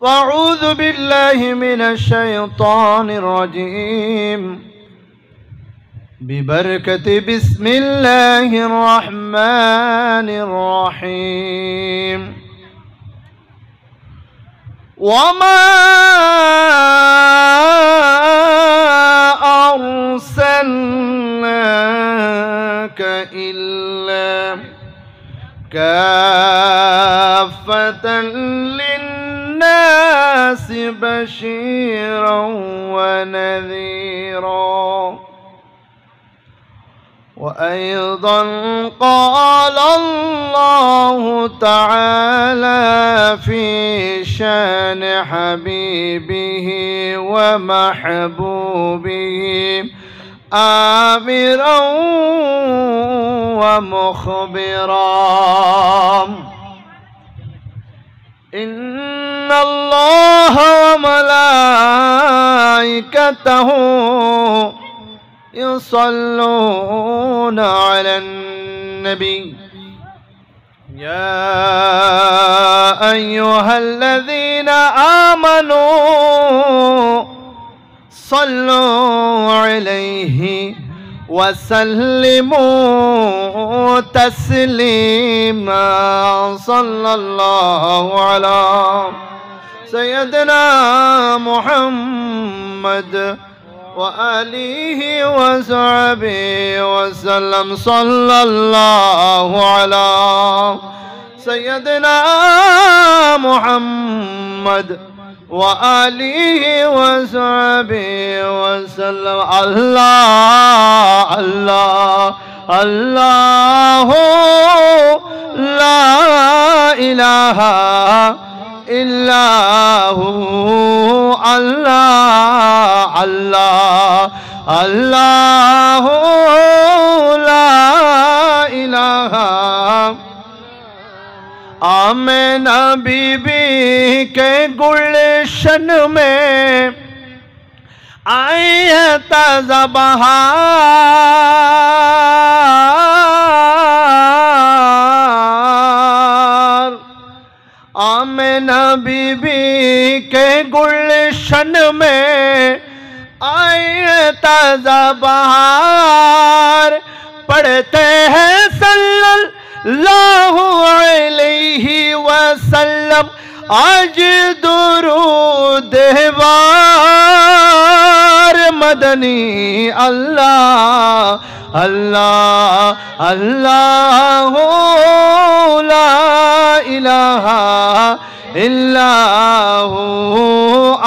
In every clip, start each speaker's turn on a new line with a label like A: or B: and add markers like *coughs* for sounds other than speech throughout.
A: وأعوذ بالله من الشيطان الرجيم ببركة بسم الله الرحمن الرحيم وما أرسلناك إلا كافة للناس للناس بشيرا ونذيرا وايضا قال الله تعالى في شان حبيبه ومحبوبه امرا ومخبرا إن الله وملائكته يصلون على النبي يا أيها الذين آمنوا صلوا عليه وسلموا تسليما صلى الله عليه سيدنا محمد وآله وصحبه وسلم صلى الله على سيدنا محمد وآله وصحبه وسلم الله الله الله لا إله اللہ اللہ اللہ اللہ لا علا ہو بی کے گلشن میں آئی ہے تازہ بہار بی بی کے گلشن میں آئے بہار پڑھتے ہیں صلی اللہ علیہ وسلم آج درود دیوار مدنی اللہ اللہ اللہ لا الہ اللہ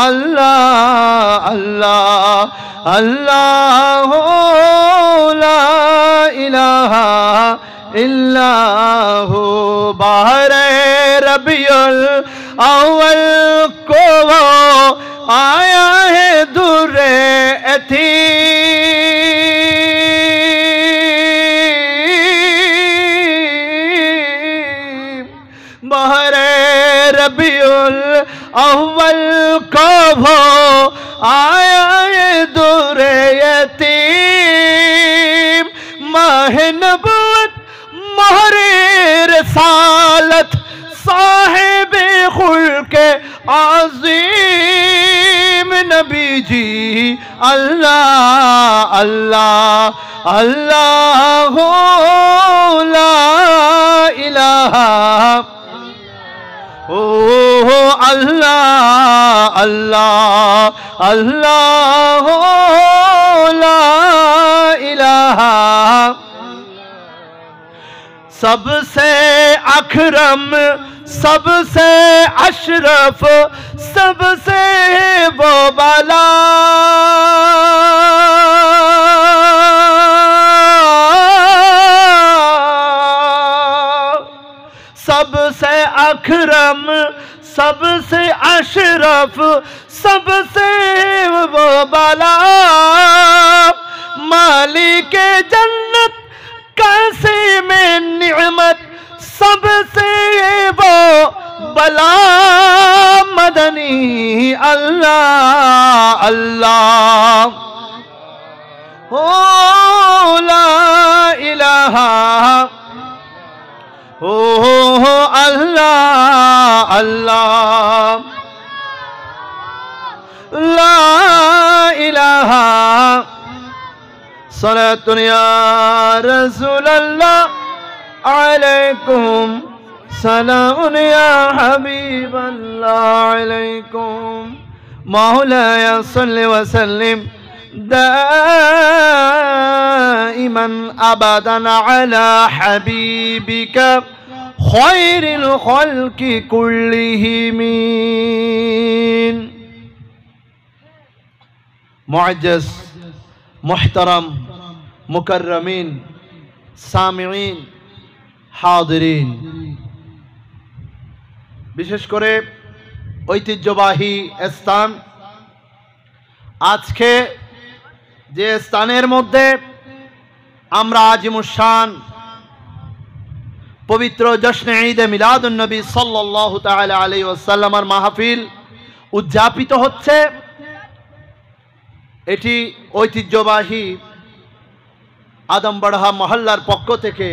A: اللہ اللہ اللہ لا الہ اللہ باہر ربی الاول کو آیا ہے دور ا تھی بہر ہو آیا یہ دور یتیم ماہ نبوت مہر رسالت صاحب خلق عظیم نبی جی اللہ اللہ اللہ لا الہ ओ सबसे अखरम सबसे अशरफ सबसे बोबला سب سے اشرف سب سے بالا مالک جنت کیسے میں نعمت سب سے وہ بلا مدنی اللہ اللہ ہوا हो अल सन त रसूल अलबीब अल सुल وسلم دائما أبدا على حبيبك خير الخلق كلهم معجز محترم مكرمين سامعين حاضرين বিশেষ করে ঐতিহ্যবাহী স্থান আজকে যে স্থানের মধ্যে আমরা আজিমুসান পবিত্র জশ্নে ঈদে মিলাদুলনবী সাল্লাহ আলী ওসাল্লামার মাহফিল উদযাপিত হচ্ছে এটি ঐতিহ্যবাহী আদমবাড়হা মহল্লার পক্ষ থেকে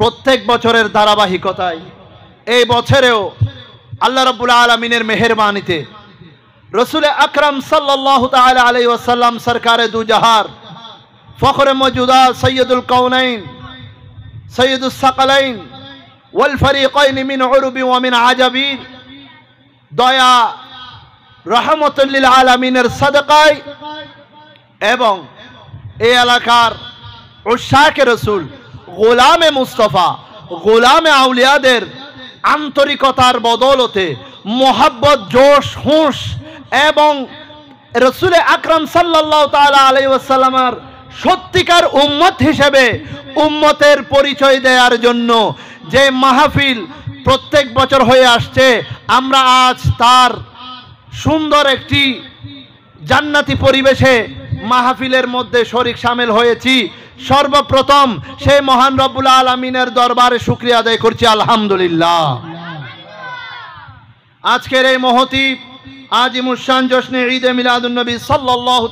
A: প্রত্যেক বছরের ধারাবাহিকতায় এই বছরেও আল্লাহ রবুল্লা আলমিনের মেহরবানিতে রসুল আকরম সাল্লাহ আলি ওসাল্লাম সরকার দুজাহার ফখর মজুদা সৈয়দুল কৌনাইন সৈয়দুল সাকালাইন ওয়াল ফরিকাইন মিন ওয়ামিন আজাবিন দয়া রহমতুল্লিল আলমিনের সদকায় এবং এ এলাকার উৎসাহকে রসুল গোলামে মুস্তফা গোলামে আউলিয়াদের আন্তরিকতার বদলতে মোহাব্বত জোশ হুঁশ এবং রসুলে আকরম সাল্লাহ তালা আলাইসাল্লামার সত্যিকার উম্মত হিসেবে উম্মতের পরিচয় দেওয়ার জন্য যে মাহফিল প্রত্যেক বছর হয়ে আসছে আমরা আজ তার সুন্দর একটি জান্নাতি পরিবেশে মাহফিলের মধ্যে শরিক সামিল হয়েছি সর্বপ্রথম সেই মহান রব্বুল আলমিনের দরবারে সুক্রিয়া আদায় করছি আলহামদুলিল্লাহ আজকের এই মহতি আজিম উসান জশ্নে ঈদে মিলাদুলনবী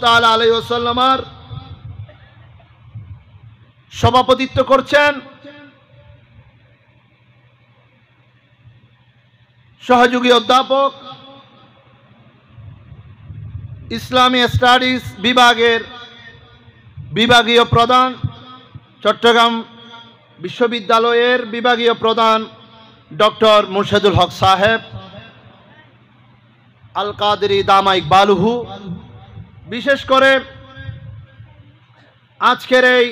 A: তালা সভাপতিত্ব করছেন সহযোগী অধ্যাপক ইসলামী স্টাডিজ বিভাগের বিভাগীয় প্রধান চট্টগ্রাম বিশ্ববিদ্যালয়ের বিভাগীয় প্রধান ডক্টর মুর্শেদুল হক সাহেব আল কাদের দামা বালুহু বিশেষ করে আজকের এই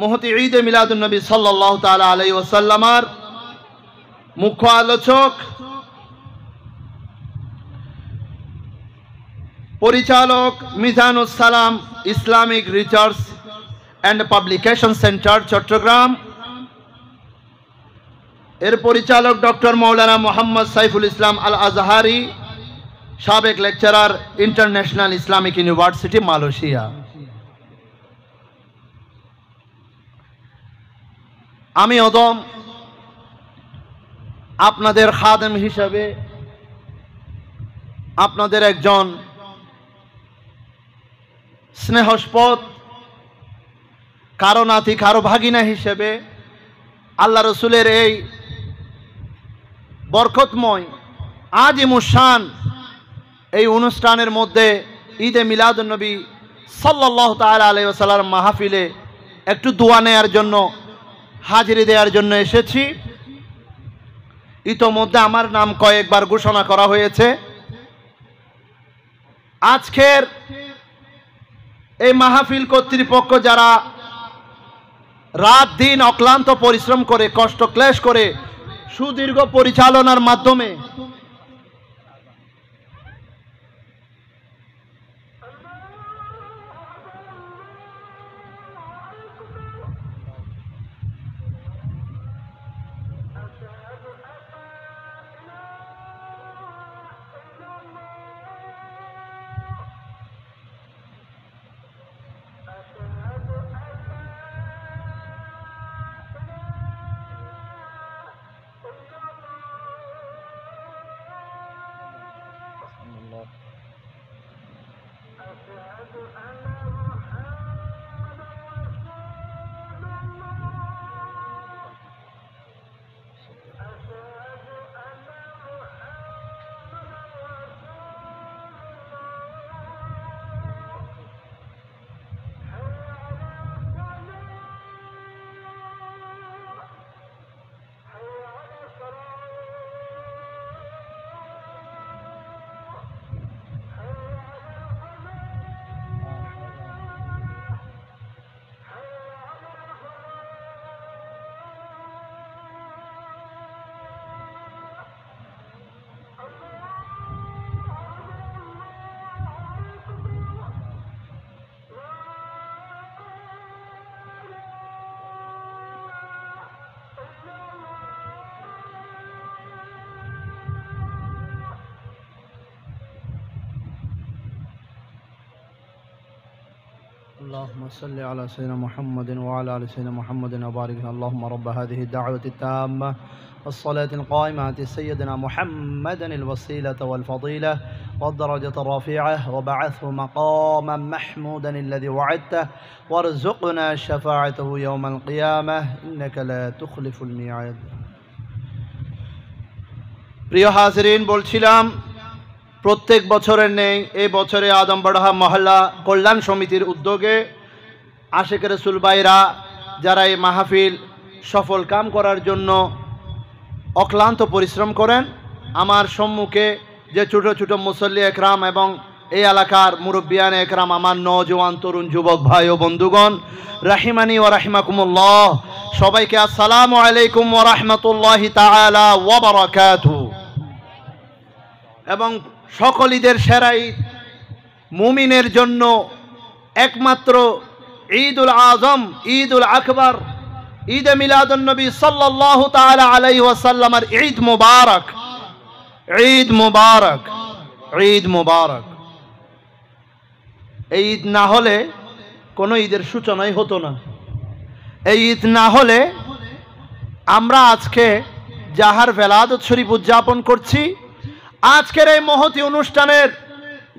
A: মহতি ঈদে মিলাদুলনবী সাল্লাহ তালা আলাই ওসাল্লামার মুখ্য আলোচক পরিচালক মিজানুসালাম Islamic research and publication centre Chattogram এর পরিচালক ডক্টর মৌলানা মোহাম্মদ সাইফুল ইসলাম আল আজহারি সাবেক lecturer international Islamic university Malaysia আমি অদম আপনাদের খাদেম হিসাবে আপনাদের একজন স্নেহস্পদ কারো নাতি কারো ভাগিনা হিসেবে আল্লাহ রসুলের এই বরকতময় আজিমুসান এই অনুষ্ঠানের মধ্যে ঈদে মিলাদুলনবী সাল্লাহ তালা আলি মাহফিলে একটু দোয়া নেয়ার জন্য হাজিরি দেওয়ার জন্য এসেছি ইতোমধ্যে আমার নাম কয়েকবার ঘোষণা করা হয়েছে আজকের এই মাহফিল কর্তৃপক্ষ যারা রাত দিন অক্লান্ত পরিশ্রম করে কষ্ট ক্লেশ করে সুদীর্ঘ পরিচালনার মাধ্যমে اللهم صل على سيدنا محمد وعلى ال سيدنا محمد وبارك اللهم رب هذه الدعوه التامه الصلاة القائمة سيدنا محمد الوسيلة والفضيلة والدرجة الرفيعة وبعثه مقاما محمودا الذي وعدته وارزقنا شفاعته يوم القيامة إنك لا تخلف الميعاد ريو حاضرين বলছিলাম প্রত্যেক বছরের নেই এ বছরে আদমবাড়া মহল্লা কল্যাণ সমিতির উদ্যোগে রসুল বাইরা যারা এই মাহফিল সফল কাম করার জন্য অক্লান্ত পরিশ্রম করেন আমার সম্মুখে যে ছোটো ছোটো মুসল্লি একরাম এবং এই এলাকার মুরব্বিয়ান একরাম আমার নজওয়ান তরুণ যুবক ভাই ও বন্ধুগণ রাহিমানি ও রাহিমাকুমুল্লাহ সবাইকে আসসালাম আলাইকুম ও রহমতুল্লাহ ওবরাকাত এবং সকল ঈদের সেরা ঈদ মুমিনের জন্য একমাত্র ঈদুল আজম ঈদুল আকবর ঈদ মিলাদবী সাল্লাহ আলাই ওয়াসাল্লামার ঈদ মুবারক ঈদ মুবারক ঈদ মুবারক এই ঈদ না হলে কোনো ঈদের সূচনাই হতো না এই ঈদ না হলে আমরা আজকে যাহার ভেলাদ শরীফ উদযাপন করছি আজকের এই মহতি অনুষ্ঠানের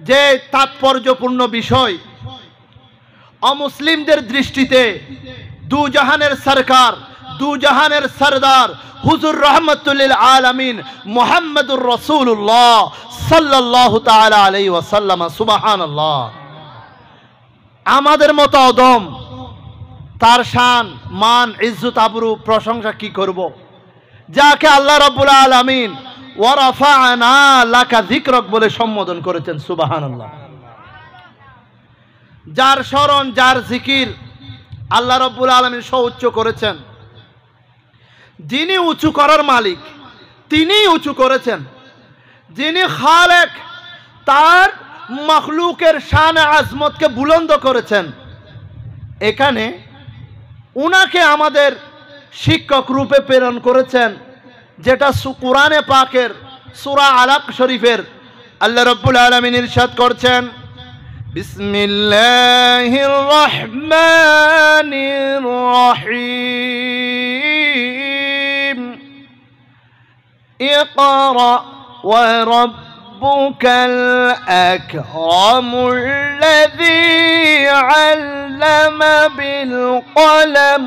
A: যে তাৎপর্যপূর্ণ বিষয় অমুসলিমদের দৃষ্টিতে দুজাহানের সরকার দুজাহানের সরদার হুজুর রহমতুল্লিল আলমিন মোহাম্মদুর রসুল্লাহ সাল্লাহ আলাই ওসাল্লাম সুবাহান আমাদের মতো অদম তার শান মান ইজ্জুত আবরু প্রশংসা কি করব যাকে আল্লাহ রবুল আলমিন বলে সম্বোধন করেছেন সুবাহান আল্লাহ যার স্মরণ যার জিকির আল্লাহ রব্বুল আলমী উচ্চ করেছেন যিনি উঁচু করার মালিক তিনি উঁচু করেছেন যিনি খালেক তার মখলুকের শান আজমতকে বুলন্দ করেছেন এখানে উনাকে আমাদের শিক্ষক রূপে প্রেরণ করেছেন যেটা কোরআনে পাকের সুরা আলাক শরীফের আল্লাহ রব্বুল আলামিন ইরশাদ করছেন বিসমিল্লাহির রহমানির রহিম ইকরা ওয়া রাব্বুকাল আকরাম الذي علم بالقلم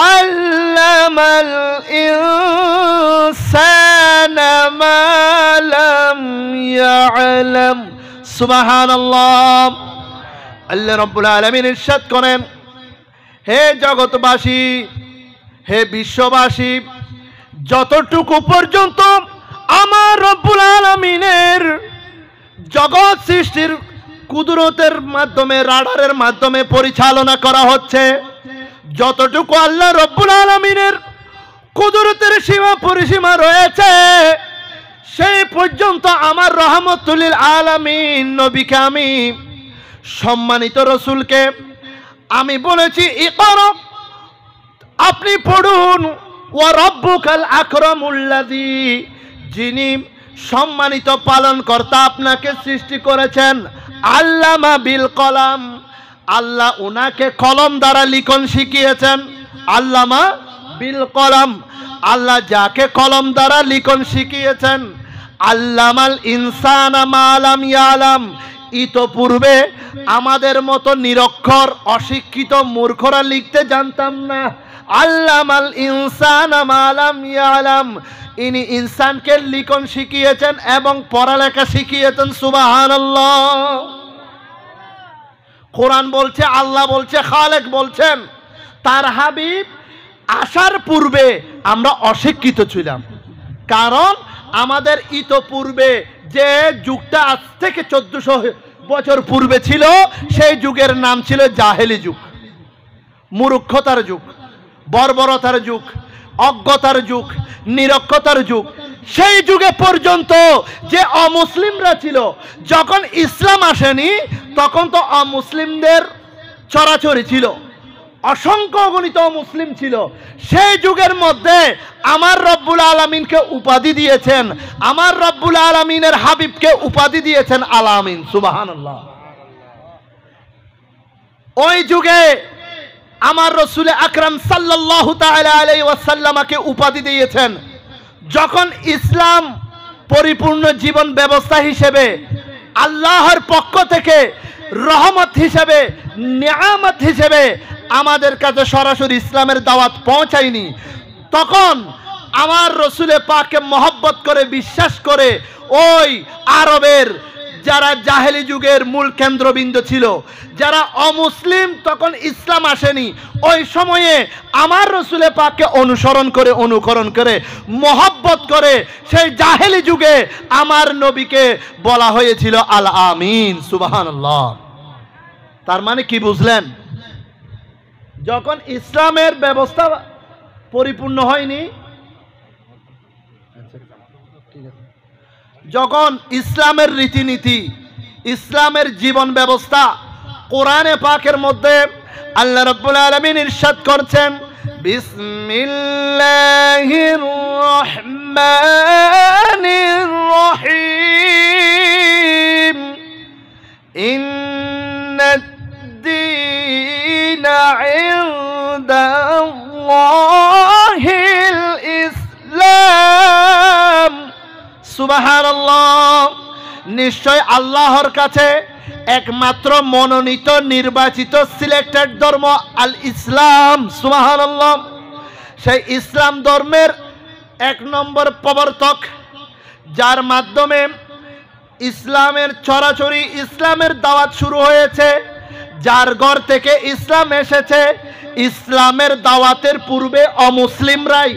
A: علم الإنسان ما لم يعلم سبحان الله আল্লাহ রব্বুল আলমিন ইরশাদ করেন হে জগৎবাসী হে বিশ্ববাসী যতটুকু পর্যন্ত আমার রব্বুল আলমিনের জগৎ সৃষ্টির কুদরতের মাধ্যমে রাডারের মাধ্যমে পরিচালনা করা হচ্ছে যতটুকু আল্লাহ রব্বুল আলমিনের কুদরতের সীমা পরিসীমা রয়েছে সেই পর্যন্ত আমার রহমতুলিল আলমিন নবীকে আমি সম্মানিত রসুলকে আমি বলেছি আপনি পড়ুন ও রব্বুকাল আকরমুল্লাদি যিনি সম্মানিত পালন কর্তা আপনাকে সৃষ্টি করেছেন আল্লামা বিল কলাম আল্লাহ ওনাকে কলম দ্বারা লিখন শিখিয়েছেন আল্লামা বিল কলম আল্লাহ যাকে কলম দ্বারা লিখন শিখিয়েছেন আল্লামাল ইনসান আলাম ইয়ালাম ইতপূর্বে আমাদের মতো নিরক্ষর অশিক্ষিত মূর্খরা লিখতে জানতাম না আল্লামাল ইনসান আলাম ইয়ালাম ইনি ইনসানকে লিখন শিখিয়েছেন এবং পড়ালেখা শিখিয়েছেন সুবাহ কোরআন বলছে আল্লাহ বলছে খালেক বলছেন তার হাবিব আসার পূর্বে আমরা অশিক্ষিত ছিলাম কারণ আমাদের ইতপূর্বে যে যুগটা আজ থেকে চোদ্দশো বছর পূর্বে ছিল সেই যুগের নাম ছিল জাহেলি যুগ মূর্খতার যুগ বর্বরতার যুগ অজ্ঞতার যুগ নিরক্ষতার যুগ সেই যুগে পর্যন্ত যে অমুসলিমরা ছিল যখন ইসলাম আসেনি তখন তো অমুসলিমদের চরাচরি ছিল অসংখ্য গণিত মুসলিম ছিল সেই যুগের মধ্যে আমার রব্বুল আলমিনকে উপাধি দিয়েছেন আমার রব্বুল আলমিনের হাবিবকে উপাধি দিয়েছেন আলামিন সুবাহান ওই যুগে আমার রসুল আকরাম সাল্লাহ আলাই ওয়াসাল্লামাকে উপাধি দিয়েছেন যখন ইসলাম পরিপূর্ণ জীবন ব্যবস্থা হিসেবে আল্লাহর পক্ষ থেকে রহমত হিসেবে নিয়ামত হিসেবে আমাদের কাছে সরাসরি ইসলামের দাওয়াত পৌঁছায়নি তখন আমার রসুলে পাকে মহব্বত করে বিশ্বাস করে ওই আরবের যারা জাহেলি যুগের মূল কেন্দ্রবিন্দু ছিল যারা অমুসলিম তখন ইসলাম আসেনি ওই সময়ে আমার রসুলে পাককে অনুসরণ করে অনুকরণ করে মহব্বত করে সেই জাহেলি যুগে আমার নবীকে বলা হয়েছিল আল আমিন সুবাহান তার মানে কি বুঝলেন যখন ইসলামের ব্যবস্থা পরিপূর্ণ হয়নি যখন ইসলামের রীতিনীতি ইসলামের জীবন ব্যবস্থা কোরআনে পাকের মধ্যে আল্লাহ রব্বুল আলমী নির্সাদ করছেন বিস্মিল্লাহ নিশ্চয় আল্লাহর কাছে একমাত্র মনোনীত নির্বাচিত সিলেক্টেড ধর্ম আল ইসলাম সুমাহান্লাম সেই ইসলাম ধর্মের এক নম্বর প্রবর্তক যার মাধ্যমে ইসলামের ছড়াছড়ি ইসলামের দাওয়াত শুরু হয়েছে যার ঘর থেকে ইসলাম এসেছে ইসলামের দাওয়াতের পূর্বে অমুসলিমরাই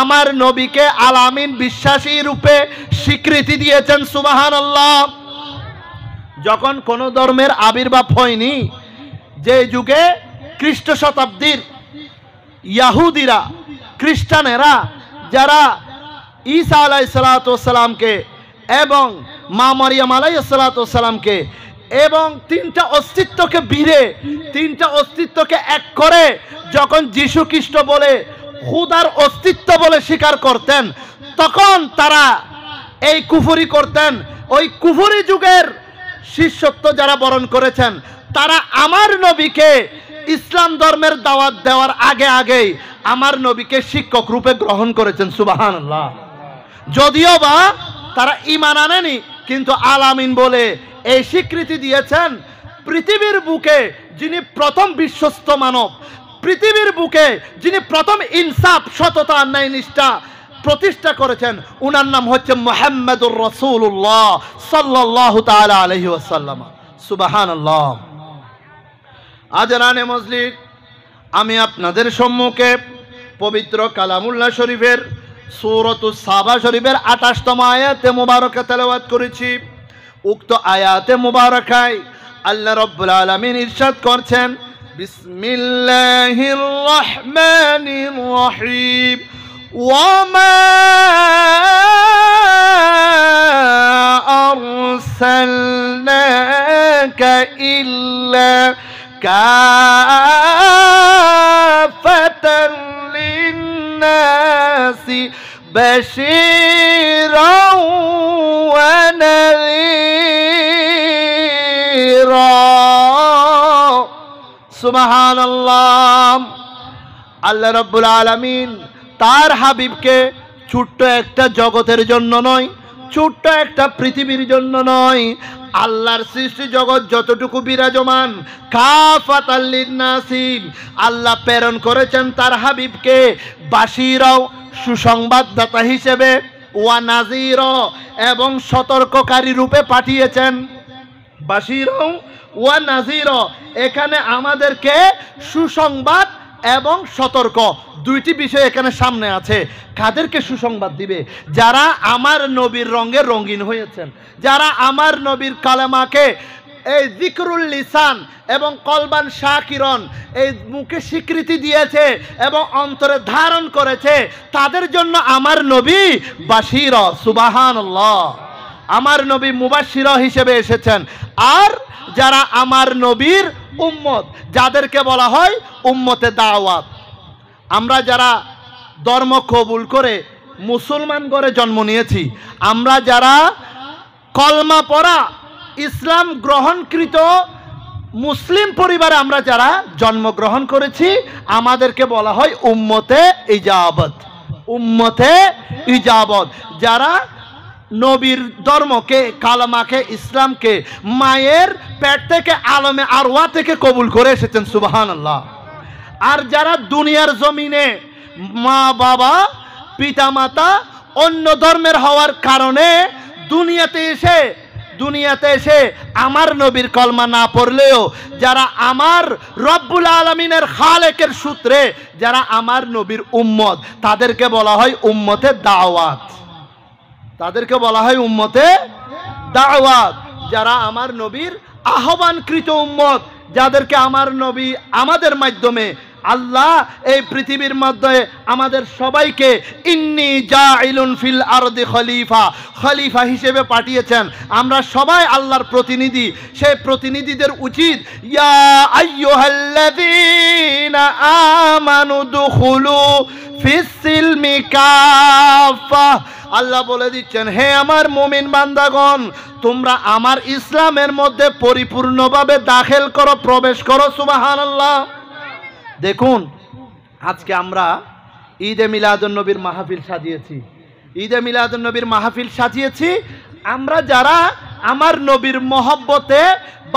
A: আমার নবীকে আলামিন বিশ্বাসী রূপে স্বীকৃতি দিয়েছেন সুবাহান আল্লাহ যখন কোনো ধর্মের আবির্ভাব হয়নি যে যুগে খ্রিস্ট শতাব্দীর ইয়াহুদিরা খ্রিস্টানেরা যারা ঈসা আলাই সালাতামকে এবং মা মারিয়াম আলাই সালাতামকে এবং তিনটা অস্তিত্বকে ভিড়ে তিনটা অস্তিত্বকে এক করে যখন যীশু খ্রিস্ট বলে খুদার অস্তিত্ব বলে স্বীকার করতেন তখন তারা এই কুফুরি করতেন ওই কুফুরি যুগের শিষ্যত্ব যারা বরণ করেছেন তারা আমার নবীকে ইসলাম ধর্মের দাওয়াত দেওয়ার আগে আগেই আমার নবীকে শিক্ষক রূপে গ্রহণ করেছেন সুবাহান যদিও বা তারা ইমান আনেনি কিন্তু আলামিন বলে এই স্বীকৃতি দিয়েছেন পৃথিবীর বুকে যিনি প্রথম বিশ্বস্ত মানব পৃথিবীর বুকে যিনি প্রথম ইনসাফ সততা ন্যায় নিষ্ঠা প্রতিষ্ঠা করেছেন উনার নাম হচ্ছে মোহাম্মদুর রসুল্লাহ সাল্লাহ তালা আলহি আসাল্লাম সুবাহান আল্লাহ আজ রানে মজলিক আমি আপনাদের সম্মুখে পবিত্র কালামুল্লাহ শরীফের সৌরত সাবা শরীফের আঠাশতম আয়াতে মোবারকা তেলাওয়াত করেছি উক্ত আয়াতে মুবারকায় আল্লাহ রব্বুল আলমিন ইরশাদ করছেন بسم الله الرحمن الرحيم وما أرسلناك إلا كافة للناس بشيرا ونذيرا সুমাহান আল্লাহ রব্বুল আলমিন তার হাবিবকে ছোট্ট একটা জগতের জন্য নয় ছোট্ট একটা পৃথিবীর জন্য নয় আল্লাহর সৃষ্টি জগৎ যতটুকু বিরাজমান নাসিম আল্লাহ প্রেরণ করেছেন তার হাবিবকে বাসিরাও সুসংবাদদাতা হিসেবে ওয়া নাজির এবং সতর্ককারী রূপে পাঠিয়েছেন বাসিরাও ওয়া নাজির এখানে আমাদেরকে সুসংবাদ এবং সতর্ক দুইটি বিষয় এখানে সামনে আছে কাদেরকে সুসংবাদ দিবে যারা আমার নবীর রঙে রঙিন হয়েছেন যারা আমার নবীর কালেমাকে এই জিকরুল লিসান এবং কলবান কিরণ এই মুখে স্বীকৃতি দিয়েছে এবং অন্তরে ধারণ করেছে তাদের জন্য আমার নবী বাসির সুবাহান আমার নবী মুবাসির হিসেবে এসেছেন আর যারা আমার নবীর উম্মত যাদেরকে বলা হয় উম্মতে দাওয়াত আমরা যারা ধর্ম কবুল করে মুসলমান করে জন্ম নিয়েছি আমরা যারা কলমা পড়া ইসলাম গ্রহণকৃত মুসলিম পরিবারে আমরা যারা জন্মগ্রহণ করেছি আমাদেরকে বলা হয় উম্মতে ইজাবত উম্মতে ইজাবত যারা নবীর ধর্মকে কালামাকে ইসলামকে মায়ের পেট থেকে আলমে আরওয়া থেকে কবুল করে এসেছেন সুবাহান আল্লাহ আর যারা দুনিয়ার জমিনে মা বাবা পিতামাতা অন্য ধর্মের হওয়ার কারণে দুনিয়াতে এসে দুনিয়াতে এসে আমার নবীর কলমা না পড়লেও যারা আমার রব্বুল আলমিনের খালেকের সূত্রে যারা আমার নবীর উম্মত তাদেরকে বলা হয় উম্মতের দাওয়াত তাদেরকে বলা হয় উম্মতে দাওয়াত যারা আমার নবীর আহ্বানকৃত উম্মত যাদেরকে আমার নবী আমাদের মাধ্যমে আল্লাহ এই পৃথিবীর মধ্যে আমাদের সবাইকে ইন্নি যা ইলুন ফিল আরদি খলিফা খলিফা হিসেবে পাঠিয়েছেন আমরা সবাই আল্লাহর প্রতিনিধি সেই প্রতিনিধিদের উচিত ইয়া আল্লাহ বলে দিচ্ছেন হে আমার মুমিন বান্দাগণ তোমরা আমার ইসলামের মধ্যে পরিপূর্ণভাবে দাখিল করো প্রবেশ করো সুবাহান আল্লাহ দেখুন আজকে আমরা ঈদে মিলাদুলনবীর মাহফিল সাজিয়েছি ঈদে মিলাদুলনবীর মাহফিল সাজিয়েছি আমরা যারা আমার নবীর মহব্বতে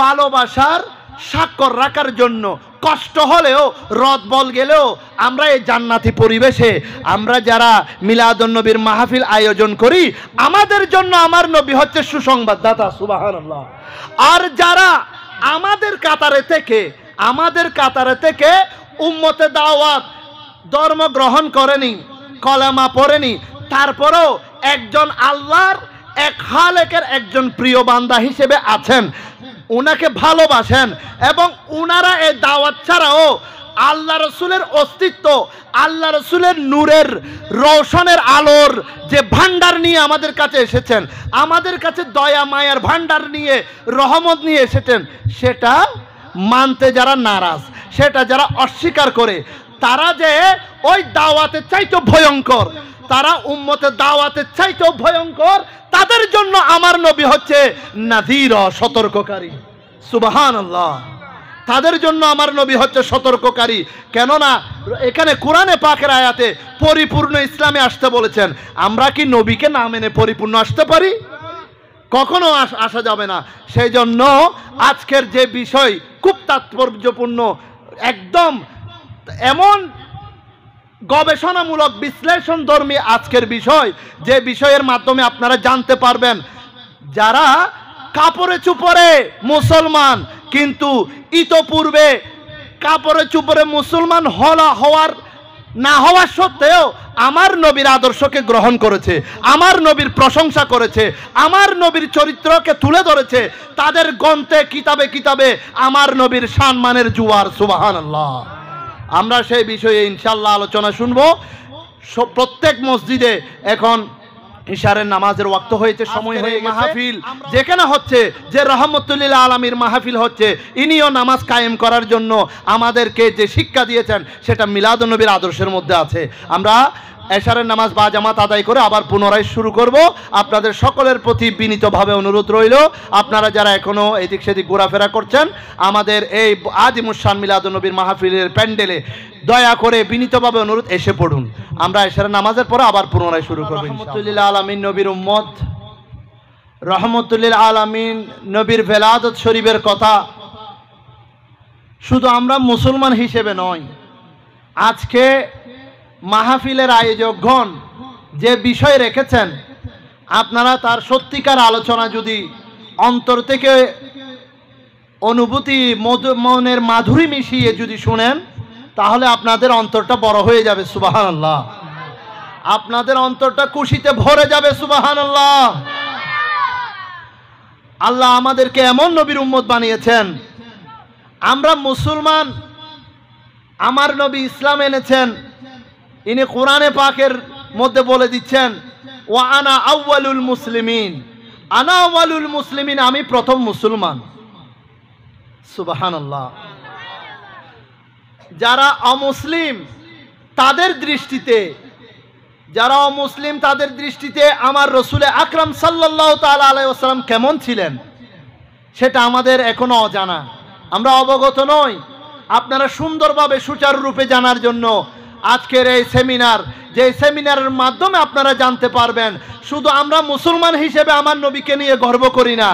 A: ভালোবাসার স্বাক্ষর রাখার জন্য কষ্ট হলেও রদ বল গেলেও আমরা এই জান্নাতি পরিবেশে আমরা যারা মিলাদুল নবীর মাহফিল আয়োজন করি আমাদের জন্য আমার নবী হচ্ছে সুসংবাদদাতা সুবাহান আর যারা আমাদের কাতারে থেকে আমাদের কাতারে থেকে উম্মতে দাওয়াত ধর্ম গ্রহণ করেনি কলেমা পড়েনি তারপরেও একজন আল্লাহর এক হালেকের একজন প্রিয় বান্দা হিসেবে আছেন উনাকে ভালোবাসেন এবং উনারা এই দাওয়াত ছাড়াও আল্লাহ রসুলের অস্তিত্ব আল্লাহ রসুলের নূরের রোশনের আলোর যে ভান্ডার নিয়ে আমাদের কাছে এসেছেন আমাদের কাছে দয়া মায়ার ভান্ডার নিয়ে রহমত নিয়ে এসেছেন সেটা মানতে যারা নারাজ সেটা যারা অস্বীকার করে তারা যে ওই দাওয়াতে চাইতো ভয়ঙ্কর তারা উম্মতে দাওয়াতে চাইতো ভয়ঙ্কর তাদের জন্য আমার নবী হচ্ছে নাজির সতর্ককারী সুবাহান আল্লাহ তাদের জন্য আমার নবী হচ্ছে সতর্ককারী কেননা এখানে কোরআনে পাকের আয়াতে পরিপূর্ণ ইসলামে আসতে বলেছেন আমরা কি নবীকে না মেনে পরিপূর্ণ আসতে পারি কখনো আসা যাবে না সেই জন্য আজকের যে বিষয় খুব তাৎপর্যপূর্ণ একদম এমন গবেষণামূলক বিশ্লেষণ ধর্মী আজকের বিষয় যে বিষয়ের মাধ্যমে আপনারা জানতে পারবেন যারা কাপড়ে চুপড়ে মুসলমান কিন্তু ইতপূর্বে কাপড়ে চুপড়ে মুসলমান হলা হওয়ার না হওয়া সত্ত্বেও আমার নবীর আদর্শকে গ্রহণ করেছে আমার নবীর প্রশংসা করেছে আমার নবীর চরিত্রকে তুলে ধরেছে তাদের গ্রন্থে কিতাবে কিতাবে আমার নবীর সম্মানের জুয়ার সুবাহান আল্লাহ আমরা সেই বিষয়ে ইনশাল্লাহ আলোচনা শুনবো প্রত্যেক মসজিদে এখন ইশারের নামাজের ওয়াক্ত হয়েছে সময় হয়ে মাহফিল যেখানে হচ্ছে যে রহমতুল্লিল্লা আলমীর মাহফিল হচ্ছে ইনিও নামাজ কায়েম করার জন্য আমাদেরকে যে শিক্ষা দিয়েছেন সেটা মিলাদনবীর আদর্শের মধ্যে আছে আমরা এশারের নামাজ বা জামাত আদায় করে আবার পুনরায় শুরু করব আপনাদের সকলের প্রতি বিনীতভাবে অনুরোধ রইল আপনারা যারা এখনও এদিক সেদিক ঘোরাফেরা করছেন আমাদের এই আদিমুসান নবীর মাহফিলের প্যান্ডেলে দয়া করে বিনীতভাবে অনুরোধ এসে পড়ুন আমরা এশারের নামাজের পরে আবার পুনরায় শুরু করব রহমতুল্লিল্লা আলমিন নবীর উম্মত রহমতুল্লিল আলমিন নবীর ভেলাদত শরীফের কথা শুধু আমরা মুসলমান হিসেবে নয় আজকে মাহফিলের আয়োজক আয়োজকগণ যে বিষয় রেখেছেন আপনারা তার সত্যিকার আলোচনা যদি অন্তর থেকে অনুভূতি মনের মাধুরী মিশিয়ে যদি শুনেন তাহলে আপনাদের অন্তরটা বড় হয়ে যাবে সুবাহান আল্লাহ আপনাদের অন্তরটা খুশিতে ভরে যাবে সুবাহান আল্লাহ আল্লাহ আমাদেরকে এমন নবীর উম্মত বানিয়েছেন আমরা মুসলমান আমার নবী ইসলাম এনেছেন ইনি কোরআনে পাকের মধ্যে বলে দিচ্ছেন ও আনা আউ্বালুল মুসলিমিন আনা আউ্বালুল মুসলিমিন আমি প্রথম মুসলমান সুবাহান্লাহ যারা অমুসলিম তাদের দৃষ্টিতে যারা অমুসলিম তাদের দৃষ্টিতে আমার রসুলে আকরাম সাল্লাহ তালা আলাইসালাম কেমন ছিলেন সেটা আমাদের এখনো অজানা আমরা অবগত নই আপনারা সুন্দরভাবে সুচারুরূপে জানার জন্য আজকের এই সেমিনার যে সেমিনারের মাধ্যমে আপনারা জানতে পারবেন শুধু আমরা মুসলমান হিসেবে আমার নবীকে নিয়ে গর্ব করি না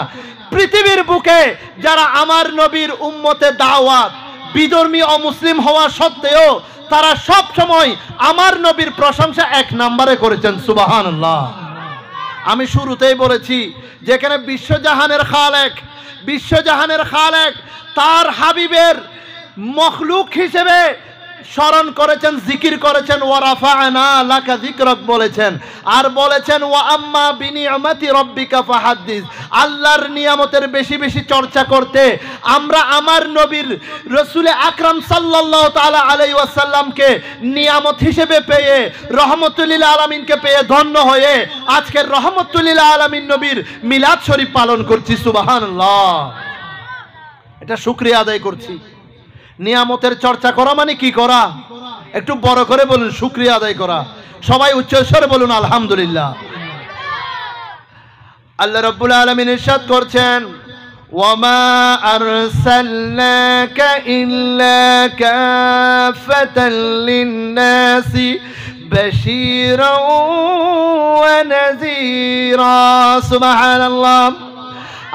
A: পৃথিবীর বুকে যারা আমার নবীর উম্মতে দাওয়াত বিধর্মী অমুসলিম হওয়া সত্ত্বেও তারা সব সময় আমার নবীর প্রশংসা এক নম্বরে করেছেন সুবাহান আমি শুরুতেই বলেছি যেখানে বিশ্বজাহানের খালেক বিশ্বজাহানের খালেক তার হাবিবের মখলুক হিসেবে স্মরণ করেছেন জিকির করেছেন ওয়ারাফা আনা জিকরক বলেছেন আর বলেছেন ওয়া আম্মা বিনিয়ামাতি রব্বিকা ফাহাদ্দিস আল্লাহর নিয়ামতের বেশি বেশি চর্চা করতে আমরা আমার নবীর রসুলে আকরাম সাল্লাহ তালা আলাই ওয়াসাল্লামকে নিয়ামত হিসেবে পেয়ে রহমতুল্লিল আলমিনকে পেয়ে ধন্য হয়ে আজকের রহমতুল্লিল আলামিন নবীর মিলাদ শরীফ পালন করছি সুবাহান এটা শুক্রিয়া আদায় করছি নিয়ামতের চর্চা করা মানে কি করা একটু বড় করে বলুন শুক্রিয়া আদায় করা সবাই উচ্চস্বরে বলুন আলহামদুলিল্লাহ আল্লাহ রব্বুল আলমিন ইরশাদ করছেন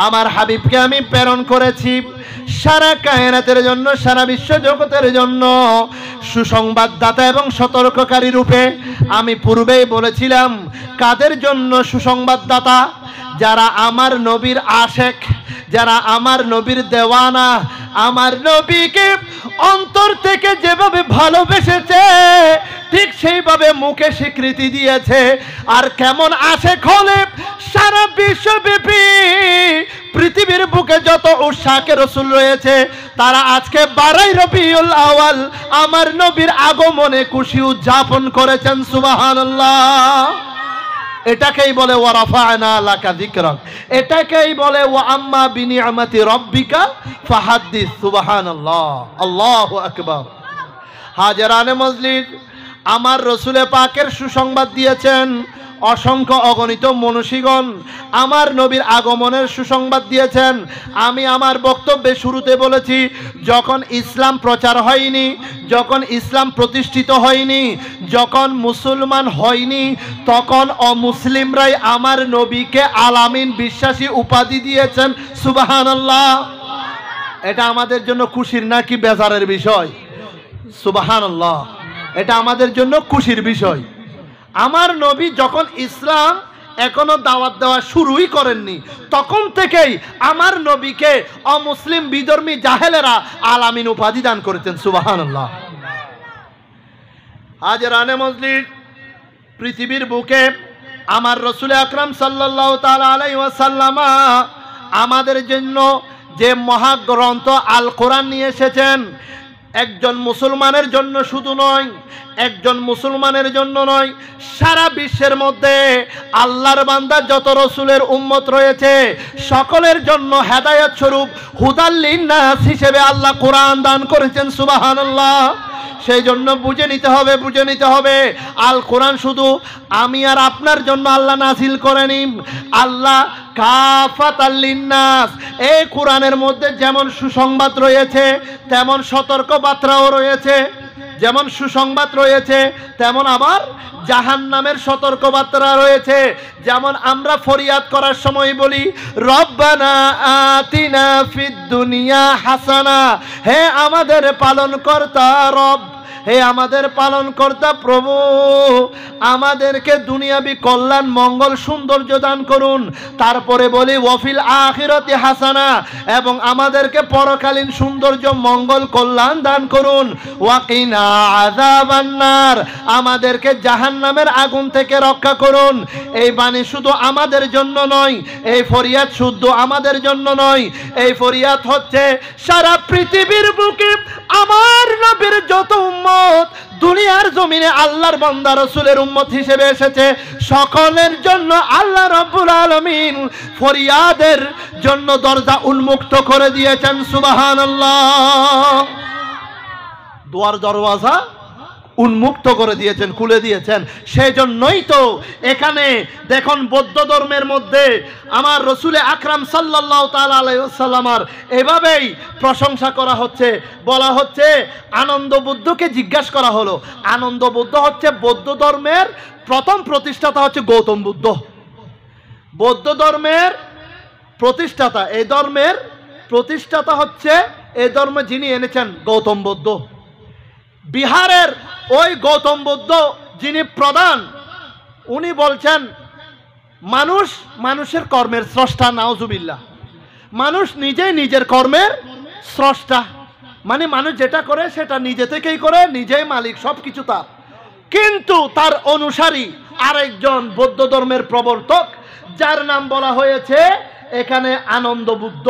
A: আমার হাবিবকে আমি প্রেরণ করেছি সারা কায়নাতের জন্য সারা বিশ্ব জগতের জন্য সুসংবাদদাতা এবং সতর্ককারী রূপে আমি পূর্বেই বলেছিলাম কাদের জন্য সুসংবাদদাতা যারা আমার নবীর আশেক যারা আমার নবীর দেওয়ানা আমার নবীকে অন্তর থেকে যেভাবে ভালোবেসেছে ঠিক সেইভাবে মুখে স্বীকৃতি দিয়েছে আর কেমন আসে হলে সারা বিশ্বব্যাপী পৃথিবীর বুকে যত উৎসাহকে রসুল রয়েছে তারা আজকে বারাই রবিউল আওয়াল আমার নবীর আগমনে খুশি উদযাপন করেছেন সুবাহ এটাকেই বলে ওয়া রাফায়না এটাকেই বলে ও আম্মা আমাতি রব্বিকা সুবাহান আল্লাহ আল্লাহু আকবার হাজরানে মজলিস আমার রসুলে পাকের সুসংবাদ দিয়েছেন অসংখ্য অগণিত মনুষীগণ আমার নবীর আগমনের সুসংবাদ দিয়েছেন আমি আমার বক্তব্যে শুরুতে বলেছি যখন ইসলাম প্রচার হয়নি যখন ইসলাম প্রতিষ্ঠিত হয়নি যখন মুসলমান হয়নি তখন অমুসলিমরাই আমার নবীকে আলামিন বিশ্বাসী উপাধি দিয়েছেন সুবাহান আল্লাহ এটা আমাদের জন্য খুশির নাকি বেজারের বিষয় সুবাহান আল্লাহ এটা আমাদের জন্য খুশির বিষয় আমার নবী যখন ইসলাম এখনো দাওয়াত দেওয়া শুরুই করেননি তখন থেকেই আমার নবীকে অমুসলিম বিধর্মী জাহেলেরা আলামিন উপাধি দান করেছেন সুবাহান আজ রানে মজলির পৃথিবীর বুকে আমার রসুল আকরাম সাল্লাসাল্লামা আমাদের জন্য যে মহাগ্রন্থ আল কোরআন নিয়ে এসেছেন একজন মুসলমানের জন্য শুধু নয় একজন মুসলমানের জন্য নয় সারা বিশ্বের মধ্যে আল্লাহর বান্দা যত রসুলের উম্মত রয়েছে সকলের জন্য হেদায়ত স্বরূপ হুদাল্লিনাস হিসেবে আল্লাহ কোরআন দান করেছেন সুবাহান আল্লাহ সেই জন্য বুঝে নিতে হবে বুঝে নিতে হবে আল কোরআন শুধু আমি আর আপনার জন্য আল্লাহ নাসিল করে নিম আল্লাহ কাফাত এই কোরআনের মধ্যে যেমন সুসংবাদ রয়েছে তেমন সতর্ক বার্তাও রয়েছে যেমন সুসংবাদ রয়েছে তেমন আবার জাহান নামের সতর্কবার্তা রয়েছে যেমন আমরা ফরিয়াদ করার সময় বলি রব্বানা আতিনা দুনিয়া হাসানা হে আমাদের পালনকর্তা রব হে আমাদের পালন কর্তা প্রভু আমাদেরকে দুনিয়াবি কল্যাণ মঙ্গল সৌন্দর্য দান করুন তারপরে বলি ওয়াফিল আখিরতি হাসানা এবং আমাদেরকে পরকালীন সৌন্দর্য মঙ্গল কল্যাণ দান করুন ওয়াকিনা আযাবান্নার আমাদেরকে জাহান্নামের আগুন থেকে রক্ষা করুন এই বাণী শুধু আমাদের জন্য নয় এই ফরিয়াদ শুদ্ধ আমাদের জন্য নয় এই ফরিয়াদ হচ্ছে সারা পৃথিবীর বুকে আমার নবীর যত উম্মত উম্মত দুনিয়ার জমিনে আল্লাহর বান্দা রসুলের উম্মত হিসেবে এসেছে সকলের জন্য আল্লাহ রব্বুল আলমিন ফরিয়াদের জন্য দরজা উন্মুক্ত করে দিয়েছেন সুবাহান দোয়ার দরওয়াজা উন্মুক্ত করে দিয়েছেন খুলে দিয়েছেন সেই জন্যই তো এখানে দেখুন বৌদ্ধ ধর্মের মধ্যে আমার রসুলে আকরাম সাল্লাহ তালামার এভাবেই প্রশংসা করা হচ্ছে বলা হচ্ছে আনন্দ বুদ্ধকে জিজ্ঞাসা করা হলো আনন্দ বুদ্ধ হচ্ছে বৌদ্ধ ধর্মের প্রথম প্রতিষ্ঠাতা হচ্ছে গৌতম বুদ্ধ বৌদ্ধ ধর্মের প্রতিষ্ঠাতা এই ধর্মের প্রতিষ্ঠাতা হচ্ছে এই ধর্ম যিনি এনেছেন গৌতম বুদ্ধ বিহারের ওই গৌতম বুদ্ধ যিনি প্রধান উনি বলছেন মানুষ মানুষের কর্মের স্রষ্টা নাওজুবিল্লা মানুষ নিজেই নিজের কর্মের স্রষ্টা মানে মানুষ যেটা করে সেটা নিজে থেকেই করে নিজেই মালিক সব কিছু তার কিন্তু তার অনুসারী আরেকজন বৌদ্ধ ধর্মের প্রবর্তক যার নাম বলা হয়েছে এখানে আনন্দ বুদ্ধ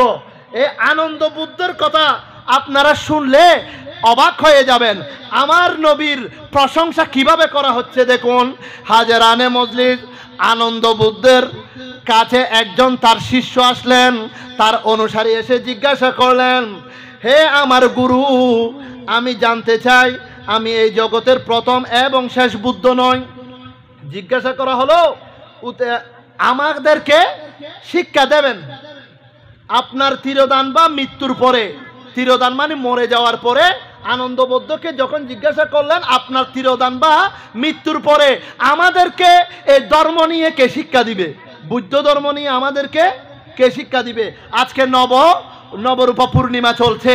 A: এই আনন্দ বুদ্ধের কথা আপনারা শুনলে অবাক হয়ে যাবেন আমার নবীর প্রশংসা কিভাবে করা হচ্ছে দেখুন হাজারানে মজলিস আনন্দ বুদ্ধের কাছে একজন তার শিষ্য আসলেন তার অনুসারী এসে জিজ্ঞাসা করলেন হে আমার গুরু আমি জানতে চাই আমি এই জগতের প্রথম এবং শেষ বুদ্ধ নয় জিজ্ঞাসা করা হলো আমাদেরকে শিক্ষা দেবেন আপনার তিরদান বা মৃত্যুর পরে তিরোদান মানে মরে যাওয়ার পরে আনন্দবদ্ধকে যখন জিজ্ঞাসা করলেন আপনার তিরোদান বা মৃত্যুর পরে আমাদেরকে এই ধর্ম নিয়ে কে শিক্ষা দিবে বুদ্ধ ধর্ম নিয়ে আমাদেরকে কে শিক্ষা দিবে আজকে নব নবরূপা পূর্ণিমা চলছে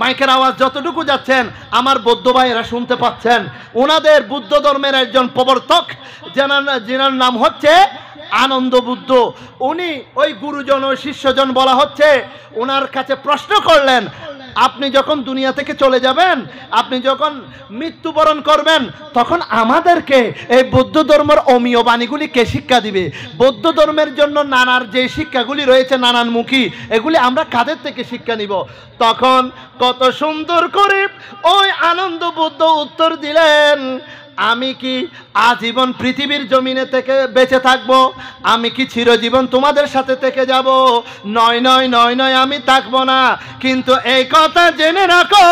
A: মাইকের আওয়াজ যতটুকু যাচ্ছেন আমার বৌদ্ধ ভাইয়েরা শুনতে পাচ্ছেন ওনাদের বুদ্ধ ধর্মের একজন প্রবর্তক যেনার যেনার নাম হচ্ছে আনন্দ বুদ্ধ উনি ওই গুরুজন ও শিষ্যজন বলা হচ্ছে ওনার কাছে প্রশ্ন করলেন আপনি যখন দুনিয়া থেকে চলে যাবেন আপনি যখন মৃত্যুবরণ করবেন তখন আমাদেরকে এই বৌদ্ধ ধর্মের অমীয় কে শিক্ষা দিবে বৌদ্ধ ধর্মের জন্য নানার যে শিক্ষাগুলি রয়েছে নানান মুখী এগুলি আমরা কাদের থেকে শিক্ষা নিব তখন কত সুন্দর করে ওই আনন্দ বুদ্ধ উত্তর দিলেন আমি কি আজীবন পৃথিবীর জমিনে থেকে বেঁচে থাকব আমি কি চিরজীবন তোমাদের সাথে থেকে যাব নয় নয় নয় নয় আমি থাকবো না কিন্তু এই কথা জেনে রাখো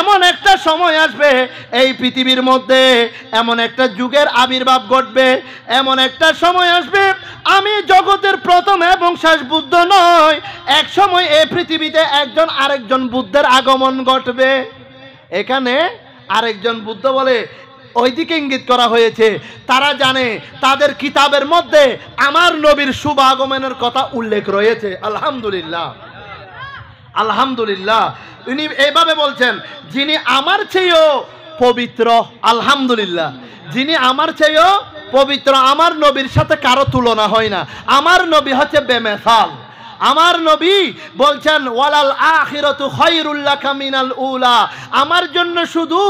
A: এমন একটা সময় আসবে এই পৃথিবীর মধ্যে এমন একটা যুগের আবির্ভাব ঘটবে এমন একটা সময় আসবে আমি জগতের প্রথম এবং শেষ বুদ্ধ নয় এক সময় এই পৃথিবীতে একজন আরেকজন বুদ্ধের আগমন ঘটবে এখানে আরেকজন বুদ্ধ বলে ওইদিকে ইঙ্গিত করা হয়েছে তারা জানে তাদের কিতাবের মধ্যে আমার নবীর শুভ আগমনের কথা উল্লেখ রয়েছে আলহামদুলিল্লাহ আলহামদুলিল্লাহ উনি এইভাবে বলছেন যিনি আমার চেয়েও পবিত্র আলহামদুলিল্লাহ যিনি আমার চেয়েও পবিত্র আমার নবীর সাথে কারো তুলনা হয় না আমার নবী হচ্ছে বেমেসাল আমার নবী বলছেন ওয়ালাল আখিরতু খয়রুল্লাহ কামিনাল উলা আমার জন্য শুধু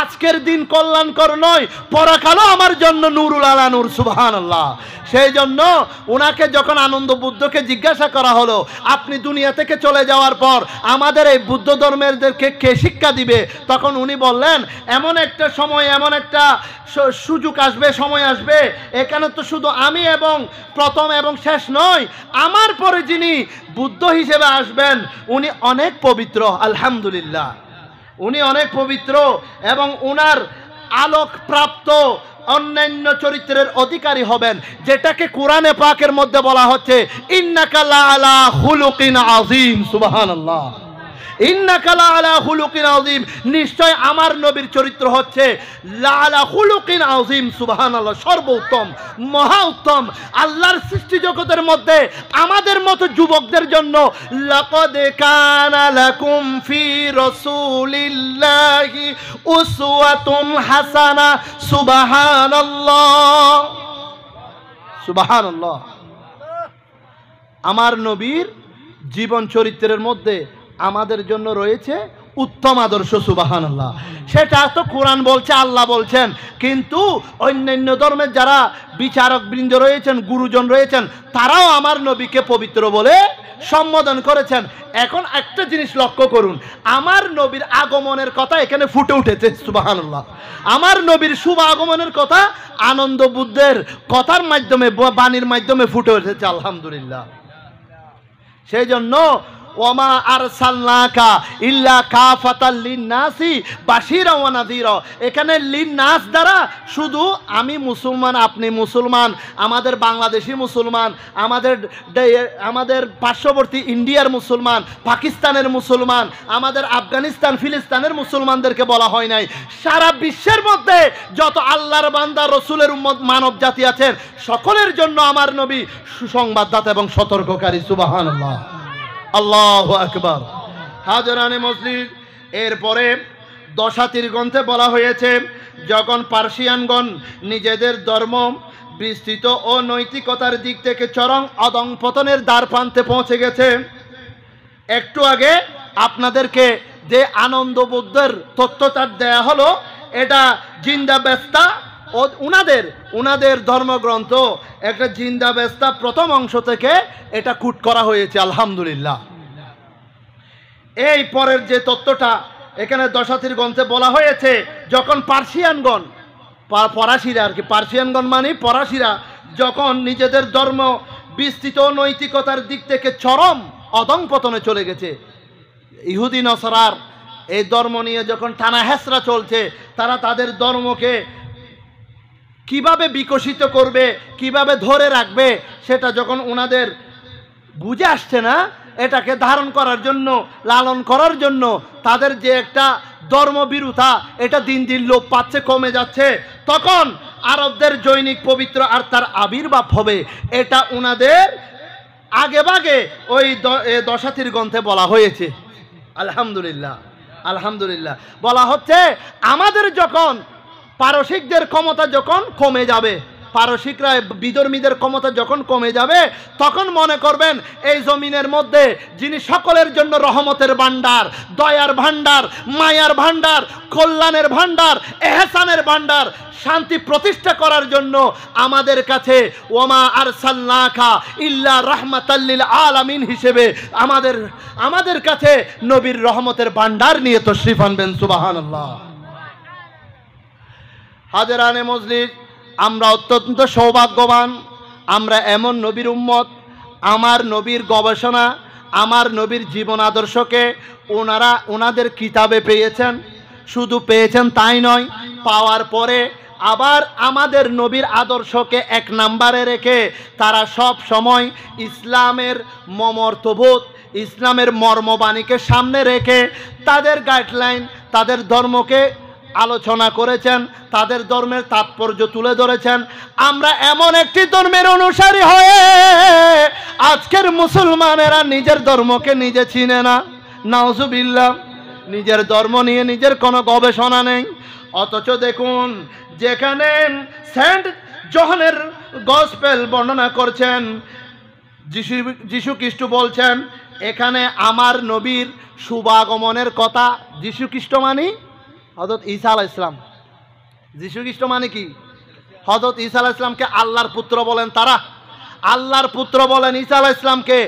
A: আজকের দিন কল্যাণকর নয় পরকালও আমার জন্য নুরুল আলা নূর সুবহানাল্লাহ সেই জন্য ওনাকে যখন আনন্দ বুদ্ধকে জিজ্ঞাসা করা হলো আপনি দুনিয়া থেকে চলে যাওয়ার পর আমাদের এই বুদ্ধ ধর্মেরদেরকে কে শিক্ষা দিবে তখন উনি বললেন এমন একটা সময় এমন একটা সুযোগ আসবে সময় আসবে এখানে তো শুধু আমি এবং প্রথম এবং শেষ নয় আমার পরে যিনি বুদ্ধ হিসেবে আসবেন উনি অনেক পবিত্র আলহামদুলিল্লাহ উনি অনেক পবিত্র এবং উনার আলোকপ্রাপ্ত অন্যান্য চরিত্রের অধিকারী হবেন যেটাকে কোরআনে পাকের মধ্যে বলা হচ্ছে ইন্নাকালা আলা হুলুকিন আজিম সুবাহান আল্লাহ ইন্নাকালা আলা হুলুকিন নিশ্চয় আমার নবীর চরিত্র হচ্ছে লালা হুলুকিন সর্বোত্তম মহা উত্তম আল্লাহর সৃষ্টি জগতের মধ্যে আমাদের মতো যুবকদের জন্য হাসানা আমার নবীর জীবন চরিত্রের মধ্যে আমাদের জন্য রয়েছে উত্তম আদর্শ সুবাহান আল্লাহ সেটা তো কোরআন বলছে আল্লাহ বলছেন কিন্তু অন্যান্য ধর্মের যারা বিচারক বৃন্দ রয়েছেন গুরুজন রয়েছেন তারাও আমার নবীকে পবিত্র বলে সম্বোধন করেছেন এখন একটা জিনিস লক্ষ্য করুন আমার নবীর আগমনের কথা এখানে ফুটে উঠেছে সুবাহানুল্লাহ আমার নবীর শুভ আগমনের কথা আনন্দ বুদ্ধের কথার মাধ্যমে বাণীর মাধ্যমে ফুটে উঠেছে আলহামদুলিল্লাহ সেই জন্য ওমা আর সাল্লাকা ইল্লা কাফাতাল লিন্নাসি বাসিরা ওয়া নাদিরা এখানে লিন্নাস দ্বারা শুধু আমি মুসলমান আপনি মুসলমান আমাদের বাংলাদেশি মুসলমান আমাদের আমাদের পার্শ্ববর্তী ইন্ডিয়ার মুসলমান পাকিস্তানের মুসলমান আমাদের আফগানিস্তান ফিলিস্তানের মুসলমানদেরকে বলা হয় নাই সারা বিশ্বের মধ্যে যত আল্লাহর বান্দা রসুলের মানব জাতি আছেন সকলের জন্য আমার নবী সুসংবাদদাতা এবং সতর্ককারী সুবাহান আল্লাহ আল্লাহ আকবর হাজরানে মসজিদ এরপরে দশাতির গ্রন্থে বলা হয়েছে যখন পার্সিয়ানগণ নিজেদের ধর্ম বিস্তৃত ও নৈতিকতার দিক থেকে চরম অদং পতনের দ্বার প্রান্তে পৌঁছে গেছে একটু আগে আপনাদেরকে যে আনন্দ বুদ্ধের তথ্যটা দেয়া হলো এটা জিন্দা ব্যস্তা ওনাদের ওনাদের ধর্মগ্রন্থ একটা জিন্দা বেস্তা প্রথম অংশ থেকে এটা কুট করা হয়েছে আলহামদুলিল্লাহ এই পরের যে তত্ত্বটা এখানে দশাতির গ্রন্থে বলা হয়েছে যখন পার্সিয়ানগণ ফরাসিরা আর কি পার্সিয়ানগণ মানে ফরাসিরা যখন নিজেদের ধর্ম বিস্তৃত নৈতিকতার দিক থেকে চরম অদংপতনে চলে গেছে ইহুদি নসরার এই ধর্ম নিয়ে যখন টানা হেসরা চলছে তারা তাদের ধর্মকে কিভাবে বিকশিত করবে কিভাবে ধরে রাখবে সেটা যখন ওনাদের বুঝে আসছে না এটাকে ধারণ করার জন্য লালন করার জন্য তাদের যে একটা ধর্মবিরুথা এটা দিন দিন লোপ পাচ্ছে কমে যাচ্ছে তখন আরবদের জৈনিক পবিত্র আর তার আবির্ভাব হবে এটা ওনাদের আগে বাগে ওই দশাতির গ্রন্থে বলা হয়েছে আলহামদুলিল্লাহ আলহামদুলিল্লাহ বলা হচ্ছে আমাদের যখন পারসিকদের ক্ষমতা যখন কমে যাবে পারসিকরা বিধর্মীদের ক্ষমতা যখন কমে যাবে তখন মনে করবেন এই জমিনের মধ্যে যিনি সকলের জন্য রহমতের ভাণ্ডার দয়ার ভাণ্ডার মায়ার ভাণ্ডার কল্যাণের ভাণ্ডার এহসানের ভাণ্ডার শান্তি প্রতিষ্ঠা করার জন্য আমাদের কাছে ওমা আর সাল্লাখা ইল্লা আল আলামিন হিসেবে আমাদের আমাদের কাছে নবীর রহমতের ভাণ্ডার নিয়ে তো বেন সুবাহান আল্লাহ হাজারানে মজলিস আমরা অত্যন্ত সৌভাগ্যবান আমরা এমন নবীর উম্মত আমার নবীর গবেষণা আমার নবীর জীবন আদর্শকে ওনারা ওনাদের কিতাবে পেয়েছেন শুধু পেয়েছেন তাই নয় পাওয়ার পরে আবার আমাদের নবীর আদর্শকে এক নাম্বারে রেখে তারা সব সময় ইসলামের মমর্থবোধ ইসলামের মর্মবাণীকে সামনে রেখে তাদের গাইডলাইন তাদের ধর্মকে আলোচনা করেছেন তাদের ধর্মের তাৎপর্য তুলে ধরেছেন আমরা এমন একটি ধর্মের অনুসারী হয়ে আজকের মুসলমানেরা নিজের ধর্মকে নিজে চিনে না নাওজুবিল্লা নিজের ধর্ম নিয়ে নিজের কোনো গবেষণা নেই অথচ দেখুন যেখানে সেন্ট জহনের গসপেল বর্ণনা করছেন যিশু যিশু খ্রিস্ট বলছেন এখানে আমার নবীর শুভাগমনের কথা যিশু খ্রিস্ট মানি হজরত ঈসা আলাহ ইসলাম খ্রিস্ট মানে কি হজরত ঈসা আলাহ ইসলামকে আল্লাহর পুত্র বলেন তারা আল্লাহর পুত্র বলেন ঈসা আলাহ ইসলামকে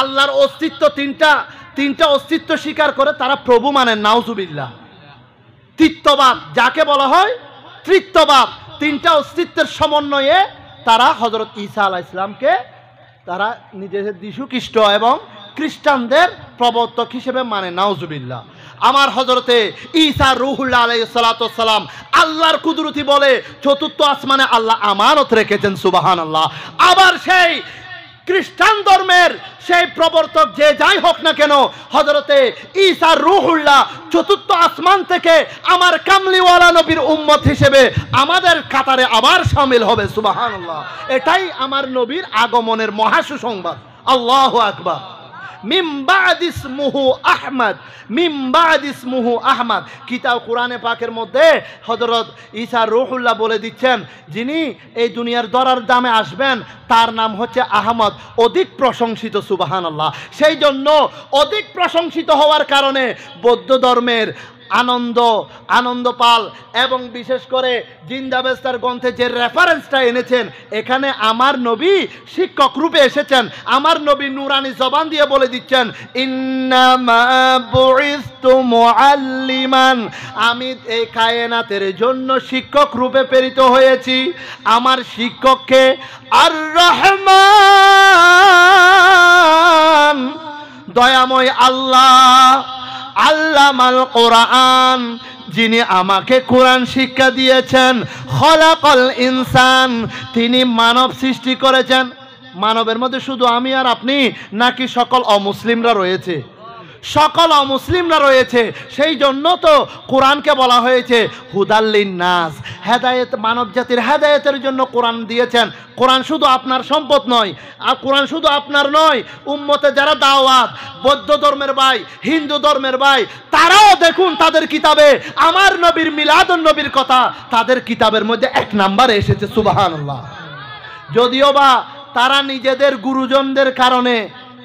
A: আল্লাহর অস্তিত্ব তিনটা তিনটা অস্তিত্ব স্বীকার করে তারা প্রভু মানেন নাউজুবিল্লা তৃত্ববাদ যাকে বলা হয় তৃত্ববাদ তিনটা অস্তিত্বের সমন্বয়ে তারা হজরত ঈসা আলাহ ইসলামকে তারা নিজেদের যীশু খ্রিস্ট এবং খ্রিস্টানদের প্রবর্তক হিসেবে মানে নাউজুবিল্লা আমার হজরতে ইসা রুহুল্লা আলাই সালাতাম আল্লাহর কুদরতি বলে চতুর্থ আসমানে আল্লাহ আমানত রেখেছেন সুবাহান আল্লাহ আবার সেই খ্রিস্টান ধর্মের সেই প্রবর্তক যে যাই হোক না কেন হজরতে ঈসা রুহুল্লাহ চতুর্থ আসমান থেকে আমার কামলিওয়ালা নবীর উম্মত হিসেবে আমাদের কাতারে আবার সামিল হবে সুবাহান আল্লাহ এটাই আমার নবীর আগমনের মহাসুসংবাদ আল্লাহ আকবার মিমবাদ কোরআনে মধ্যে রহুল্লাহ বলে দিচ্ছেন যিনি এই দুনিয়ার দরার দামে আসবেন তার নাম হচ্ছে আহমদ অধিক প্রশংসিত সুবাহান সেই জন্য অধিক প্রশংসিত হওয়ার কারণে বৌদ্ধ ধর্মের আনন্দ আনন্দ পাল এবং বিশেষ করে জিন্দাবেস্তার গ্রন্থে যে রেফারেন্সটা এনেছেন এখানে আমার নবী শিক্ষক রূপে এসেছেন আমার নবী নুরানি জবান দিয়ে বলে দিচ্ছেন মুআল্লিমান আমি এই কায়নাতের জন্য শিক্ষক রূপে প্রেরিত হয়েছি আমার শিক্ষককে আর রহমান দয়াময় আল্লাহ আল্লামাল কোরআন যিনি আমাকে কোরআন শিক্ষা দিয়েছেন খলাকল ইনসান তিনি মানব সৃষ্টি করেছেন মানবের মধ্যে শুধু আমি আর আপনি নাকি সকল অমুসলিমরা রয়েছে সকল অমুসলিমরা রয়েছে সেই জন্য তো কোরআনকে বলা হয়েছে হুদাল্লিন নাস হেদায়েত মানব জাতির হেদায়েতের জন্য কোরআন দিয়েছেন কোরআন শুধু আপনার সম্পদ নয় আর কোরআন শুধু আপনার নয় উম্মতে যারা দাওয়াত বৌদ্ধ ধর্মের ভাই হিন্দু ধর্মের ভাই তারাও দেখুন তাদের কিতাবে আমার নবীর মিলাদন নবীর কথা তাদের কিতাবের মধ্যে এক নাম্বারে এসেছে সুবাহান্লাহ যদিও বা তারা নিজেদের গুরুজনদের কারণে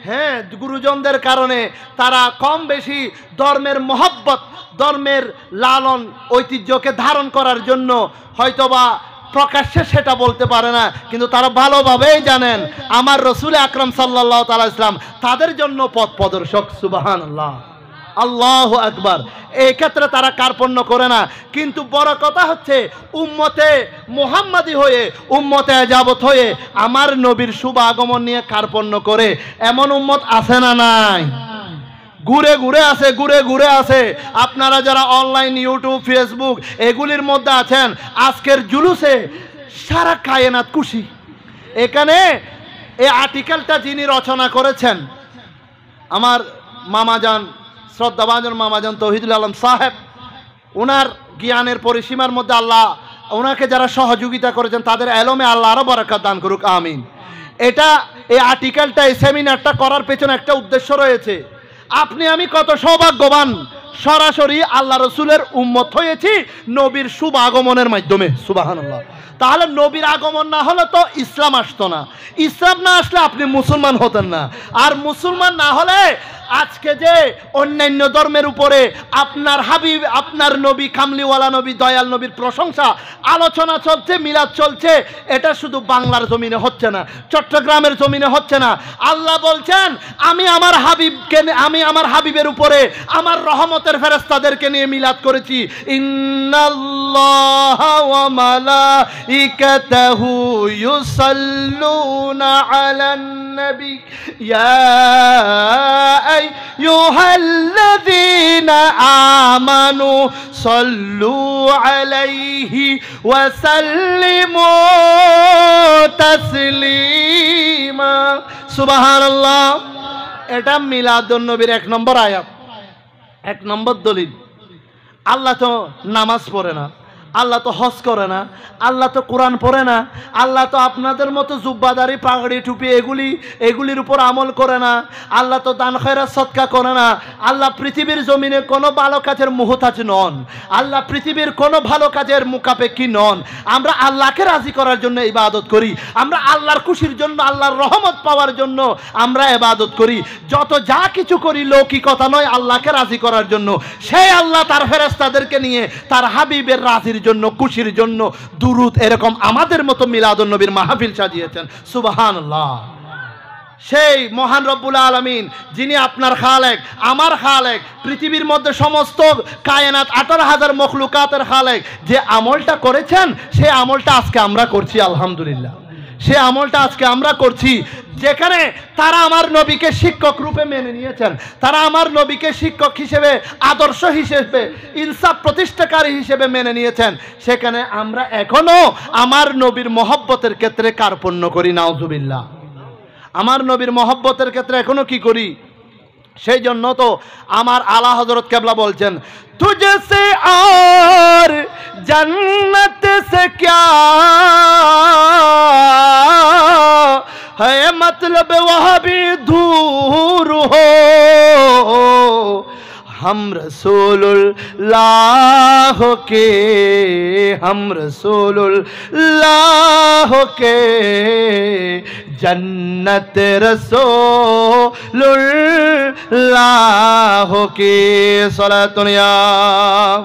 A: হ্যাঁ গুরুজনদের কারণে তারা কম বেশি ধর্মের মহব্বত ধর্মের লালন ঐতিহ্যকে ধারণ করার জন্য হয়তোবা প্রকাশ্যে সেটা বলতে পারে না কিন্তু তারা ভালোভাবেই জানেন আমার রসুল আকরম সাল্লাহ তালা ইসলাম তাদের জন্য পথ প্রদর্শক সুবাহান আল্লাহ আল্লাহ আকবার এই ক্ষেত্রে তারা কার্পণ্য করে না কিন্তু বড় কথা হচ্ছে উম্মতে মোহাম্মাদি হয়ে উম্মতে যাবত হয়ে আমার নবীর শুভ আগমন নিয়ে কার্পণ্য করে এমন উম্মত আছে না নাই ঘুরে ঘুরে আছে ঘুরে ঘুরে আছে আপনারা যারা অনলাইন ইউটিউব ফেসবুক এগুলির মধ্যে আছেন আজকের জুলুসে সারা কায়েনাত খুশি এখানে এই আর্টিকেলটা যিনি রচনা করেছেন আমার মামাজান শ্রদ্ধাভাজন মামাজন তহিদুল আলম সাহেব ওনার জ্ঞানের পরিসীমার মধ্যে আল্লাহ ওনাকে যারা সহযোগিতা করেছেন তাদের এলমে আল্লাহ আরও বরাকাত দান করুক আমিন এটা এই আর্টিকেলটা এই সেমিনারটা করার পেছনে একটা উদ্দেশ্য রয়েছে আপনি আমি কত সৌভাগ্যবান সরাসরি আল্লাহ রসুলের উন্মত হয়েছি নবীর শুভ আগমনের মাধ্যমে সুবাহান তাহলে নবীর আগমন না হলে তো ইসলাম আসতো না ইসলাম না আসলে আপনি মুসলমান হতেন না আর মুসলমান না হলে আজকে যে অন্যান্য ধর্মের উপরে আপনার হাবিব আপনার নবী কামলিওয়ালা নবী দয়াল নবীর প্রশংসা আলোচনা চলছে মিলাদ চলছে এটা শুধু বাংলার জমিনে হচ্ছে না চট্টগ্রামের জমিনে হচ্ছে না আল্লাহ বলছেন আমি আমার হাবিবকে আমি আমার হাবিবের উপরে আমার রহমতের ফেরস্তাদেরকে নিয়ে মিলাদ করেছি ইন্নাল্লাহ ايها امنوا صلوا عليه وسلموا تسليما سبحان الله এটা মিলাদুন নবীর এক নম্বর আয়াত এক নম্বর দলিল আল্লাহ তো নামাজ পড়ে না আল্লাহ তো হজ করে না আল্লাহ তো কোরআন পড়ে না আল্লাহ তো আপনাদের মতো জুব্বাদারি পাগড়ি টুপি এগুলি এগুলির উপর আমল করে না আল্লাহ তো দান খায়রা সৎকা করে না আল্লাহ পৃথিবীর জমিনে কোনো ভালো কাজের মুহতাজ নন আল্লাহ পৃথিবীর কোনো ভালো কাজের মুখাপেক্ষী নন আমরা আল্লাহকে রাজি করার জন্য ইবাদত করি আমরা আল্লাহর খুশির জন্য আল্লাহর রহমত পাওয়ার জন্য আমরা এবাদত করি যত যা কিছু করি লৌকিকতা নয় আল্লাহকে রাজি করার জন্য সেই আল্লাহ তার ফেরাস্তাদেরকে নিয়ে তার হাবিবের রাজির জন্য খুশির জন্য দুরুদ এরকম আমাদের মতো মিলাদুল নবীর মাহফিল সাজিয়েছেন সুবাহান সেই মহান রব্বুল আলমিন যিনি আপনার খালেক আমার খালেক পৃথিবীর মধ্যে সমস্ত কায়নাত আঠারো হাজার মখলুকাতের খালেক যে আমলটা করেছেন সে আমলটা আজকে আমরা করছি আলহামদুলিল্লাহ সে আমলটা আজকে আমরা করছি যেখানে তারা আমার নবীকে শিক্ষক রূপে মেনে নিয়েছেন তারা আমার নবীকে শিক্ষক হিসেবে আদর্শ হিসেবে ইনসাফ প্রতিষ্ঠাকারী হিসেবে মেনে নিয়েছেন সেখানে আমরা এখনও আমার নবীর মহব্বতের ক্ষেত্রে কার্পণ্য করি নাওজুবিল্লাহ আমার নবীর মহব্বতের ক্ষেত্রে এখনও কি করি সেই জন্য তো আমার আলা হজরত কেবলা বলছেন তুঝে সে আর জন্নত সে হতলব হ্যাঁ মতলব ধূর হো ہم رسول اللہ کے ہم رسول اللہ کے جنت رسول اللہ لول صلاة دنیا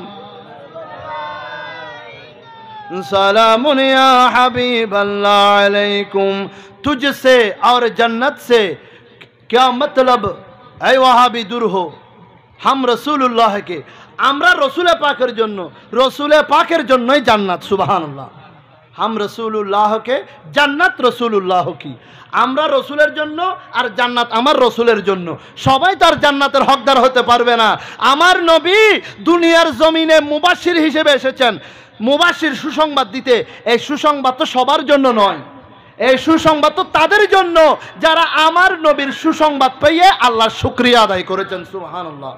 A: سلام یا حبیب اللہ علیکم تجھ سے اور جنت سے کیا مطلب اے وہاں بھی دور ہو হাম রসুল্লাহকে আমরা রসুলে পাকের জন্য রসুলে পাকের জন্যই জান্নাত সুবাহান্লাহ হাম রসুল্লাহকে জান্নাত রসুল্লাহ কি আমরা রসুলের জন্য আর জান্নাত আমার রসুলের জন্য সবাই তার জান্নাতের হকদার হতে পারবে না আমার নবী দুনিয়ার জমিনে মুবাসির হিসেবে এসেছেন মুবাসির সুসংবাদ দিতে এই সুসংবাদ তো সবার জন্য নয় এই সুসংবাদ তো তাদের জন্য যারা আমার নবীর সুসংবাদ পেয়ে আল্লাহ শুক্রিয়া আদায় করেছেন সুহান আল্লাহ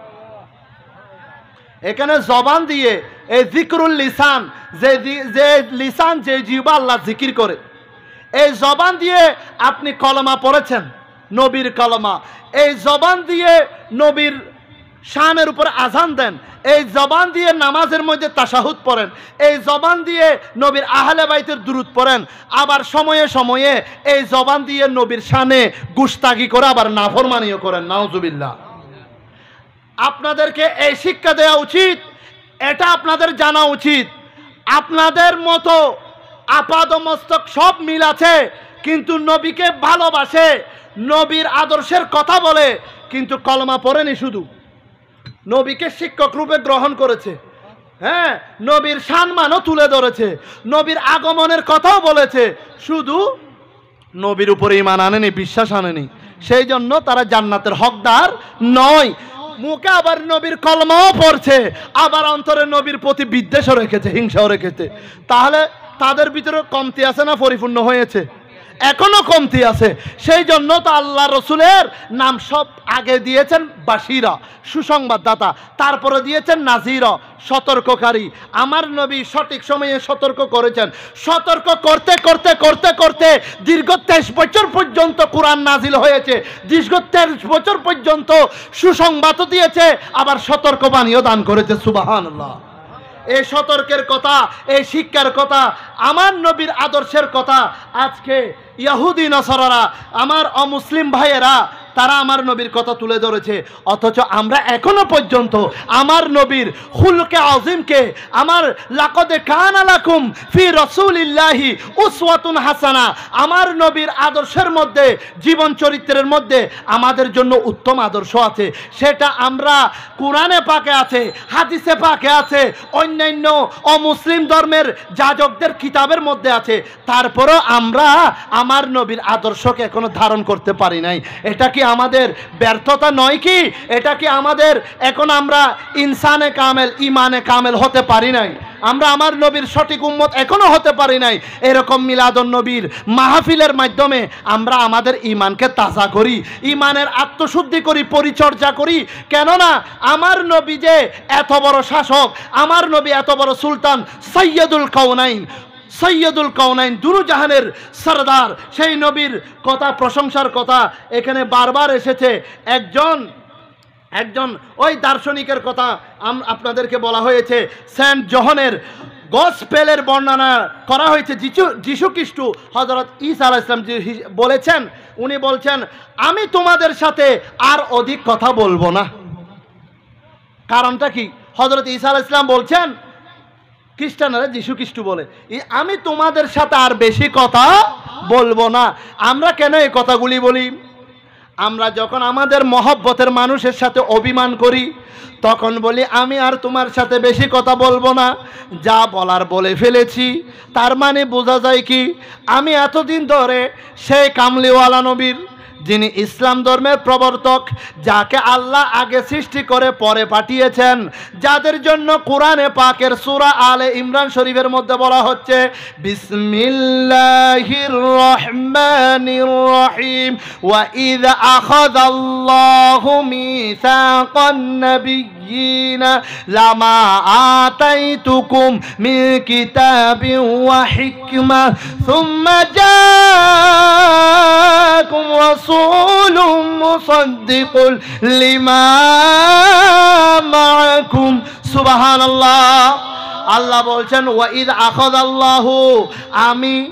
A: এখানে জবান দিয়ে এই জিকরুল লিসান যে যে লিসান যে জিবা আল্লাহ জিকির করে এই জবান দিয়ে আপনি কলমা পড়েছেন নবীর কলমা এই জবান দিয়ে নবীর শানের উপর আজান দেন এই জবান দিয়ে নামাজের মধ্যে তাসাহুদ পড়েন এই জবান দিয়ে নবীর আহলে বাইতের দূরত পড়েন আবার সময়ে সময়ে এই জবান দিয়ে নবীর শানে গুস্তাগি করে আবার নাফরমানিও করেন নাওজুবিল্লাহ আপনাদেরকে এই শিক্ষা দেওয়া উচিত এটা আপনাদের জানা উচিত আপনাদের মতো আপাদমস্তক সব মিল আছে কিন্তু নবীকে ভালোবাসে নবীর আদর্শের কথা বলে কিন্তু কলমা পড়েনি শুধু নবীকে শিক্ষক রূপে গ্রহণ করেছে হ্যাঁ নবীর সম্মানও তুলে ধরেছে নবীর আগমনের কথাও বলেছে শুধু নবীর উপরে ইমান আনেনি বিশ্বাস আনেনি সেই জন্য তারা জান্নাতের হকদার নয় মুখে আবার নবীর কলমাও পড়ছে আবার অন্তরে নবীর প্রতি বিদ্বেষও রেখেছে হিংসাও রেখেছে তাহলে তাদের ভিতরে কমতি আছে না পরিপূর্ণ হয়েছে এখনো কমতি আছে সেই জন্য তো আল্লাহ রসুলের নাম সব আগে দিয়েছেন বাসিরা সুসংবাদদাতা তারপরে দিয়েছেন নাজির সতর্ককারী আমার নবী সঠিক সময়ে সতর্ক করেছেন সতর্ক করতে করতে করতে করতে দীর্ঘ তেইশ বছর পর্যন্ত কোরআন নাজিল হয়েছে দীর্ঘ তেইশ বছর পর্যন্ত সুসংবাদও দিয়েছে আবার সতর্কবাণীও দান করেছে সুবাহান আল্লাহ এই সতর্কের কথা এই শিক্ষার কথা আমার নবীর আদর্শের কথা আজকে ইয়াহুদি নসরারা আমার অমুসলিম ভাইয়েরা তারা আমার নবীর কথা তুলে ধরেছে অথচ আমরা এখনো পর্যন্ত আমার নবীর হুলকে আজিমকে আমার লাকদে কান আলাকুম ফি রসুলিল্লাহি উসওয়াতুন হাসানা আমার নবীর আদর্শের মধ্যে জীবন চরিত্রের মধ্যে আমাদের জন্য উত্তম আদর্শ আছে সেটা আমরা কোরআনে পাকে আছে হাদিসে পাকে আছে অন্যান্য অমুসলিম ধর্মের যাজকদের কিতাবের মধ্যে আছে তারপরও আমরা আমার নবীর আদর্শকে এখনো ধারণ করতে পারি নাই এটা কি আমাদের ব্যর্থতা নয় কি এটা কি আমাদের এখন আমরা ইনসানে কামেল ইমানে কামেল হতে পারি নাই আমরা আমার নবীর সঠিক উম্মত এখনো হতে পারি নাই এরকম মিলাদন নবীর মাহফিলের মাধ্যমে আমরা আমাদের ইমানকে তাজা করি ইমানের আত্মশুদ্ধি করি পরিচর্যা করি কেননা আমার নবী যে এত বড় শাসক আমার নবী এত বড় সুলতান সৈয়দুল কৌনাইন সৈয়দুল কৌনাইন দুরু জাহানের সরদার সেই নবীর কথা প্রশংসার কথা এখানে বারবার এসেছে একজন একজন ওই দার্শনিকের কথা আপনাদেরকে বলা হয়েছে সেন্ট জহনের গসপেলের বর্ণনা করা হয়েছে যিশু যিশু খ্রিস্ট হজরত ইসা আলাহ ইসলাম বলেছেন উনি বলছেন আমি তোমাদের সাথে আর অধিক কথা বলবো না কারণটা কি হজরত ইসা আলাহ ইসলাম বলছেন খ্রিস্টানরা যিশু খ্রিস্ট বলে আমি তোমাদের সাথে আর বেশি কথা বলবো না আমরা কেন এই কথাগুলি বলি আমরা যখন আমাদের মহব্বতের মানুষের সাথে অভিমান করি তখন বলি আমি আর তোমার সাথে বেশি কথা বলবো না যা বলার বলে ফেলেছি তার মানে বোঝা যায় কি আমি এতদিন ধরে সেই কামলিওয়ালা নবীর যিনি ইসলাম ধর্মের প্রবর্তক যাকে আল্লাহ আগে সৃষ্টি করে পরে পাঠিয়েছেন যাদের জন্য কোরআনে পাকের সুরা আলে ইমরান শরীফের মধ্যে বলা হচ্ছে বিসমিল্লাহির রহিম النبيين لما آتيتكم من كتاب وحكمة ثم جاءكم رسول مصدق لما معكم سبحان الله আল্লাহ বলছেন وإذ أخذ الله آمين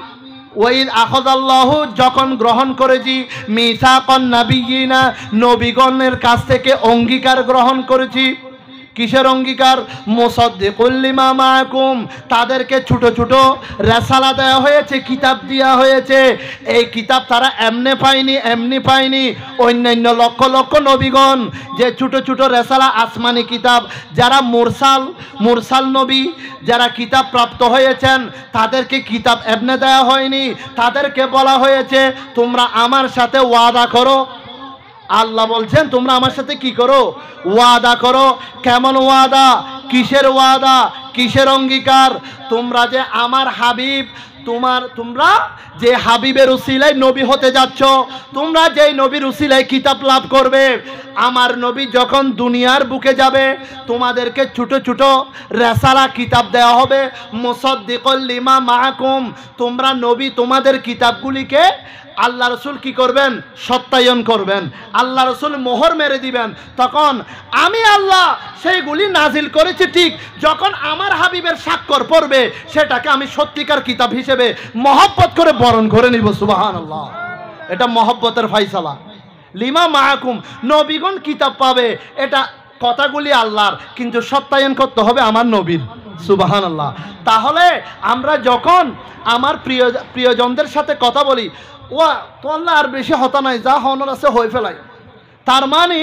A: ওয়াইদ আখদাল্লাহ যখন গ্রহণ করেছি মিসাকন নাবিগিনা নবীগণের কাছ থেকে অঙ্গীকার গ্রহণ করেছি কিসের অঙ্গীকার মোসদ্দিকুল্লিমা মাহকুম তাদেরকে ছোট ছোট রেসালা দেওয়া হয়েছে কিতাব দেওয়া হয়েছে এই কিতাব তারা এমনি পায়নি এমনি পায়নি অন্যান্য লক্ষ লক্ষ নবীগণ যে ছোট ছোট রেসালা আসমানি কিতাব যারা মুরসাল মুরসাল নবী যারা কিতাব প্রাপ্ত হয়েছেন তাদেরকে কিতাব এমনি দেওয়া হয়নি তাদেরকে বলা হয়েছে তোমরা আমার সাথে ওয়াদা করো আল্লাহ বলছেন তোমরা আমার সাথে কি করো ওয়াদা করো কেমন ওয়াদা কিসের ওয়াদা কিসের অঙ্গীকার তোমরা যে আমার হাবিব তোমার তোমরা যে হাবিবের উসিলায় নবী হতে যাচ্ছ তোমরা যেই নবীর উসিলায় কিতাব লাভ করবে আমার নবী যখন দুনিয়ার বুকে যাবে তোমাদেরকে ছোট ছোট রেসারা কিতাব দেওয়া হবে মুসদ্দিকল লিমা মাহকুম তোমরা নবী তোমাদের কিতাবগুলিকে আল্লাহ রসুল কি করবেন সত্যায়ন করবেন আল্লাহ রসুল মোহর মেরে দিবেন তখন আমি আল্লাহ সেইগুলি নাজিল করেছি ঠিক যখন আমার হাবিবের স্বাক্ষর পড়বে সেটাকে আমি সত্যিকার কিতাব হিসেবে মহব্বত করে বরণ করে নিব সুবাহান আল্লাহ এটা মহব্বতের ফাইসালা লিমা মাহাকুম নবীগণ কিতাব পাবে এটা কথাগুলি আল্লাহর কিন্তু সত্যায়ন করতে হবে আমার নবীর সুবাহান আল্লাহ তাহলে আমরা যখন আমার প্রিয় প্রিয়জনদের সাথে কথা বলি ওয়া তোল্লা আর বেশি হতা নাই যা হনর আছে হয়ে ফেলাই তার মানে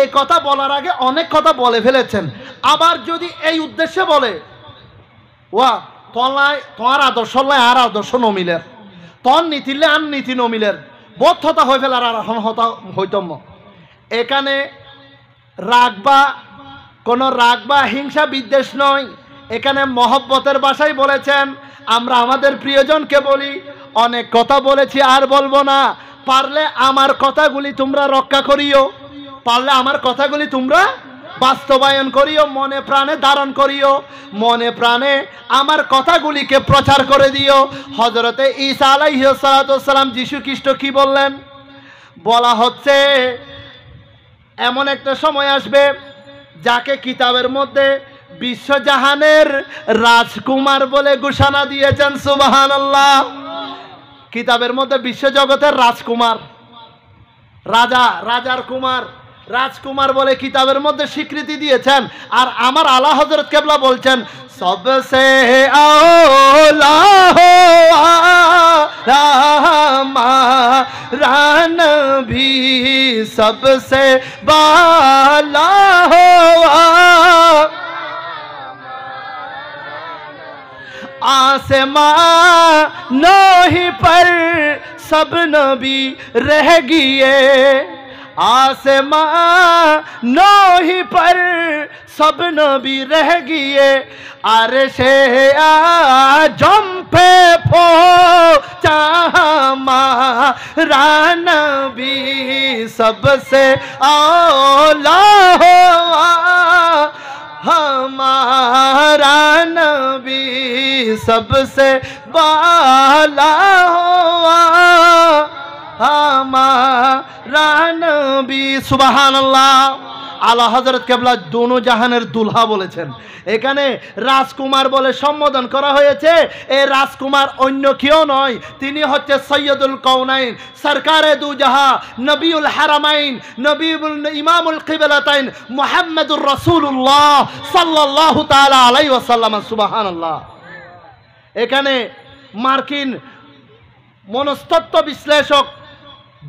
A: এই কথা বলার আগে অনেক কথা বলে ফেলেছেন আবার যদি এই উদ্দেশ্যে বলে ওয়া তলায় তোমার আদর্শ লাই আর আদর্শ নমিলের তন নীতিলে আর নীতি নমিলের বোধ হতা হয়ে ফেলার আর এখন হতা হইতম এখানে রাগ বা কোনো রাগ বা হিংসা বিদ্বেষ নয় এখানে মহব্বতের বাসায় বলেছেন আমরা আমাদের প্রিয়জনকে বলি অনেক কথা বলেছি আর বলবো না পারলে আমার কথাগুলি তোমরা রক্ষা করিও পারলে আমার কথাগুলি তোমরা বাস্তবায়ন করিও মনে প্রাণে ধারণ করিও মনে প্রাণে আমার কথাগুলিকে প্রচার করে দিও হজরতে ঈসা আলাইসালাম যিশু খ্রিস্ট কি বললেন বলা হচ্ছে এমন একটা সময় আসবে যাকে কিতাবের মধ্যে বিশ্বজাহানের রাজকুমার বলে ঘোষণা দিয়েছেন সুবাহান আল্লাহ কিতাবের মধ্যে বিশ্বজগতের রাজকুমার রাজা রাজার কুমার রাজকুমার বলে কিতাবের মধ্যে স্বীকৃতি দিয়েছেন আর আমার আলা হজরত কেবলা বলছেন সবসে রান ভি সবসে বালা হো آسمان نوہی پر سب نبی رہ گئے آسمان نوہی پر سب نبی رہ گئے عرش آجم پہ پھو چاہ ماں نبی سب سے اولا ہوا ہمارا نبی سب سے بالا ہوا ہمارا نبی سبحان اللہ আলা হজরত কেবলা দোনো জাহানের দুলহা বলেছেন এখানে রাজকুমার বলে সম্বোধন করা হয়েছে এ রাজকুমার অন্য কেউ নয় তিনি হচ্ছে সৈয়দুল কৌনাইন সরকারে দু জাহা নবীউল হারামাইন নবীবুল ইমামুল কিবলাতাইন মোহাম্মদুর রসুল্লাহ সাল্লাহ তালা আলাই ওসাল্লাম সুবাহান আল্লাহ এখানে মার্কিন মনস্তত্ব বিশ্লেষক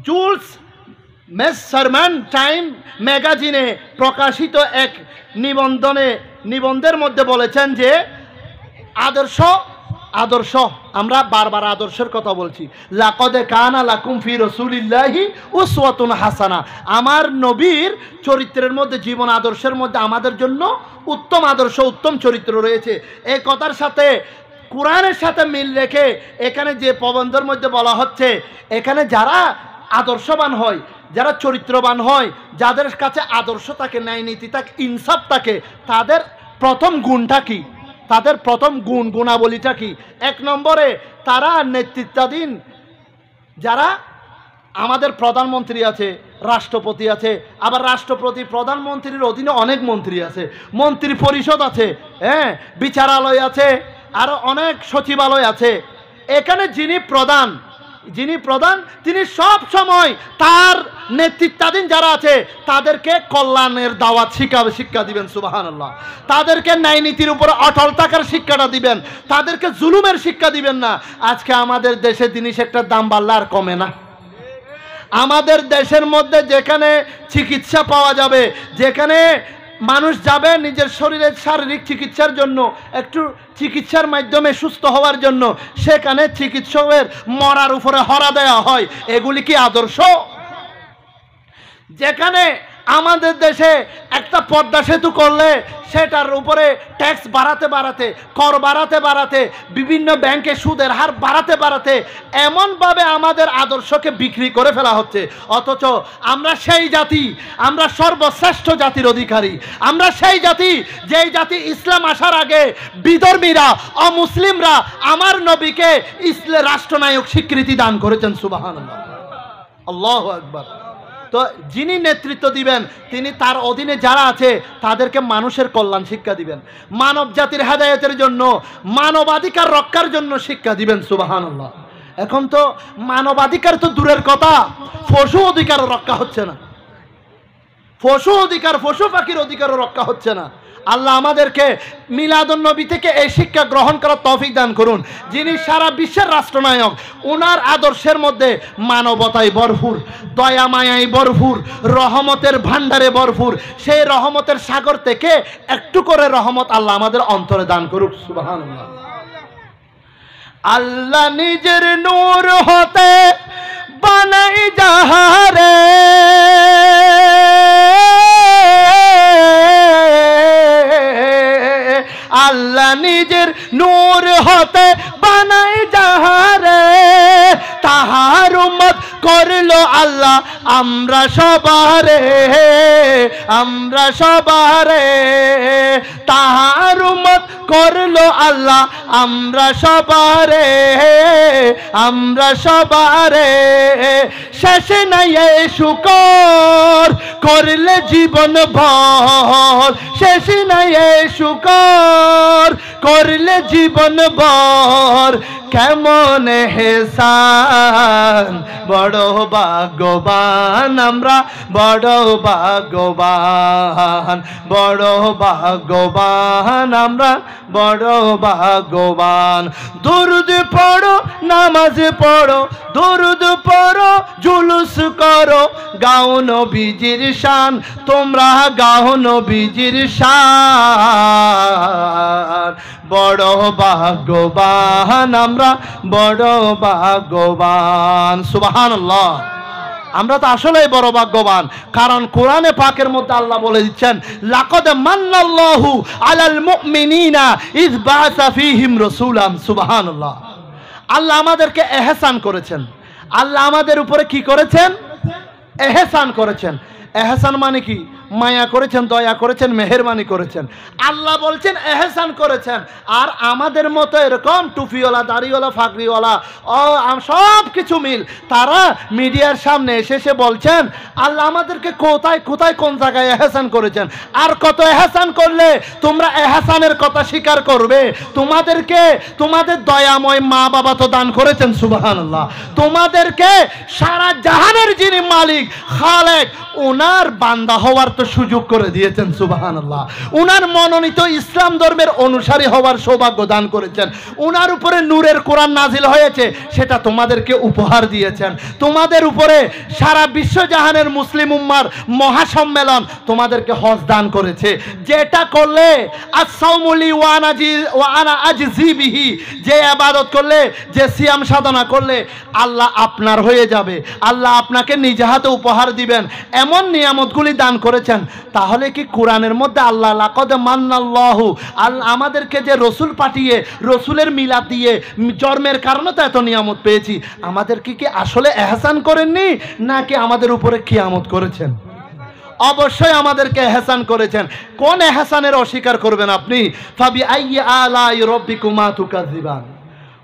A: জুলস মেস মেসারমান টাইম ম্যাগাজিনে প্রকাশিত এক নিবন্ধনে নিবন্ধের মধ্যে বলেছেন যে আদর্শ আদর্শ আমরা বারবার আদর্শের কথা বলছি লাকদে কানা লাকুম ফি রসুলিল্লাহি উসওয়াতুন হাসানা আমার নবীর চরিত্রের মধ্যে জীবন আদর্শের মধ্যে আমাদের জন্য উত্তম আদর্শ উত্তম চরিত্র রয়েছে এই কথার সাথে কোরআনের সাথে মিল রেখে এখানে যে প্রবন্ধের মধ্যে বলা হচ্ছে এখানে যারা আদর্শবান হয় যারা চরিত্রবান হয় যাদের কাছে আদর্শ থাকে ন্যায় নীতি থাকে ইনসাফ থাকে তাদের প্রথম গুণটা কি তাদের প্রথম গুণ গুণাবলীটা কি এক নম্বরে তারা নেতৃত্বাধীন যারা আমাদের প্রধানমন্ত্রী আছে রাষ্ট্রপতি আছে আবার রাষ্ট্রপতি প্রধানমন্ত্রীর অধীনে অনেক মন্ত্রী আছে মন্ত্রী পরিষদ আছে হ্যাঁ বিচারালয় আছে আরও অনেক সচিবালয় আছে এখানে যিনি প্রধান যিনি প্রধান তিনি সব সময় তার নেতৃত্বাধীন যারা আছে তাদেরকে কল্যাণের দাওয়াত শিক্ষা শিক্ষা দিবেন সুবাহান আল্লাহ তাদেরকে ন্যায় নীতির উপর অটল থাকার শিক্ষাটা দিবেন তাদেরকে জুলুমের শিক্ষা দিবেন না আজকে আমাদের দেশে জিনিস একটা দাম বাড়লে আর কমে না আমাদের দেশের মধ্যে যেখানে চিকিৎসা পাওয়া যাবে যেখানে মানুষ যাবে নিজের শরীরের শারীরিক চিকিৎসার জন্য একটু চিকিৎসার মাধ্যমে সুস্থ হওয়ার জন্য সেখানে চিকিৎসকের মরার উপরে হরা দেওয়া হয় এগুলি কি আদর্শ যেখানে আমাদের দেশে একটা পদ্মা সেতু করলে সেটার উপরে ট্যাক্স বাড়াতে বাড়াতে কর বাড়াতে বাড়াতে বিভিন্ন ব্যাংকে সুদের হার বাড়াতে বাড়াতে এমনভাবে আমাদের আদর্শকে বিক্রি করে ফেলা হচ্ছে অথচ আমরা সেই জাতি আমরা সর্বশ্রেষ্ঠ জাতির অধিকারী আমরা সেই জাতি যেই জাতি ইসলাম আসার আগে বিধর্মীরা অমুসলিমরা আমার নবীকে ইসলে রাষ্ট্রনায়ক স্বীকৃতি দান করেছেন সুবাহ আল্লাহ আকবর তো যিনি নেতৃত্ব দিবেন তিনি তার অধীনে যারা আছে তাদেরকে মানুষের কল্যাণ শিক্ষা দিবেন মানব জাতির হেদায়তের জন্য মানবাধিকার রক্ষার জন্য শিক্ষা দিবেন সুবাহান্লাহ এখন তো মানবাধিকার তো দূরের কথা পশু অধিকার রক্ষা হচ্ছে না পশু অধিকার পশু পাখির অধিকারও রক্ষা হচ্ছে না আল্লাহ আমাদেরকে মিলাদুন্নবী থেকে এই শিক্ষা গ্রহণ করার তফিক দান করুন যিনি সারা বিশ্বের রাষ্ট্রনায়ক ওনার আদর্শের মধ্যে মানবতায় ভরপুর দয়া মায়ায় ভরপুর রহমতের ভাণ্ডারে ভরপুর সেই রহমতের সাগর থেকে একটু করে রহমত আল্লাহ আমাদের অন্তরে দান করুক আল্লাহ নিজের নূর হতে বানাই যাহারে নূর হতে বানাই যাহারে তাহা করলো আল্লাহ আমরা সবারে আমরা সবারে তাহার উমত করলো আল্লাহ আমরা সবারে আমরা সবারে শেষে নাই শুকর করলে জীবন ভর শেষ নাই শুকর করলে জীবন ভর কেমন হেসান বড় বড় ভাগ্যবান আমরা বড় ভাগ্যবান বড় ভাগ্যবান আমরা বড় ভাগ্যবান দুরুদ পড়ো নামাজ পড়ো দুরুদ পড়ো জুলুস করো গাউন বিজির শান তোমরা গাউন বিজির শান বড় ভাগ্যবান আমরা বড় ভাগ্যবান সুবাহান আমরা তো আসলেই বড় ভাগ্যবান কারণ কোরআনে পাকের মধ্যে আল্লাহ বলে দিচ্ছেন লাকদ মান্নাল্লাহু আলাল মুমিনিনা ইজ বাসা ফিহিম রাসূলাম সুবহানাল্লাহ আল্লাহ আমাদেরকে এহসান করেছেন আল্লাহ আমাদের উপরে কি করেছেন এহসান করেছেন এহসান মানে কি মায়া করেছেন দয়া করেছেন মেহরবানি করেছেন আল্লাহ বলছেন এহেসান করেছেন আর আমাদের মতো এরকম টুপিওয়ালা দাড়িওয়ালা ফাঁকরিওয়ালা সব কিছু মিল তারা মিডিয়ার সামনে এসে এসে বলছেন আল্লাহ আমাদেরকে কোথায় কোথায় কোন জায়গায় এহেসান করেছেন আর কত এহেসান করলে তোমরা এহেসানের কথা স্বীকার করবে তোমাদেরকে তোমাদের দয়াময় মা বাবা তো দান করেছেন সুবাহান তোমাদেরকে সারা জাহানের যিনি মালিক খালেক ওনার বান্দা হওয়ার তো সুযোগ করে দিয়েছেন সুবাহান আল্লাহ উনার মনোনীত ইসলাম ধর্মের অনুসারী হওয়ার সৌভাগ্য দান করেছেন উনার উপরে নূরের কোরআন নাজিল হয়েছে সেটা তোমাদেরকে উপহার দিয়েছেন তোমাদের উপরে সারা বিশ্বজাহানের মুসলিম উম্মার মহাসম্মেলন তোমাদেরকে হজ দান করেছে যেটা করলে যে আবাদত করলে যে সিয়াম সাধনা করলে আল্লাহ আপনার হয়ে যাবে আল্লাহ আপনাকে নিজে হাতে উপহার দিবেন এমন নিয়ামতগুলি দান করেছেন বলছেন তাহলে কি কোরআনের মধ্যে আল্লাহ লাকদ মান্নাল্লাহ আল আমাদেরকে যে রসুল পাঠিয়ে রসুলের মিলাদ দিয়ে জন্মের কারণে তো এত নিয়ামত পেয়েছি আমাদের কি কি আসলে এহসান করেননি নাকি আমাদের উপরে কিয়ামত করেছেন অবশ্যই আমাদেরকে এহসান করেছেন কোন এহসানের অস্বীকার করবেন আপনি ফাবি আইয়ে আলাই রব্বি কুমা তুকাজিবান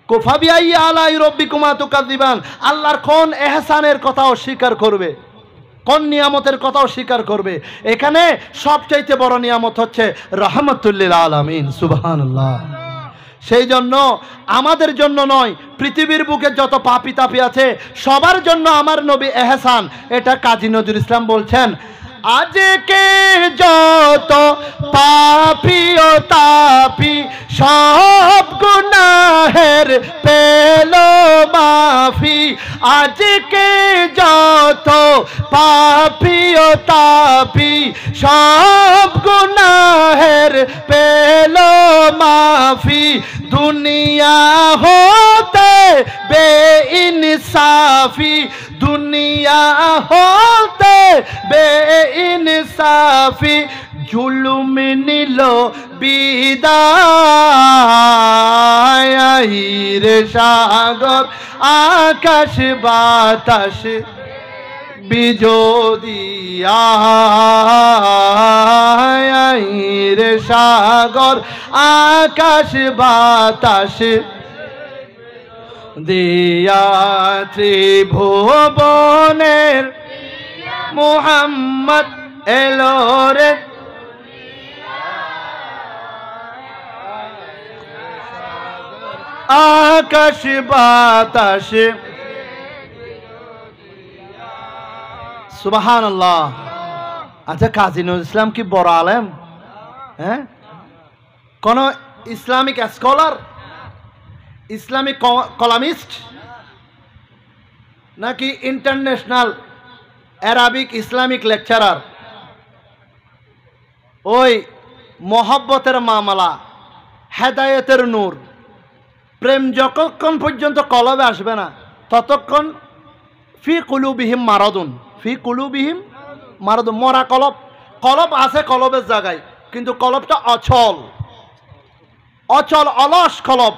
A: কোফাবি আইয়ে আলাই রব্বি কুমা তুকাজিবান আল্লাহর কোন এহসানের কথা অস্বীকার করবে কোন নিয়ামতের কথাও স্বীকার করবে এখানে সবচাইতে বড় নিয়ামত হচ্ছে রহমতুল্লিল আলমিন সুবাহান্লাহ সেই জন্য আমাদের জন্য নয় পৃথিবীর বুকে যত পাপি তাপি আছে সবার জন্য আমার নবী এহসান এটা কাজী নজরুল ইসলাম বলছেন আজকে যত পাপি ও তাপি সব গুনাহের পেল মাফি আজকে যত পাপি ও তাপি সব গুনাহের পেল মাফি দুনিয়া হতে বে ইনসাফি দুনিয়া হতে বে ইনসাফি জুলুম নিল বিদায় সাগর আকাশ বাতাস বিজোদিয়ায় সাগর আকাশ বাতাস দিয়া ত্রিভুবনের মোহাম্মদ এলো রে আকাশ বাতাস সুবাহান আচ্ছা কাজী নজরুল ইসলাম কি বড় আলেম হ্যাঁ কোন ইসলামিক স্কলার ইসলামিক কলামিস্ট নাকি ইন্টারন্যাশনাল অ্যারাবিক ইসলামিক লেকচারার ওই মহব্বতের মামলা হেদায়তের নূর প্রেম যতক্ষণ পর্যন্ত কলবে আসবে না ততক্ষণ ফি কুলুবিহীম মারদুন ফি কুলুবিহীম মারদুন মরা কলব কলব আছে কলবের জায়গায় কিন্তু কলবটা অচল অচল অলস কলব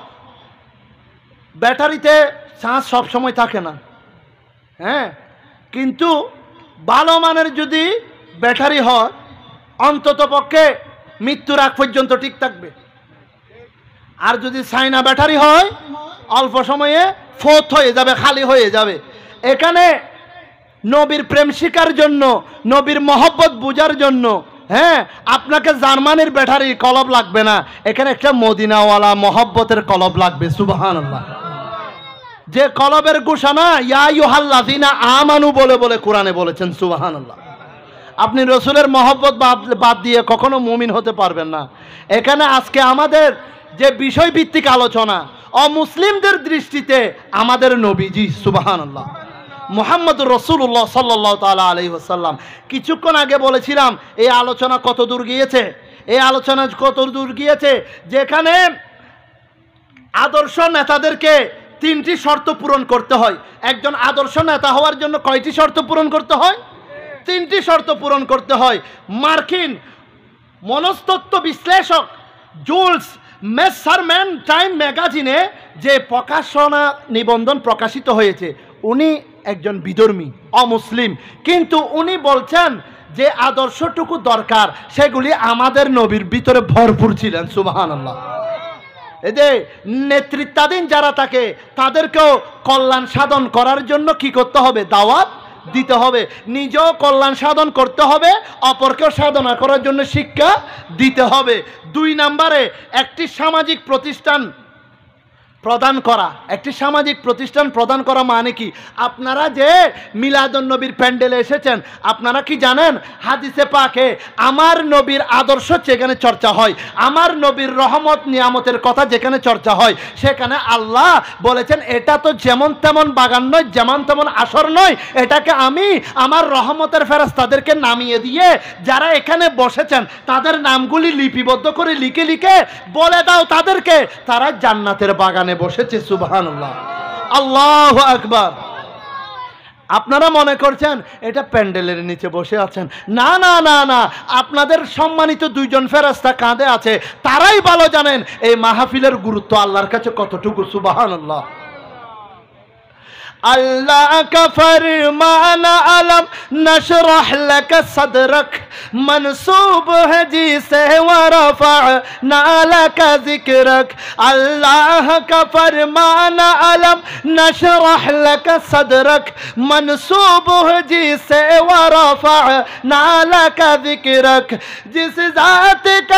A: ব্যাটারিতে চার্জ সবসময় থাকে না হ্যাঁ কিন্তু ভালো মানের যদি ব্যাটারি হয় অন্তত পক্ষে মৃত্যুর আগ পর্যন্ত ঠিক থাকবে আর যদি চাইনা ব্যাটারি হয় অল্প সময়ে ফোত হয়ে যাবে খালি হয়ে যাবে এখানে নবীর প্রেম শিকার জন্য নবীর মহব্বত বুঝার জন্য হ্যাঁ আপনাকে জার্মানির ব্যাটারি কলব লাগবে না এখানে একটা মদিনাওয়ালা মহব্বতের কলব লাগবে সুবাহান আল্লাহ যে কলবের গোসানা ইয়াহাল্লাদিনা আমানু বলে বলে কোরআনে বলেছেন সুবাহান আপনি রসুলের মহব্বত বাদ দিয়ে কখনো মুমিন হতে পারবেন না এখানে আজকে আমাদের যে বিষয়ভিত্তিক আলোচনা অমুসলিমদের দৃষ্টিতে আমাদের নবীজি সুবাহান আল্লাহ মোহাম্মদ রসুল্লাহ সাল্লাহ তালা আলি ওসাল্লাম কিছুক্ষণ আগে বলেছিলাম এই আলোচনা কত দূর গিয়েছে এই আলোচনা কত দূর গিয়েছে যেখানে আদর্শ নেতাদেরকে তিনটি শর্ত পূরণ করতে হয় একজন আদর্শ নেতা হওয়ার জন্য কয়টি শর্ত পূরণ করতে হয় তিনটি শর্ত পূরণ করতে হয় মার্কিন মনস্তত্ব বিশ্লেষক জুলস মেসারম্যান টাইম ম্যাগাজিনে যে প্রকাশনা নিবন্ধন প্রকাশিত হয়েছে উনি একজন বিধর্মী অমুসলিম কিন্তু উনি বলছেন যে আদর্শটুকু দরকার সেগুলি আমাদের নবীর ভিতরে ভরপুর ছিলেন সুবাহ আল্লাহ এদের নেতৃত্বাধীন যারা থাকে তাদেরকেও কল্যাণ সাধন করার জন্য কি করতে হবে দাওয়াত দিতে হবে নিজেও কল্যাণ সাধন করতে হবে অপরকেও সাধনা করার জন্য শিক্ষা দিতে হবে দুই নাম্বারে একটি সামাজিক প্রতিষ্ঠান প্রদান করা একটি সামাজিক প্রতিষ্ঠান প্রদান করা মানে কি আপনারা যে মিলাদন নবীর প্যান্ডেলে এসেছেন আপনারা কি জানেন হাদিসে পাকে আমার নবীর আদর্শ যেখানে চর্চা হয় আমার নবীর রহমত নিয়ামতের কথা যেখানে চর্চা হয় সেখানে আল্লাহ বলেছেন এটা তো যেমন তেমন বাগান নয় যেমন তেমন আসর নয় এটাকে আমি আমার রহমতের ফেরাজ তাদেরকে নামিয়ে দিয়ে যারা এখানে বসেছেন তাদের নামগুলি লিপিবদ্ধ করে লিখে লিখে বলে দাও তাদেরকে তারা জান্নাতের বাগানে এখানে বসেছে সুবাহান আল্লাহ আকবার আপনারা মনে করছেন এটা প্যান্ডেলের নিচে বসে আছেন না না না না আপনাদের সম্মানিত দুইজন ফেরাস্তা কাঁধে আছে তারাই ভালো জানেন এই মাহফিলের গুরুত্ব আল্লাহর কাছে কতটুকু সুবাহান আল্লাহ الله كفر معنا ألم نشرح لك صدرك منصوب هديسه ورفع نالك ذكرك الله كفر معنا ألم نشرح لك صدرك منصوب هديسه ورفع نالك ذكرك جس ذاتك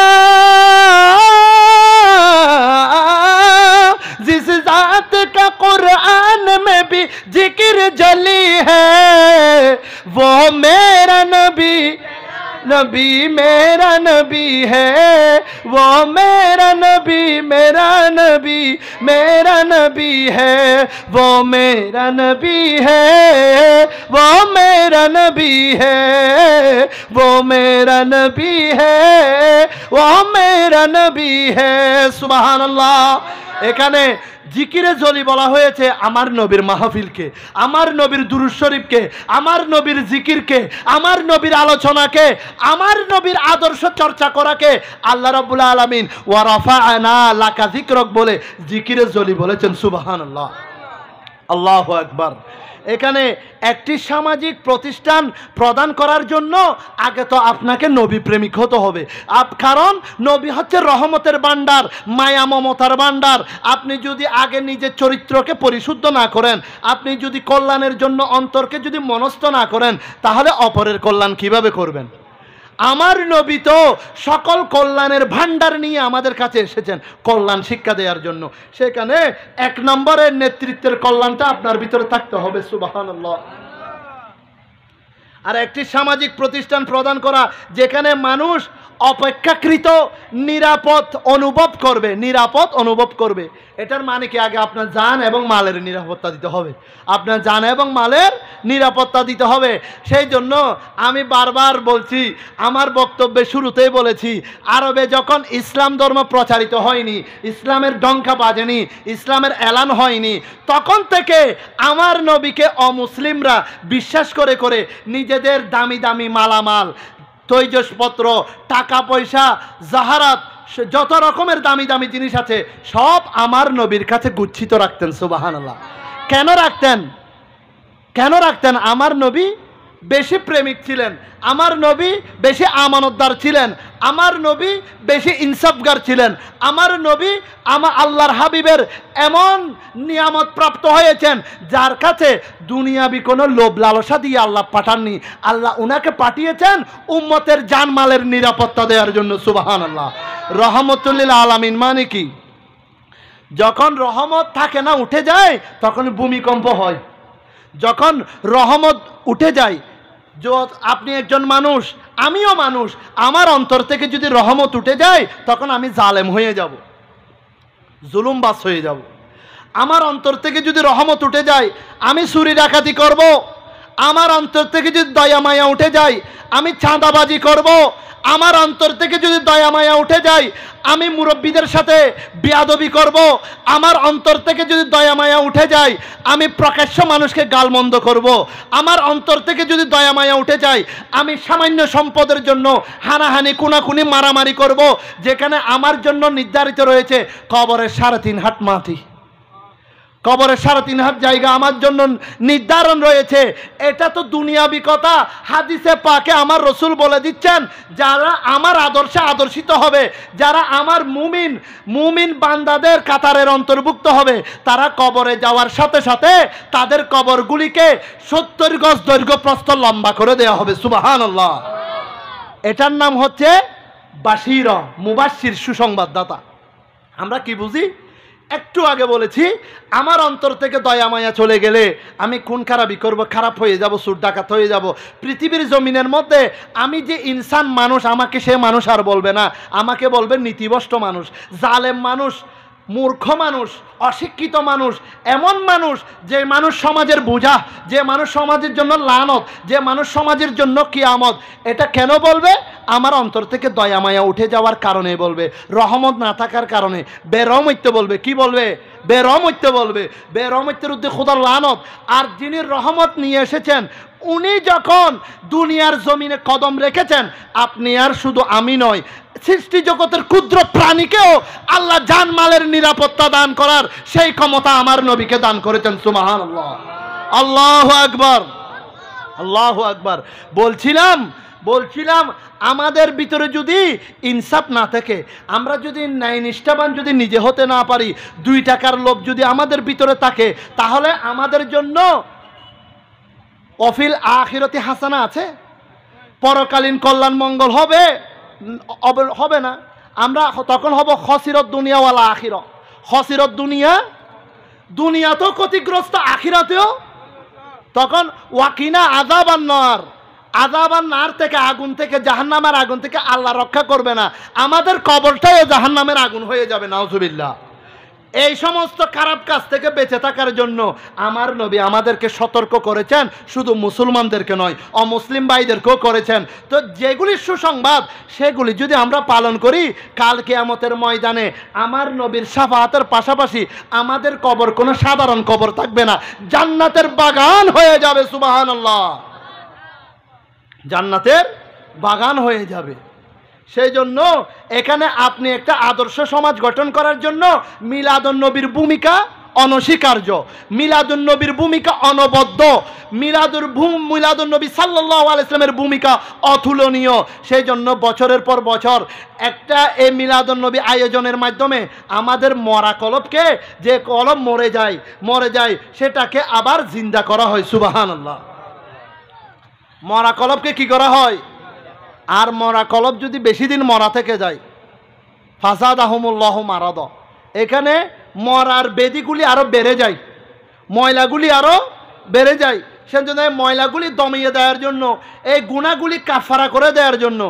A: جس ذاتك قرآن میں بھی ذکر جلی ہے وہ میرا نبی نبی میرا نبی ہے وہ میرا نبی میرا نبی میرا نبی ہے وہ میرا نبی ہے وہ میرا نبی ہے وہ میرا نبی ہے وہ میرا نبی ہے سبحان اللہ ایک জিকিরে জলি বলা হয়েছে আমার নবীর মাহফিলকে আমার নবীর দুরুজ শরীফকে আমার নবীর জিকিরকে আমার নবীর আলোচনাকে আমার নবীর আদর্শ চর্চা করাকে আল্লাহ রব্বুল আলমিন ওয়ারফা আনা লাকা জিকরক বলে জিকিরে জলি বলেছেন সুবাহান আল্লাহ আল্লাহ একবার এখানে একটি সামাজিক প্রতিষ্ঠান প্রদান করার জন্য আগে তো আপনাকে নবী প্রেমিক হতে হবে আপ কারণ নবী হচ্ছে রহমতের বান্ডার মায়া মমতার বান্ডার আপনি যদি আগে নিজের চরিত্রকে পরিশুদ্ধ না করেন আপনি যদি কল্যাণের জন্য অন্তরকে যদি মনস্থ না করেন তাহলে অপরের কল্যাণ কিভাবে করবেন আমার নবী তো সকল কল্যাণের ভাণ্ডার নিয়ে আমাদের কাছে এসেছেন কল্যাণ শিক্ষা দেওয়ার জন্য সেখানে এক নম্বরের নেতৃত্বের কল্যাণটা আপনার ভিতরে থাকতে হবে সুবাহান আর একটি সামাজিক প্রতিষ্ঠান প্রদান করা যেখানে মানুষ অপেক্ষাকৃত নিরাপদ অনুভব করবে নিরাপদ অনুভব করবে এটার মানে কি আগে আপনার যান এবং মালের নিরাপত্তা দিতে হবে আপনার যান এবং মালের নিরাপত্তা দিতে হবে সেই জন্য আমি বারবার বলছি আমার বক্তব্যে শুরুতেই বলেছি আরবে যখন ইসলাম ধর্ম প্রচারিত হয়নি ইসলামের ডঙ্কা বাজেনি ইসলামের এলান হয়নি তখন থেকে আমার নবীকে অমুসলিমরা বিশ্বাস করে করে নিজেদের দামি দামি মালামাল তৈজসপত্র টাকা পয়সা জাহারাত যত রকমের দামি দামি জিনিস আছে সব আমার নবীর কাছে গুচ্ছিত রাখতেন সুবাহান কেন রাখতেন কেন রাখতেন আমার নবী বেশি প্রেমিক ছিলেন আমার নবী বেশি আমানতদার ছিলেন আমার নবী বেশি ইনসাফগার ছিলেন আমার নবী আমা আল্লাহর হাবিবের এমন নিয়ামত প্রাপ্ত হয়েছেন যার কাছে দুনিয়াবি কোনো লোভ লালসা দিয়ে আল্লাহ পাঠাননি আল্লাহ উনাকে পাঠিয়েছেন উম্মতের জানমালের নিরাপত্তা দেওয়ার জন্য সুবাহান আল্লাহ রহমতুল্লিল্লা আলমিন মানে কি যখন রহমত থাকে না উঠে যায় তখন ভূমিকম্প হয় যখন রহমত উঠে যায় আপনি একজন মানুষ আমিও মানুষ আমার অন্তর থেকে যদি রহমত উঠে যায় তখন আমি জালেম হয়ে যাব জুলুমবাস হয়ে যাব আমার অন্তর থেকে যদি রহমত উঠে যায় আমি চুরি ডাকাতি করবো আমার অন্তর থেকে যদি দয়া মায়া উঠে যায় আমি চাঁদাবাজি করব। আমার অন্তর থেকে যদি দয়া মায়া উঠে যায় আমি মুরব্বীদের সাথে বিয়াদবি করব। আমার অন্তর থেকে যদি দয়া মায়া উঠে যায় আমি প্রকাশ্য মানুষকে গালমন্দ করব। আমার অন্তর থেকে যদি দয়া মায়া উঠে যায় আমি সামান্য সম্পদের জন্য হানাহানি কুনাকুনি মারামারি করব। যেখানে আমার জন্য নির্ধারিত রয়েছে কবরের সাড়ে তিন হাট মাটি কবরের সাড়ে তিন হাত জায়গা আমার জন্য নির্ধারণ রয়েছে এটা তো দুনিয়াবি কথা হাদিসে পাকে আমার রসুল বলে দিচ্ছেন যারা আমার আদর্শে আদর্শিত হবে যারা আমার মুমিন মুমিন বান্দাদের কাতারের অন্তর্ভুক্ত হবে তারা কবরে যাওয়ার সাথে সাথে তাদের কবরগুলিকে সত্তর গজ দৈর্ঘ্য প্রস্ত লম্বা করে দেওয়া হবে সুবাহান আল্লাহ এটার নাম হচ্ছে বাসির মুবাসির সুসংবাদদাতা আমরা কি বুঝি একটু আগে বলেছি আমার অন্তর থেকে দয়া মায়া চলে গেলে আমি খুন খারাপই করব খারাপ হয়ে যাব সুর ডাকাত হয়ে যাব পৃথিবীর জমিনের মধ্যে আমি যে ইনসান মানুষ আমাকে সে মানুষ আর বলবে না আমাকে বলবে নীতিবষ্ট মানুষ জালেম মানুষ মূর্খ মানুষ অশিক্ষিত মানুষ এমন মানুষ যে মানুষ সমাজের বোঝা যে মানুষ সমাজের জন্য লানত যে মানুষ সমাজের জন্য কিয়ামত এটা কেন বলবে আমার অন্তর থেকে দয়ামায়া উঠে যাওয়ার কারণে বলবে রহমত না থাকার কারণে বেরমৈত্য বলবে কি বলবে বেরমৈত্য বলবে বেরমৈত্যের উদ্দেশ্য খোদার লানত আর যিনি রহমত নিয়ে এসেছেন উনি যখন দুনিয়ার জমিনে কদম রেখেছেন আপনি আর শুধু আমি নয় সৃষ্টি জগতের ক্ষুদ্র প্রাণীকেও আল্লাহ জানমালের নিরাপত্তা দান করার সেই ক্ষমতা আমার নবীকে দান করেছেন সুমাহান আল্লাহ আল্লাহ আকবর আল্লাহ আকবর বলছিলাম বলছিলাম আমাদের ভিতরে যদি ইনসাফ না থাকে আমরা যদি ন্যায় নিষ্ঠাবান যদি নিজে হতে না পারি দুই টাকার লোভ যদি আমাদের ভিতরে থাকে তাহলে আমাদের জন্য অফিল আখিরতি হাসানা আছে পরকালীন কল্যাণ মঙ্গল হবে হবে না আমরা তখন হব খসিরত দুনিয়াওয়ালা আখির খসিরত দুনিয়া দুনিয়াতেও ক্ষতিগ্রস্ত আখিরাতেও তখন ওয়াকিনা আজাবান নর আজাবান নার থেকে আগুন থেকে জাহান্নামের আগুন থেকে আল্লাহ রক্ষা করবে না আমাদের কবরটাও জাহান্নামের আগুন হয়ে যাবে নাউজুবিল্লাহ এই সমস্ত খারাপ কাজ থেকে বেঁচে থাকার জন্য আমার নবী আমাদেরকে সতর্ক করেছেন শুধু মুসলমানদেরকে নয় অমুসলিম ভাইদেরকেও করেছেন তো যেগুলি সুসংবাদ সেগুলি যদি আমরা পালন করি কাল কেয়ামতের ময়দানে আমার নবীর সাফাহাতের পাশাপাশি আমাদের কবর কোনো সাধারণ কবর থাকবে না জান্নাতের বাগান হয়ে যাবে সুবাহান জান্নাতের বাগান হয়ে যাবে সেই জন্য এখানে আপনি একটা আদর্শ সমাজ গঠন করার জন্য মিলাদন্নবীর নবীর ভূমিকা অনস্বীকার্য মিলাদুল নবীর ভূমিকা অনবদ্য মিলাদুর মিলাদুল নবী সাল্লাহ আলাইসলামের ভূমিকা অতুলনীয় সেই জন্য বছরের পর বছর একটা এই মিলাদুল নবী আয়োজনের মাধ্যমে আমাদের মরা কলবকে যে কলম মরে যায় মরে যায় সেটাকে আবার জিন্দা করা হয় সুবাহান মরা কলবকে কি করা হয় আর মরা কলব যদি বেশি দিন মরা থেকে যায় ফাসাদ আহমুল্লাহ মারাদ এখানে মরার বেদিগুলি আরও বেড়ে যায় ময়লাগুলি আরও বেড়ে যায় সেজন্য এই ময়লাগুলি দমিয়ে দেওয়ার জন্য এই গুণাগুলি কাফারা করে দেওয়ার জন্য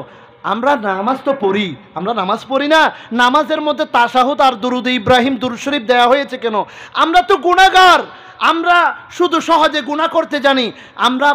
A: আমরা নামাজ তো পড়ি আমরা নামাজ পড়ি না নামাজের মধ্যে তাসাহুদ আর দুরুদ ইব্রাহিম দুরুশরীফ দেওয়া হয়েছে কেন আমরা তো গুণাগার আমরা শুধু সহজে গুণা করতে জানি আমরা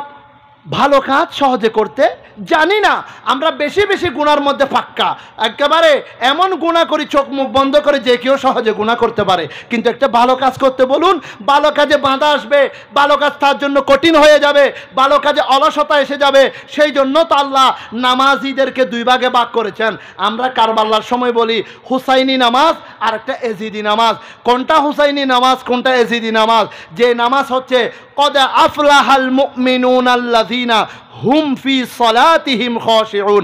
A: ভালো কাজ সহজে করতে জানি না আমরা বেশি বেশি গুণার মধ্যে ফাক্কা একেবারে এমন গুণা করি চোখ মুখ বন্ধ করে যে কেউ সহজে গুণা করতে পারে কিন্তু একটা ভালো কাজ করতে বলুন ভালো কাজে বাঁধা আসবে ভালো কাজ তার জন্য কঠিন হয়ে যাবে ভালো কাজে অলসতা এসে যাবে সেই জন্য তো আল্লাহ নামাজিদেরকে দুই ভাগে বাক করেছেন আমরা কারবাল্লার সময় বলি হুসাইনি নামাজ আর একটা এজিদি নামাজ কোনটা হুসাইনি নামাজ কোনটা এজিদি নামাজ যে নামাজ হচ্ছে কদ আফলাহাল মুমিনুন আল্লাযিনা হুম ফি সলাতিহিম খশিউন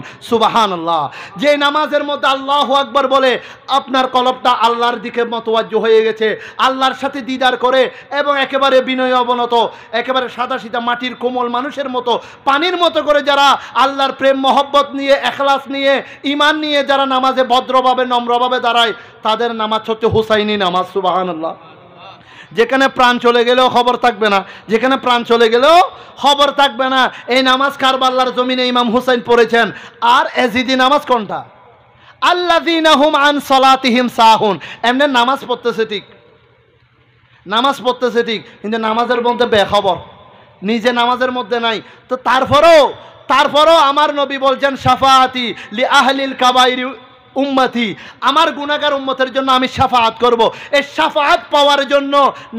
A: আল্লাহ যে নামাজের মধ্যে আল্লাহ আকবার বলে আপনার কলবটা আল্লাহর দিকে মতওয়াজ্য হয়ে গেছে আল্লাহর সাথে দিদার করে এবং একেবারে বিনয় অবনত একেবারে সাদা সিধা মাটির কোমল মানুষের মতো পানির মতো করে যারা আল্লাহর প্রেম মহব্বত নিয়ে এখলাস নিয়ে ইমান নিয়ে যারা নামাজে ভদ্রভাবে নম্রভাবে দাঁড়ায় তাদের নামাজ হচ্ছে হুসাইনি নামাজ আল্লাহ যেখানে প্রাণ চলে গেলেও খবর থাকবে না যেখানে প্রাণ চলে গেলেও খবর থাকবে না এই নামাজ কারবাল্লার জমিনে ইমাম হুসাইন পড়েছেন আর এজিদি নামাজ কোনটা আল্লাহিনাহুম আন সলাতিহিম সাহুন এমনি নামাজ পড়তেছে ঠিক নামাজ পড়তেছে ঠিক কিন্তু নামাজের মধ্যে বেখবর নিজে নামাজের মধ্যে নাই তো তারপরেও তারপরেও আমার নবী বলছেন সাফাহাতি লি আহলিল কাবাইরি উম্মাতি আমার গুণাগার উম্মতের জন্য আমি সাফাহাত করব। এই সাফাহাত পাওয়ার জন্য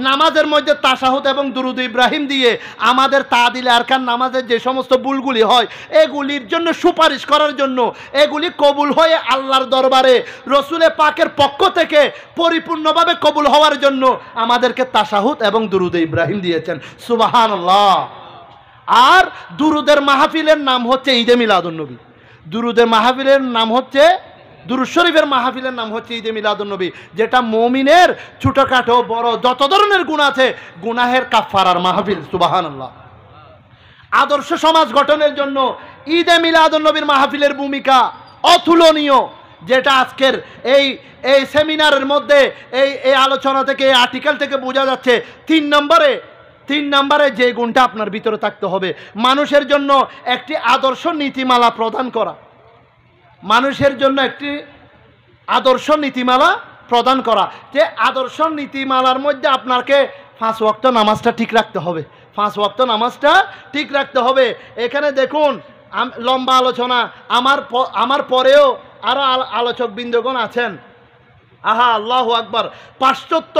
A: নামাজের মধ্যে তাসাহত এবং দুরুদ ইব্রাহিম দিয়ে আমাদের তাদিল কার নামাজের যে সমস্ত ভুলগুলি হয় এগুলির জন্য সুপারিশ করার জন্য এগুলি কবুল হয়ে আল্লাহর দরবারে রসুলে পাকের পক্ষ থেকে পরিপূর্ণভাবে কবুল হওয়ার জন্য আমাদেরকে তাসাহুত এবং দুরুদ ইব্রাহিম দিয়েছেন সুবাহান আর দুরুদের মাহফিলের নাম হচ্ছে ঈদে নবী দুরুদের মাহফিলের নাম হচ্ছে দুরুজ শরীফের মাহফিলের নাম হচ্ছে ঈদে মিলাদুলনবী যেটা মমিনের ছোটোখাটো বড় যত ধরনের গুণ আছে গুনাহের কাফারার মাহফিল সুবাহান আল্লাহ আদর্শ সমাজ গঠনের জন্য ঈদে মিলাদুলনবীর মাহফিলের ভূমিকা অতুলনীয় যেটা আজকের এই এই সেমিনারের মধ্যে এই এই আলোচনা থেকে এই আর্টিকেল থেকে বোঝা যাচ্ছে তিন নম্বরে তিন নম্বরে যে গুণটা আপনার ভিতরে থাকতে হবে মানুষের জন্য একটি আদর্শ নীতিমালা প্রদান করা মানুষের জন্য একটি আদর্শ নীতিমালা প্রদান করা যে আদর্শ নীতিমালার মধ্যে আপনাকে ফাঁস ওয়াক্ত নামাজটা ঠিক রাখতে হবে ফাঁস ওয়াক্ত নামাজটা ঠিক রাখতে হবে এখানে দেখুন লম্বা আলোচনা আমার আমার পরেও আরও আলোচক বিন্দুগণ আছেন আহা আল্লাহ আকবর পাশ্চাত্য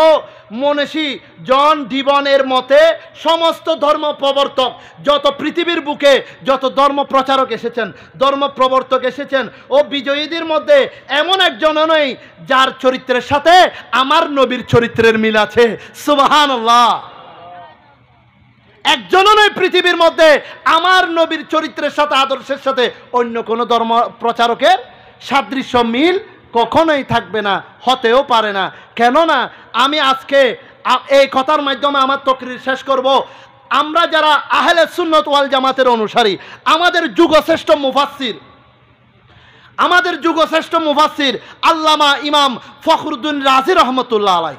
A: মনীষী জন ডিবনের মতে সমস্ত ধর্ম প্রবর্তক যত পৃথিবীর বুকে যত ধর্ম প্রচারক এসেছেন ধর্ম প্রবর্তক এসেছেন ও বিজয়ীদের মধ্যে এমন একজন নেই যার চরিত্রের সাথে আমার নবীর চরিত্রের মিল আছে সুবাহান আল্লাহ একজনও নয় পৃথিবীর মধ্যে আমার নবীর চরিত্রের সাথে আদর্শের সাথে অন্য কোনো ধর্ম প্রচারকের সাদৃশ্য মিল কখনোই থাকবে না হতেও পারে না কেননা আমি আজকে এই কথার মাধ্যমে আমার তকরির শেষ করব আমরা যারা আহেলে সুন্নত ওয়াল জামাতের অনুসারী আমাদের যুগশ্রেষ্ঠ মুফাসির আমাদের যুগশ্রেষ্ঠ মুফাসির আল্লামা ইমাম ফখরুদ্দিন রাজি রহমতুল্লাহ আলাই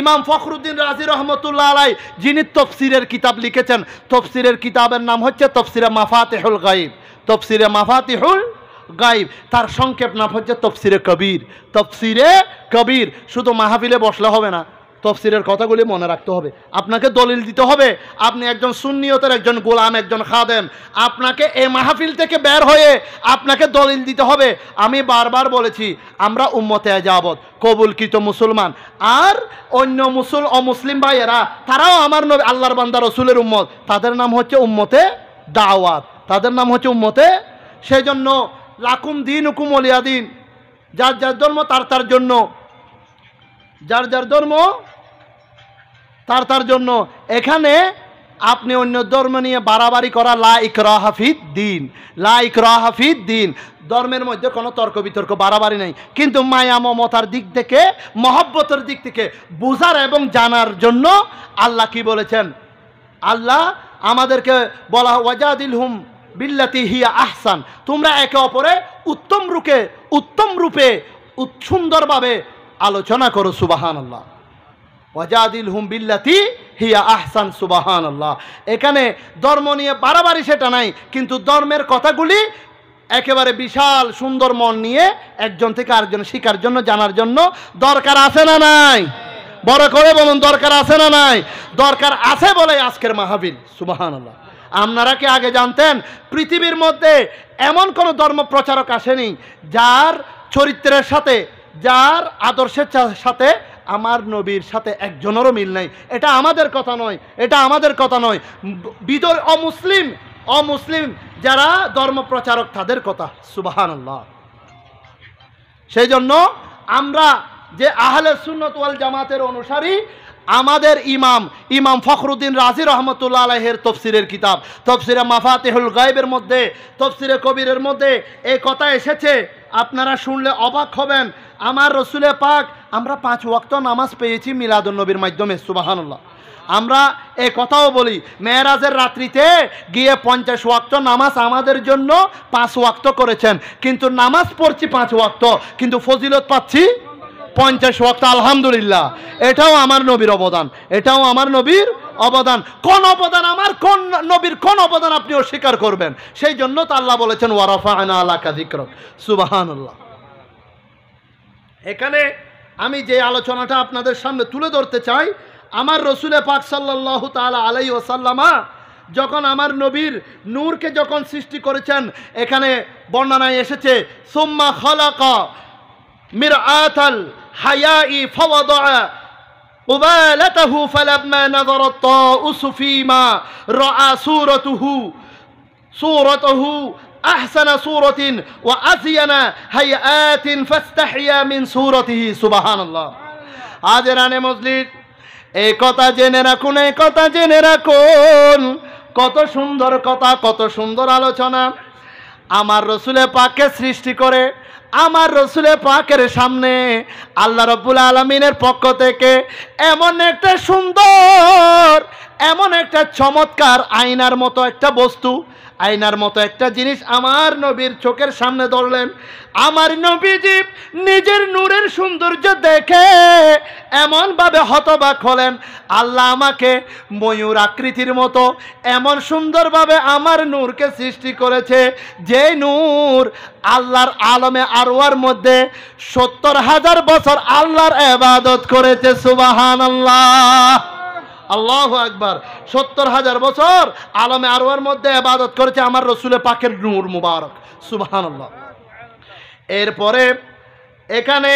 A: ইমাম ফখরুদ্দিন রাজি রহমতুল্লাহ আলাই যিনি তফসিরের কিতাব লিখেছেন তফসিরের কিতাবের নাম হচ্ছে তফসিরে মাফাতেহুল গাইব তফসিরে হুল গাইব তার সংক্ষেপ নাম হচ্ছে তফসিরে কবির তফসিরে কবির শুধু মাহফিলে বসলে হবে না তফসিরের কথাগুলি মনে রাখতে হবে আপনাকে দলিল দিতে হবে আপনি একজন সুন্নিয়তের একজন গোলাম একজন খাদেম আপনাকে এ মাহফিল থেকে বের হয়ে আপনাকে দলিল দিতে হবে আমি বারবার বলেছি আমরা উম্মতে যাবত কবুলকৃত মুসলমান আর অন্য মুসল অমুসলিম ভাইয়েরা তারাও আমার নবী আল্লাহর বান্দার রসুলের উম্মত তাদের নাম হচ্ছে উম্মতে দাওয়াত তাদের নাম হচ্ছে উম্মতে সেই জন্য লাকুম দিন হুকুম অলিয়া দিন যার যার ধর্ম তার তার জন্য যার যার ধর্ম তার তার জন্য এখানে আপনি অন্য ধর্ম নিয়ে বাড়াবাড়ি করা লা ইকরা হাফিদ দিন লা ইকরা হাফিদ দিন ধর্মের মধ্যে কোনো তর্ক বিতর্ক বাড়াবাড়ি নেই কিন্তু মায়া মমতার দিক থেকে মহব্বতের দিক থেকে বুঝার এবং জানার জন্য আল্লাহ কি বলেছেন আল্লাহ আমাদেরকে বলা ওয়াজাদিল হুম বিল্লাতি হিয়া আহসান তোমরা একে অপরে উত্তম রূপে উত্তম রূপে সুন্দরভাবে আলোচনা করো সুবাহান আল্লাহ ওয়াজাদিল হুম বিল্লাতি হিয়া আহসান সুবাহান আল্লাহ এখানে ধর্ম নিয়ে বাড়াবাড়ি সেটা নাই কিন্তু ধর্মের কথাগুলি একেবারে বিশাল সুন্দর মন নিয়ে একজন থেকে আরেকজন শিকার জন্য জানার জন্য দরকার আছে না নাই বড় করে বলুন দরকার আছে না নাই দরকার আছে বলে আজকের মাহাবিল সুবাহান আল্লাহ আপনারা কি আগে জানতেন পৃথিবীর মধ্যে এমন কোনো ধর্ম প্রচারক আসেনি যার চরিত্রের সাথে যার আদর্শের সাথে আমার নবীর সাথে একজনেরও মিল নেই এটা আমাদের কথা নয় এটা আমাদের কথা নয় বিদর অমুসলিম অমুসলিম যারা ধর্ম প্রচারক তাদের কথা সুবাহান্লাহ সেই জন্য আমরা যে আহলে সুন্নত ওয়াল জামাতের অনুসারী আমাদের ইমাম ইমাম ফখরুদ্দিন রাজি রহমতুল্লা আলহের তফসিরের কিতাব তফসিরে মাফাতেহুল গাইবের মধ্যে তফসিরে কবিরের মধ্যে এই কথা এসেছে আপনারা শুনলে অবাক হবেন আমার রসুলে পাক আমরা পাঁচ ওয়াক্ত নামাজ পেয়েছি মিলাদুলনবীর মাধ্যমে সুবাহান্লাহ আমরা এ কথাও বলি মেয়েরাজের রাত্রিতে গিয়ে পঞ্চাশ ওয়াক্ত নামাজ আমাদের জন্য পাঁচ ওয়াক্ত করেছেন কিন্তু নামাজ পড়ছি পাঁচ ওয়াক্ত কিন্তু ফজিলত পাচ্ছি পঞ্চাশ ওয়াক্ত আলহামদুলিল্লাহ এটাও আমার নবীর অবদান এটাও আমার নবীর অবদান কোন অবদান আমার কোন নবীর কোন অবদান আপনি অস্বীকার করবেন সেই জন্য তো আল্লাহ বলেছেন ওয়ারাফা আনা আলা কাজিক্র সুবাহান্লাহ এখানে আমি যে আলোচনাটা আপনাদের সামনে তুলে ধরতে চাই আমার রসুলে পাক সাল্লাহ তালা আলাই ওসাল্লামা যখন আমার নবীর নূরকে যখন সৃষ্টি করেছেন এখানে বর্ণনায় এসেছে সোম্মা খালাকা মিরআতাল হায়াই ফাওয়াদা قبالته فلما نظر الطاؤوس فيما رأى صورته صورته أحسن صورة وأزين هيئات فاستحيا من صورته سبحان الله হাজেরানে মজলিদ এই কথা জেনে রাখুন এই কথা জেনে রাখুন কত সুন্দর কথা কত সুন্দর আলোচনা আমার রসুলে পাকে সৃষ্টি করে আমার রসুলের পাকের সামনে আল্লাহ রব্বুল আলমিনের পক্ষ থেকে এমন একটা সুন্দর এমন একটা চমৎকার আয়নার মতো একটা বস্তু আয়নার মতো একটা জিনিস আমার নবীর চোখের সামনে ধরলেন আমার নবীজি নিজের নূরের সৌন্দর্য দেখে এমনভাবে হতবাক হলেন আল্লাহ আমাকে ময়ূর আকৃতির মতো এমন সুন্দরভাবে আমার নূরকে সৃষ্টি করেছে যে নূর আল্লাহর আলমে আরোয়ার মধ্যে সত্তর হাজার বছর আল্লাহর এবাদত করেছে সুবাহান আল্লাহ আল্লাহ একবার সত্তর হাজার বছর আলমে আরোয়ার মধ্যে আবাদত করেছে আমার রসুলে পাখের নূর মুবারক সুবাহান আল্লাহ এরপরে এখানে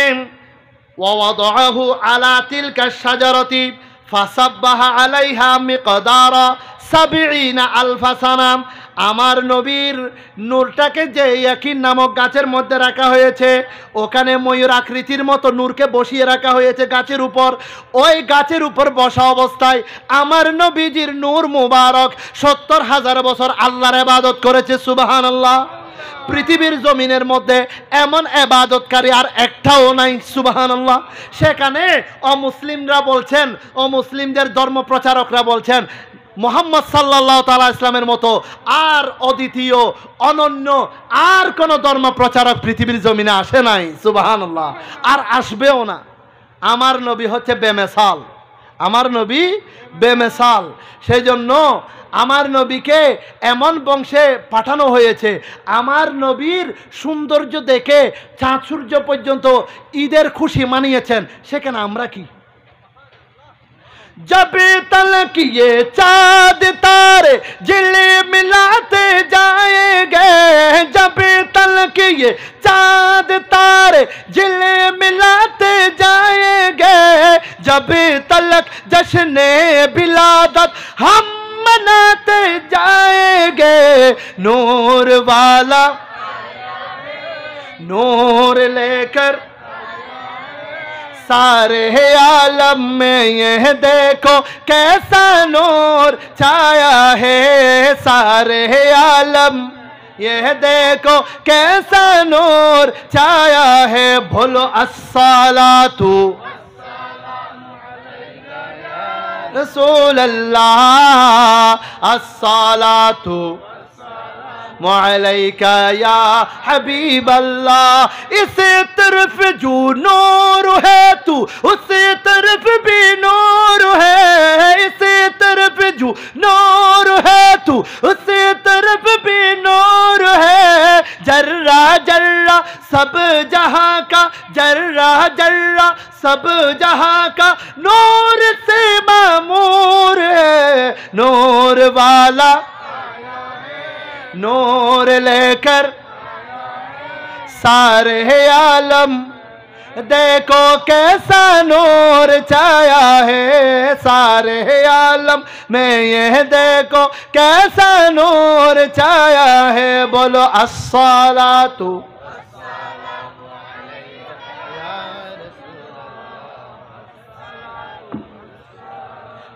A: ওয়াদাহু আলা তিলকা সাজারতি ফাসাব্বাহা আলাইহা মিকদারা সাবিনা আলফা সানাম আমার নবীর নূরটাকে যে ইয়াকিন নামক গাছের মধ্যে রাখা হয়েছে ওখানে ময়ূর আকৃতির মতো নূরকে বসিয়ে রাখা হয়েছে গাছের উপর ওই গাছের উপর বসা অবস্থায় আমার নবীজির নূর মুবারক সত্তর হাজার বছর আল্লাহর ইবাদত করেছে সুবাহান আল্লাহ পৃথিবীর জমিনের মধ্যে এমন এবাদতকারী আর একটাও নাই সুবাহান আল্লাহ সেখানে অমুসলিমরা বলছেন অমুসলিমদের ধর্ম প্রচারকরা বলছেন মোহাম্মদ সাল্লাহ তালা ইসলামের মতো আর অদ্বিতীয় অনন্য আর কোনো ধর্ম প্রচারক পৃথিবীর জমিনে আসে নাই সুবাহান আল্লাহ আর আসবেও না আমার নবী হচ্ছে বেমেসাল আমার নবী বেমেসাল সেই জন্য আমার নবীকে এমন বংশে পাঠানো হয়েছে আমার নবীর সৌন্দর্য দেখে চাঁদ সূর্য পর্যন্ত ঈদের খুশি মানিয়েছেন সেখানে আমরা কি جب تلک یہ چاند تارے جل ملاتے جائیں گے جب تلک یہ چاند تارے جل ملاتے جائیں گے جب تلک جشن بلادت ہم مناتے جائیں گے نور والا نور لے کر سارے عالم میں یہ دیکھو کیسا نور چھایا ہے سارے عالم یہ دیکھو کیسا نور چھایا ہے بھولو السالاتو رسول اللہ السالاتو معلیکہ یا حبیب اللہ اس طرف جو نور ہے تو اس طرف بھی نور ہے اس طرف جو نور ہے تو اس طرف بھی نور ہے جرہ جرہ سب جہاں کا جرہ جرہ سب جہاں کا نور سے معمور نور ہے نور والا نور لے کر سارے عالم دیکھو کیسا نور چایا ہے سارے عالم میں یہ دیکھو کیسا نور چایا ہے بولو الصلاة ت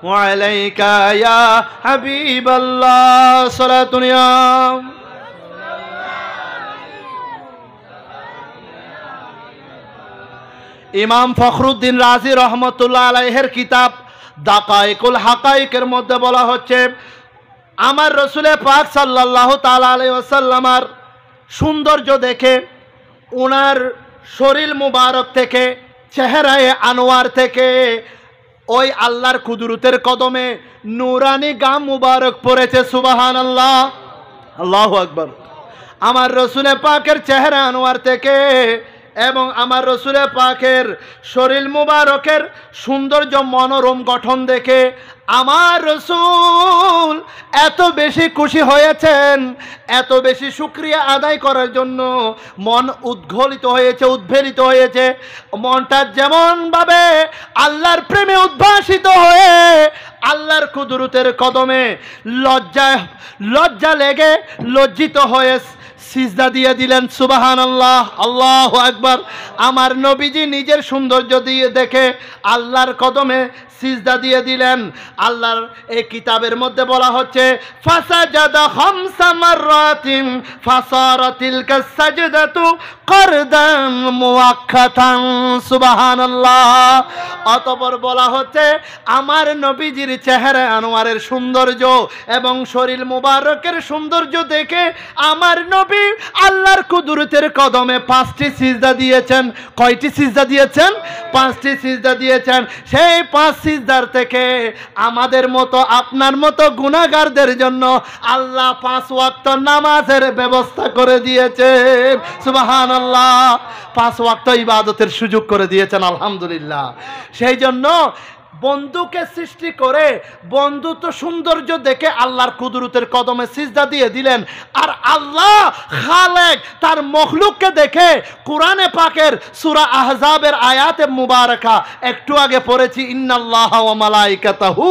A: ইমাম ফখরুদ্দিন রাজি রহমতুল্লাহ আলাইহের কিতাব দাকায়কুল হাকাইকের মধ্যে বলা হচ্ছে আমার রসুলে পাক সাল্লাহ তালাসাল্লামার সৌন্দর্য দেখে ওনার শরীর মুবারক থেকে চেহারায় আনোয়ার থেকে ওই আল্লাহর কুদরতের কদমে নুরানি গাম মুবারক পড়েছে সুবাহান আল্লাহ আল্লাহ আকবর আমার রসুনে পাকের চেহারা আনোয়ার থেকে এবং আমার রসুলের পাখের শরীর মুবারকের সৌন্দর্য মনোরম গঠন দেখে আমার রসুল এত বেশি খুশি হয়েছেন এত বেশি সুক্রিয়া আদায় করার জন্য মন উদ্ঘলিত হয়েছে উদ্ভেলিত হয়েছে মনটা যেমনভাবে আল্লাহর প্রেমে উদ্ভাসিত হয়ে আল্লাহর কুদরুতের কদমে লজ্জায় লজ্জা লেগে লজ্জিত হয়ে সিজদা দিয়ে দিলেন সুবাহান আল্লাহ আল্লাহ একবার আমার নবীজি নিজের সৌন্দর্য দিয়ে দেখে আল্লাহর কদমে সিজদা দিয়ে দিলেন আল্লাহর এই কিতাবের মধ্যে বলা হচ্ছে ফাসা জাদা হমসামারাতিম ফাসারাতিল কাসাজদাতু করদান মুআক্কাতান সুবহানাল্লাহ অতঃপর বলা হচ্ছে আমার নবীজির চেহারা আনোয়ারের সৌন্দর্য এবং শরীর মুবারকের সৌন্দর্য দেখে আমার নবী আল্লাহর কুদরতের কদমে পাঁচটি সিজদা দিয়েছেন কয়টি সিজদা দিয়েছেন পাঁচটি সিজদা দিয়েছেন সেই পাঁচ সিজদার থেকে আমাদের মতো আপনার মতো গুণাগারদের জন্য আল্লাহ পাঁচ ওয়াক্ত নামাজের ব্যবস্থা করে দিয়েছেন সুবাহান আল্লাহ পাঁচ ওয়াক্ত ইবাদতের সুযোগ করে দিয়েছেন আলহামদুলিল্লাহ সেই জন্য বন্ধুকে সৃষ্টি করে বন্ধু তো সৌন্দর্য দেখে আল্লাহর কুদরতের কদমে সিজদা দিয়ে দিলেন আর আল্লাহ খালেক তার মখলুককে দেখে কোরআনে পাকের সুরা আহজাবের আয়াতে মুবারকা একটু আগে পড়েছি ইন্নাল্লাহ মালাইকাতাহু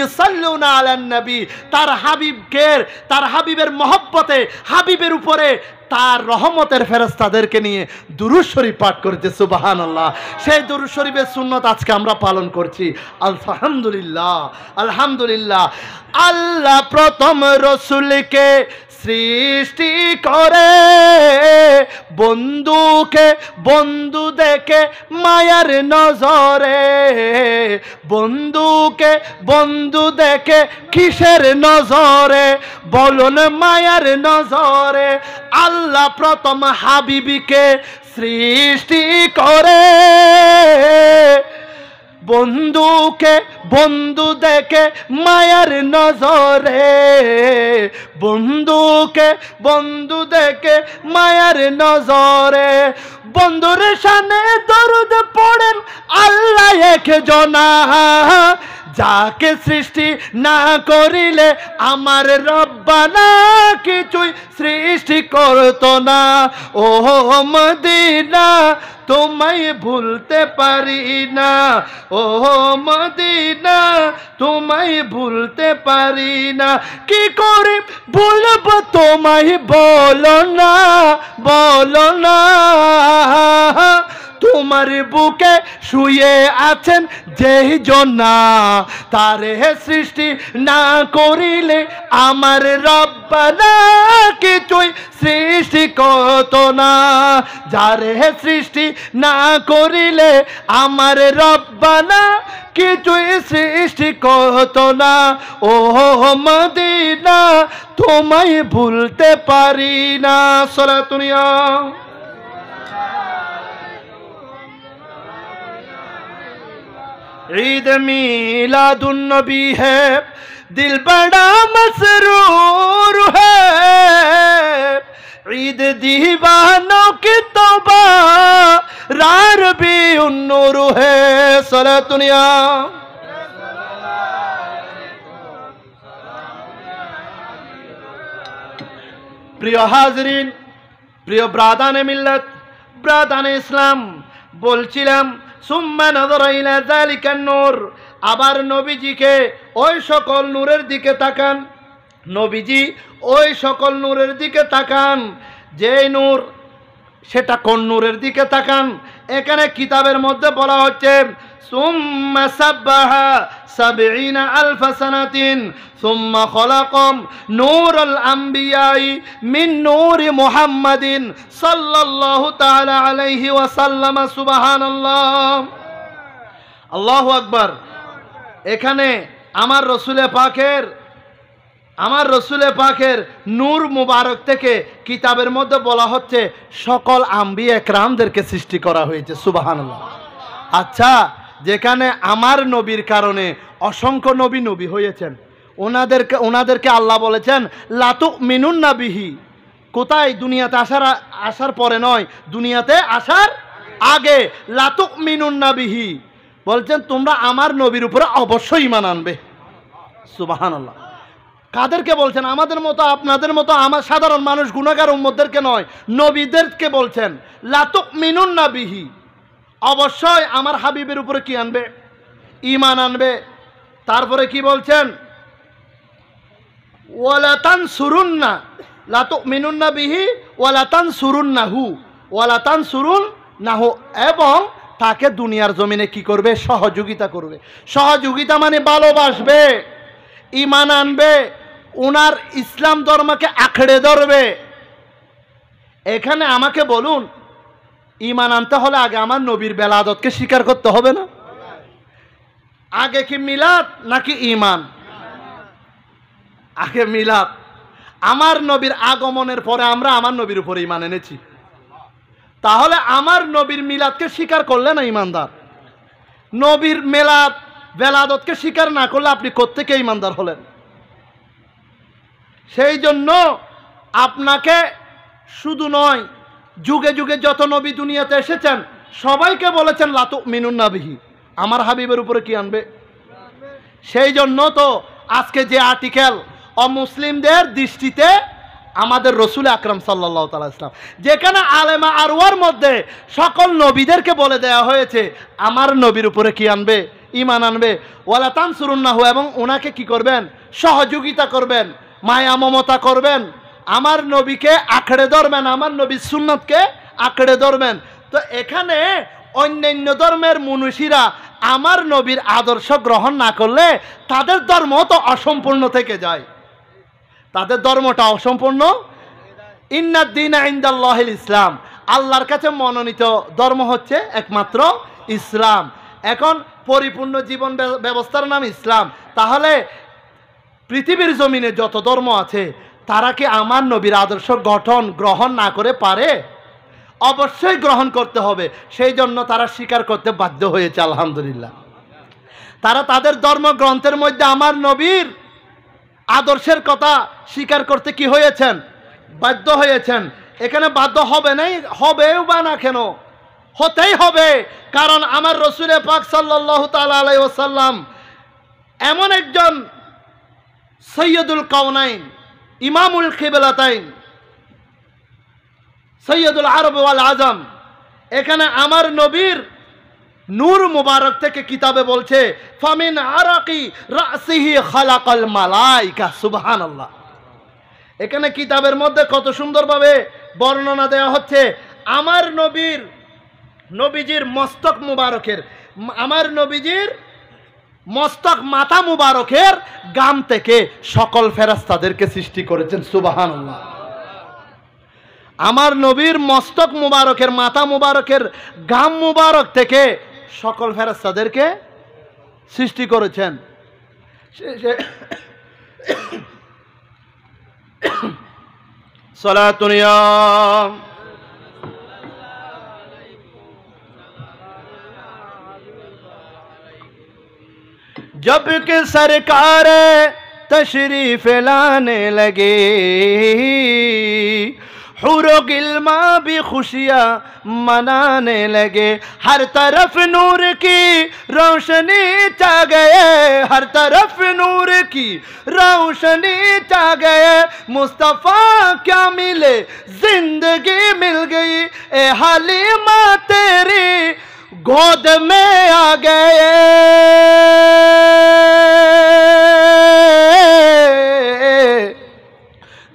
A: ইউসাল্লুনা আলান নবী তার হাবিবকে তার হাবিবের মহব্বতে হাবিবের উপরে তার রহমতের ফেরস্তাদেরকে নিয়ে দুরুশ্বরী পাঠ করতে সুবাহান আল্লাহ সেই দুরুশ্বরীফের সুন্নত আজকে আমরা পালন করছি আলহামদুলিল্লাহ আলহামদুলিল্লাহ আল্লাহ প্রথম রসুলকে সৃষ্টি করে বন্ধুকে বন্ধু দেখে মায়ার নজরে বন্ধুকে বন্ধু দেখে কিসের নজরে বলুন মায়ার নজরে আল্লাহ প্রথম হাবিবিকে সৃষ্টি করে বন্ধুকে বন্ধু দেখে মায়ার নজরে বন্ধুকে বন্ধু দেখে মায়ার নজরে বন্ধুর সামনে দরুদ পড়েন আল্লাহ এক জনা যাকে সৃষ্টি না করিলে আমার রব্বানা কিছুই সৃষ্টি করত না ও মদিনা তোমায় ভুলতে পারি না ও মদিনা তোমায় ভুলতে পারি না কি করি ভুলব তোমায় বলো না বলো না বুকে শুয়ে আছেন যেই জনা তারে সৃষ্টি না করিলে আমার রব্বানা কিছুই সৃষ্টি কত না যারে সৃষ্টি না করিলে আমার রব্বানা কিছুই সৃষ্টি কত না ও মদিনা তোমায় ভুলতে পারি না সরাতুনিয়া عید میلاد النبی ہے دل بڑا مسرور ہے عید دیوانوں کی توبہ رار بھی انور ہے صلی دنیا پریو حاضرین پریو برادان ملت برادان اسلام بول چلیم সুম্মা নজর ইলা নূর আবার নবীজিকে ওই সকল নূরের দিকে তাকান নবীজি ওই সকল নূরের দিকে তাকান যেই নূর সেটা কোন নূরের দিকে তাকান এখানে কিতাবের মধ্যে বলা হচ্ছে ثم سبها سبعين ألف سنة ثم خلقم نور الأنبياء من نور محمد صلى الله تعالى عليه وسلم سبحان الله الله أكبر এখানে আমার রসুলে পাকের আমার রসুলে পাকের নূর মুবারক থেকে কিতাবের মধ্যে বলা হচ্ছে সকল আম্বি একরামদেরকে সৃষ্টি করা হয়েছে সুবাহান আচ্ছা যেখানে আমার নবীর কারণে অসংখ্য নবী নবী হয়েছেন ওনাদেরকে ওনাদেরকে আল্লাহ বলেছেন লাতুক মিনুন না বিহি কোথায় দুনিয়াতে আসার আসার পরে নয় দুনিয়াতে আসার আগে লাতুক মিনুন না বিহি বলছেন তোমরা আমার নবীর উপরে অবশ্যই ইমান আনবে সুবাহান আল্লাহ কাদেরকে বলছেন আমাদের মতো আপনাদের মতো আমার সাধারণ মানুষ গুণাগার উম্মদেরকে নয় নবীদেরকে বলছেন লাতুক মিনুন না বিহি অবশ্যই আমার হাবিবের উপরে কি আনবে ইমান আনবে তারপরে কি বলছেন ওয়ালাতান সুরুন্না লাতো না বিহি ওয়ালাতান সুরুন নাহু ওয়ালাতান সুরুন নাহু এবং তাকে দুনিয়ার জমিনে কি করবে সহযোগিতা করবে সহযোগিতা মানে ভালোবাসবে ইমান আনবে ওনার ইসলাম ধর্মকে আঁকড়ে ধরবে এখানে আমাকে বলুন ইমান আনতে হলে আগে আমার নবীর বেলাদতকে স্বীকার করতে হবে না আগে কি মিলাদ নাকি ইমান আগে মিলাদ আমার নবীর আগমনের পরে আমরা আমার নবীর উপরে ইমান এনেছি তাহলে আমার নবীর মিলাদকে স্বীকার করলে না ইমানদার নবীর মেলাদ বেলাদতকে স্বীকার না করলে আপনি কোত্থেকে ইমানদার হলেন সেই জন্য আপনাকে শুধু নয় যুগে যুগে যত নবী দুনিয়াতে এসেছেন সবাইকে বলেছেন লাতু মিনুন নাবিহি আমার হাবিবের উপরে কি আনবে সেই জন্য তো আজকে যে আর্টিকেল অমুসলিমদের দৃষ্টিতে আমাদের রসুল আকরম সাল্লা তালা ইসলাম যেখানে আলেমা আরওয়ার মধ্যে সকল নবীদেরকে বলে দেয়া হয়েছে আমার নবীর উপরে কি আনবে ইমান আনবে ওয়ালা তানসুরুন্নাহু এবং ওনাকে কি করবেন সহযোগিতা করবেন মায়া মমতা করবেন আমার নবীকে আঁকড়ে ধরবেন আমার নবীর সুন্নতকে আঁকড়ে ধরবেন তো এখানে অন্যান্য ধর্মের মনুষীরা আমার নবীর আদর্শ গ্রহণ না করলে তাদের ধর্ম তো অসম্পূর্ণ থেকে যায় তাদের ধর্মটা অসম্পূর্ণ ইন্নাদ্দিন আইন্দাল্লাহিল ইসলাম আল্লাহর কাছে মনোনীত ধর্ম হচ্ছে একমাত্র ইসলাম এখন পরিপূর্ণ জীবন ব্যবস্থার নাম ইসলাম তাহলে পৃথিবীর জমিনে যত ধর্ম আছে তারা কি আমার নবীর আদর্শ গঠন গ্রহণ না করে পারে অবশ্যই গ্রহণ করতে হবে সেই জন্য তারা স্বীকার করতে বাধ্য হয়েছে আলহামদুলিল্লাহ তারা তাদের ধর্মগ্রন্থের মধ্যে আমার নবীর আদর্শের কথা স্বীকার করতে কি হয়েছেন বাধ্য হয়েছেন এখানে বাধ্য হবে নাই হবেও বা না কেন হতেই হবে কারণ আমার রসুলে পাক সাল্লাহ তালাই ওসাল্লাম এমন একজন সৈয়দুল কাউনাইন ইমামুল খেবেলাতাইন সৈয়দুল আরব আল আজম এখানে আমার নবীর নূর মুবারক থেকে কিতাবে বলছে ফামিন আরাকি রাসিহি খালাকাল মালাইকা সুবহান আল্লাহ এখানে কিতাবের মধ্যে কত সুন্দরভাবে বর্ণনা দেওয়া হচ্ছে আমার নবীর নবীজির মস্তক মুবারকের আমার নবীজির মস্তক মাথা মুবারকের গাম থেকে সকল ফেরাস্তাদেরকে সৃষ্টি করেছেন সুবাহান আমার নবীর মস্তক মুবারকের মাথা মুবারকের গাম মুবারক থেকে সকল ফেরাস্তাদেরকে সৃষ্টি করেছেন সলাতুনিয়া *coughs* جب کہ سرکار تشریف لانے لگے و گلما بھی خوشیاں منانے لگے ہر طرف نور کی روشنی چا گئے ہر طرف نور کی روشنی چا گئے مصطفیٰ کیا ملے زندگی مل گئی اے حالی ماں تیری گود میں آ گئے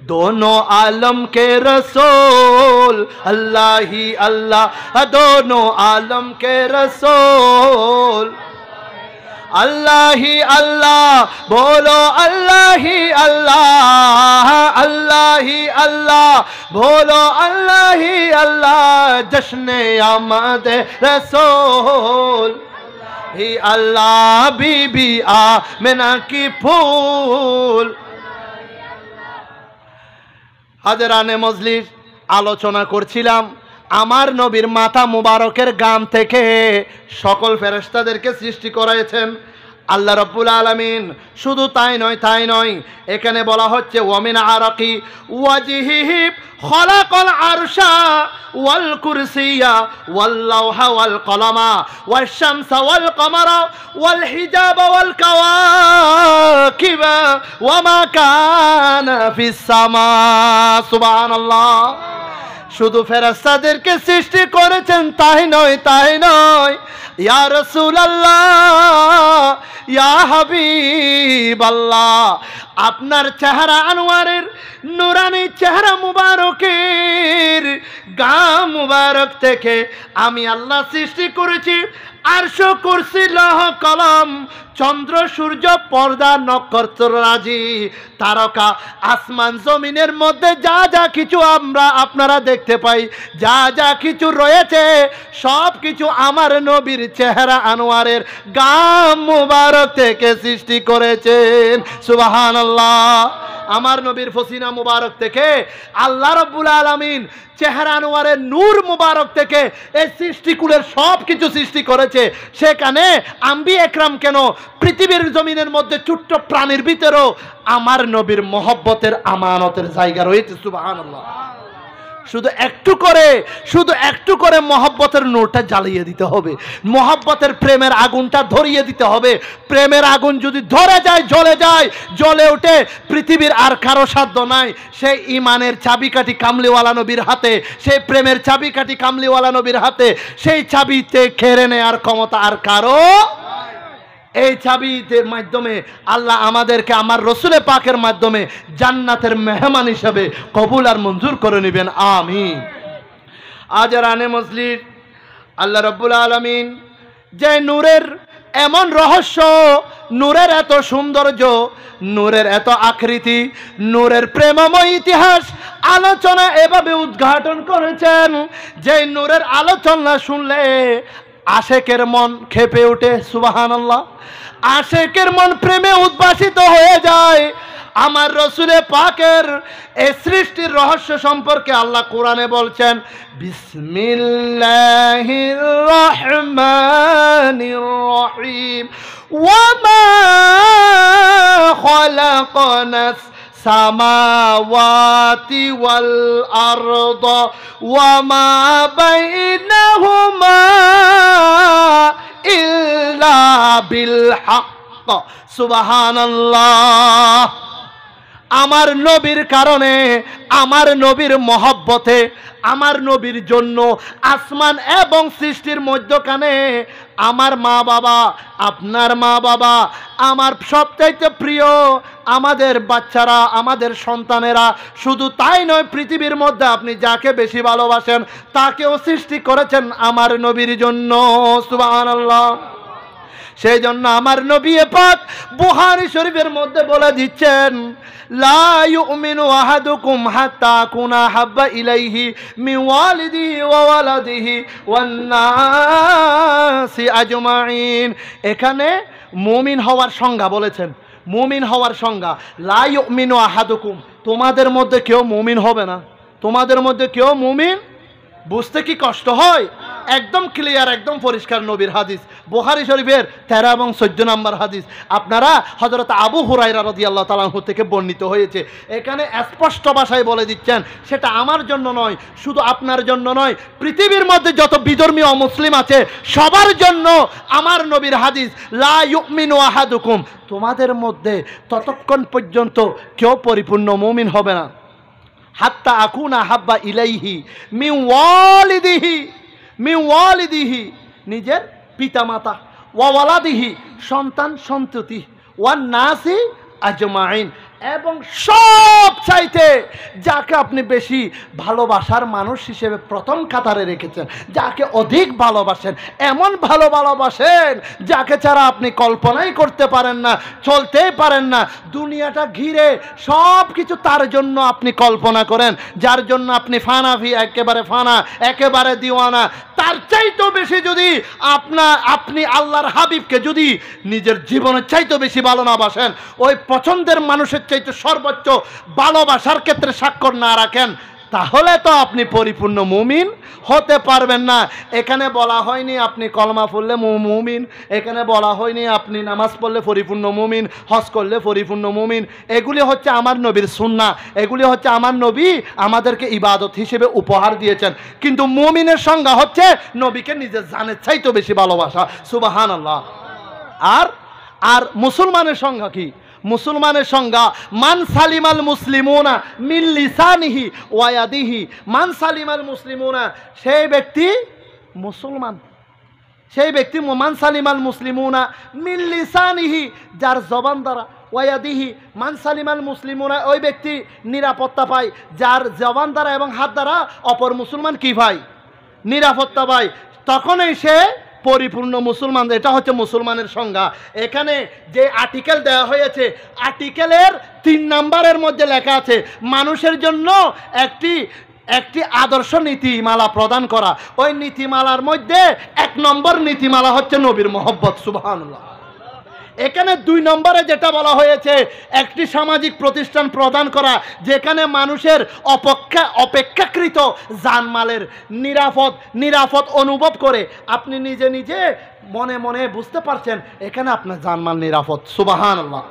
A: دونوں عالم کے رسول اللہ ہی اللہ دونوں عالم کے رسول আল্লাহি আল্লাহ বলো আল্লাহি আল্লাহ আল্লাহি আল্লাহ বলো আল্লাহি আল্লাহ জশ্নে আমাদের রসোল হি আল্লাহ বিবি আ মেনাকি ফুল হাজারানে মজলিস আলোচনা করছিলাম আমার নবীর মাথা মুবারকের গাম থেকে সকল ফেরেস্তাদেরকে সৃষ্টি করাইছেন আল্লাহ রব্বুল আলমিন শুধু তাই নয় তাই নয় এখানে বলা হচ্ছে ওয়ামিন আরকি ওয়াজিহিব খলাকল আরশা ওয়াল কুরসিয়া ওয়াল লাওহা ওয়াল কলামা ওয়াল শামসা ওয়াল কমারা ওয়াল হিজাব ওয়াল কাওয়াকিবা ওয়া মা কানা ফিস সামা সুবহানাল্লাহ শুধু ফেরাস্তাদেরকে সৃষ্টি করেছেন তাই নয় তাই নয় ইয়া রসুল আল্লাহ ইয়া আপনার চেহারা আনোয়ারের নুরানি চেহারা মুবারকের গা মুবারক থেকে আমি আল্লাহ সৃষ্টি করেছি আরশ কুরসি লহ কলম চন্দ্র সূর্য পর্দা নক্ষত্র রাজি তারকা আসমান জমিনের মধ্যে যা যা কিছু আমরা আপনারা দেখতে পাই যা যা কিছু রয়েছে সব কিছু আমার নবীর চেহারা আনোয়ারের গাম মুবারক থেকে সৃষ্টি করেছেন সুবাহান আল্লাহ আমার নবীর ফসিনা মুবারক থেকে আল্লাহ রব্বুল আলমিন চেহারা নোয়ারের নূর মুবারক থেকে এই সৃষ্টিকুলের সব কিছু সৃষ্টি করেছে সেখানে আম্বি একরাম কেন পৃথিবীর জমিনের মধ্যে ছোট্ট প্রাণীর ভিতরেও আমার নবীর মহব্বতের আমানতের জায়গা রয়েছে সুবাহ শুধু একটু করে শুধু একটু করে মহব্বতের নোটটা জ্বালিয়ে দিতে হবে মহব্বতের প্রেমের আগুনটা ধরিয়ে দিতে হবে প্রেমের আগুন যদি ধরে যায় জ্বলে যায় জ্বলে ওঠে পৃথিবীর আর কারো সাধ্য নাই সেই ইমানের চাবিকাঠি কামলিওয়ালা নবীর হাতে সেই প্রেমের চাবিকাঠি কামলিওয়ালা নবীর হাতে সেই চাবিতে খেরে নেয়ার ক্ষমতা আর কারো এই চাবিতে মাধ্যমে আল্লাহ আমাদেরকে আমার রসুলে পাকের মাধ্যমে জান্নাতের মেহমান হিসাবে কবুল আর মঞ্জুর করে নেবেন আমি আজ রানে মজলির আল্লাহ রব্বুল আলমিন যে নূরের এমন রহস্য নূরের এত সৌন্দর্য নূরের এত আকৃতি নূরের প্রেমময় ইতিহাস আলোচনা এভাবে উদ্ঘাটন করেছেন যে নূরের আলোচনা শুনলে আশেকের মন খেপে ওঠে সুবাহান আল্লাহ আশেকের মন প্রেমে উদ্ভাসিত হয়ে যায় আমার রসুলে পাকের এই সৃষ্টির রহস্য সম্পর্কে আল্লাহ কোরআনে বলছেন বিসমিল্লাহ السماوات والأرض وما بينهما إلا بالحق سبحان الله আমার নবীর কারণে আমার নবীর মহব্বতে আমার নবীর জন্য আসমান এবং সৃষ্টির মধ্যখানে আমার মা বাবা আপনার মা বাবা আমার সবচাইতে প্রিয় আমাদের বাচ্চারা আমাদের সন্তানেরা শুধু তাই নয় পৃথিবীর মধ্যে আপনি যাকে বেশি ভালোবাসেন তাকেও সৃষ্টি করেছেন আমার নবীর জন্য সুবাহ আল্লাহ সেই জন্য আমার নবী পাক বুহারি শরীফের মধ্যে বলে দিচ্ছেন আহাদুকুম কুনা হাব্বা ইলাইহি মিওয়ালিদি ওয়ালাদিহি আজমাইন এখানে মুমিন হওয়ার সংজ্ঞা বলেছেন মুমিন হওয়ার সংজ্ঞা লাউমিনু আহাদুকুম তোমাদের মধ্যে কেউ মুমিন হবে না তোমাদের মধ্যে কেউ মুমিন বুঝতে কি কষ্ট হয় একদম ক্লিয়ার একদম পরিষ্কার নবীর হাদিস বোহারি শরীফের তেরো এবং চোদ্দ নম্বর হাদিস আপনারা হজরত আবু হুরাইরা রদি আল্লাহ তালাহু থেকে বর্ণিত হয়েছে এখানে স্পষ্ট ভাষায় বলে দিচ্ছেন সেটা আমার জন্য নয় শুধু আপনার জন্য নয় পৃথিবীর মধ্যে যত বিধর্মী অমুসলিম আছে সবার জন্য আমার নবীর হাদিস লা ইউমিন ওয়াহাদুকুম তোমাদের মধ্যে ততক্ষণ পর্যন্ত কেউ পরিপূর্ণ মমিন হবে না হাত্তা আকুনা হাব্বা ইলাইহি মি ওয়ালিদিহি মিওয়ালিদিহি নিজের পিতামাতা ওয়ালাদিহি সন্তান সন্ততি ওয়ান নাসি আজমাইন এবং সব চাইতে যাকে আপনি বেশি ভালোবাসার মানুষ হিসেবে প্রথম কাতারে রেখেছেন যাকে অধিক ভালোবাসেন এমন ভালো ভালোবাসেন যাকে ছাড়া আপনি কল্পনাই করতে পারেন না চলতেই পারেন না দুনিয়াটা ঘিরে সব কিছু তার জন্য আপনি কল্পনা করেন যার জন্য আপনি ফানা ভি একেবারে ফানা একেবারে দিওয়ানা তার চাইতেও বেশি যদি আপনা আপনি আল্লাহর হাবিবকে যদি নিজের জীবনের চাইতেও বেশি ভালো না বাসেন ওই পছন্দের মানুষের চাইতে সর্বোচ্চ ভালোবাসার ক্ষেত্রে স্বাক্ষর না রাখেন তাহলে তো আপনি পরিপূর্ণ মুমিন হতে পারবেন না এখানে বলা হয়নি আপনি কলমা পড়লে মুমিন এখানে বলা হয়নি আপনি নামাজ পড়লে পরিপূর্ণ মুমিন হস করলে পরিপূর্ণ মুমিন এগুলি হচ্ছে আমার নবীর সুন্না এগুলি হচ্ছে আমার নবী আমাদেরকে ইবাদত হিসেবে উপহার দিয়েছেন কিন্তু মুমিনের সংজ্ঞা হচ্ছে নবীকে নিজের জানের চাইতো বেশি ভালোবাসা সুবাহান আল্লাহ আর আর মুসলমানের সংজ্ঞা কী মুসলমানের সংজ্ঞা মান সালিমাল মুসলিমোনা মিল্লিসানিহি ওয়ায়াদিহি মান সালিমাল মুসলিমোনা সেই ব্যক্তি মুসলমান সেই ব্যক্তি মান সালিমাল মুসলিমোনা মিল্লিসানিহি যার জবান দ্বারা ওয়াদিহি মান সালিমাল মুসলিমোনা ওই ব্যক্তি নিরাপত্তা পায় যার জবান দ্বারা এবং হাত দ্বারা অপর মুসলমান কি ভাই নিরাপত্তা পায় তখনই সে পরিপূর্ণ মুসলমান এটা হচ্ছে মুসলমানের সংজ্ঞা এখানে যে আর্টিকেল দেওয়া হয়েছে আর্টিকেলের তিন নাম্বারের মধ্যে লেখা আছে মানুষের জন্য একটি একটি আদর্শ নীতিমালা প্রদান করা ওই নীতিমালার মধ্যে এক নম্বর নীতিমালা হচ্ছে নবীর মোহব্বত সুবাহ এখানে দুই নম্বরে যেটা বলা হয়েছে একটি সামাজিক প্রতিষ্ঠান প্রদান করা যেখানে মানুষের অপেক্ষা অপেক্ষাকৃত জানমালের নিরাপদ নিরাপদ অনুভব করে আপনি নিজে নিজে মনে মনে বুঝতে পারছেন এখানে আপনার জানমাল নিরাপদ সুবাহান আল্লাহ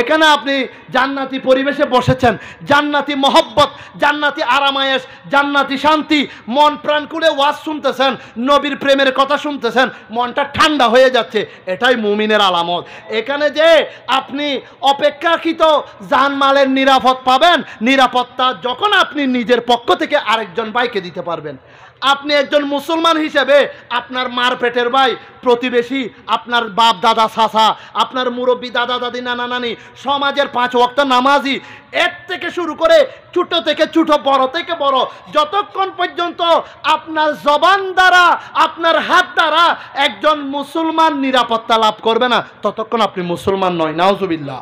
A: এখানে আপনি জান্নাতি পরিবেশে বসেছেন জান্নাতি মহব্বত জান্নাতি আরামায়েশ জান্নাতি শান্তি মন প্রাণ করে ওয়াজ শুনতেছেন নবীর প্রেমের কথা শুনতেছেন মনটা ঠান্ডা হয়ে যাচ্ছে এটাই মুমিনের আলামত এখানে যে আপনি অপেক্ষাকৃত জানমালের নিরাপদ পাবেন নিরাপত্তা যখন আপনি নিজের পক্ষ থেকে আরেকজন বাইকে দিতে পারবেন আপনি একজন মুসলমান হিসেবে আপনার মার পেটের ভাই প্রতিবেশী আপনার বাপ দাদা সাসা আপনার মুরব্বী দাদা দাদি নানা নানি সমাজের পাঁচ ওয়াক্ত নামাজি এর থেকে শুরু করে ছোটো থেকে ছোটো বড় থেকে বড় যতক্ষণ পর্যন্ত আপনার জবান দ্বারা আপনার হাত দ্বারা একজন মুসলমান নিরাপত্তা লাভ করবে না ততক্ষণ আপনি মুসলমান নয় নাওজুবিল্লাহ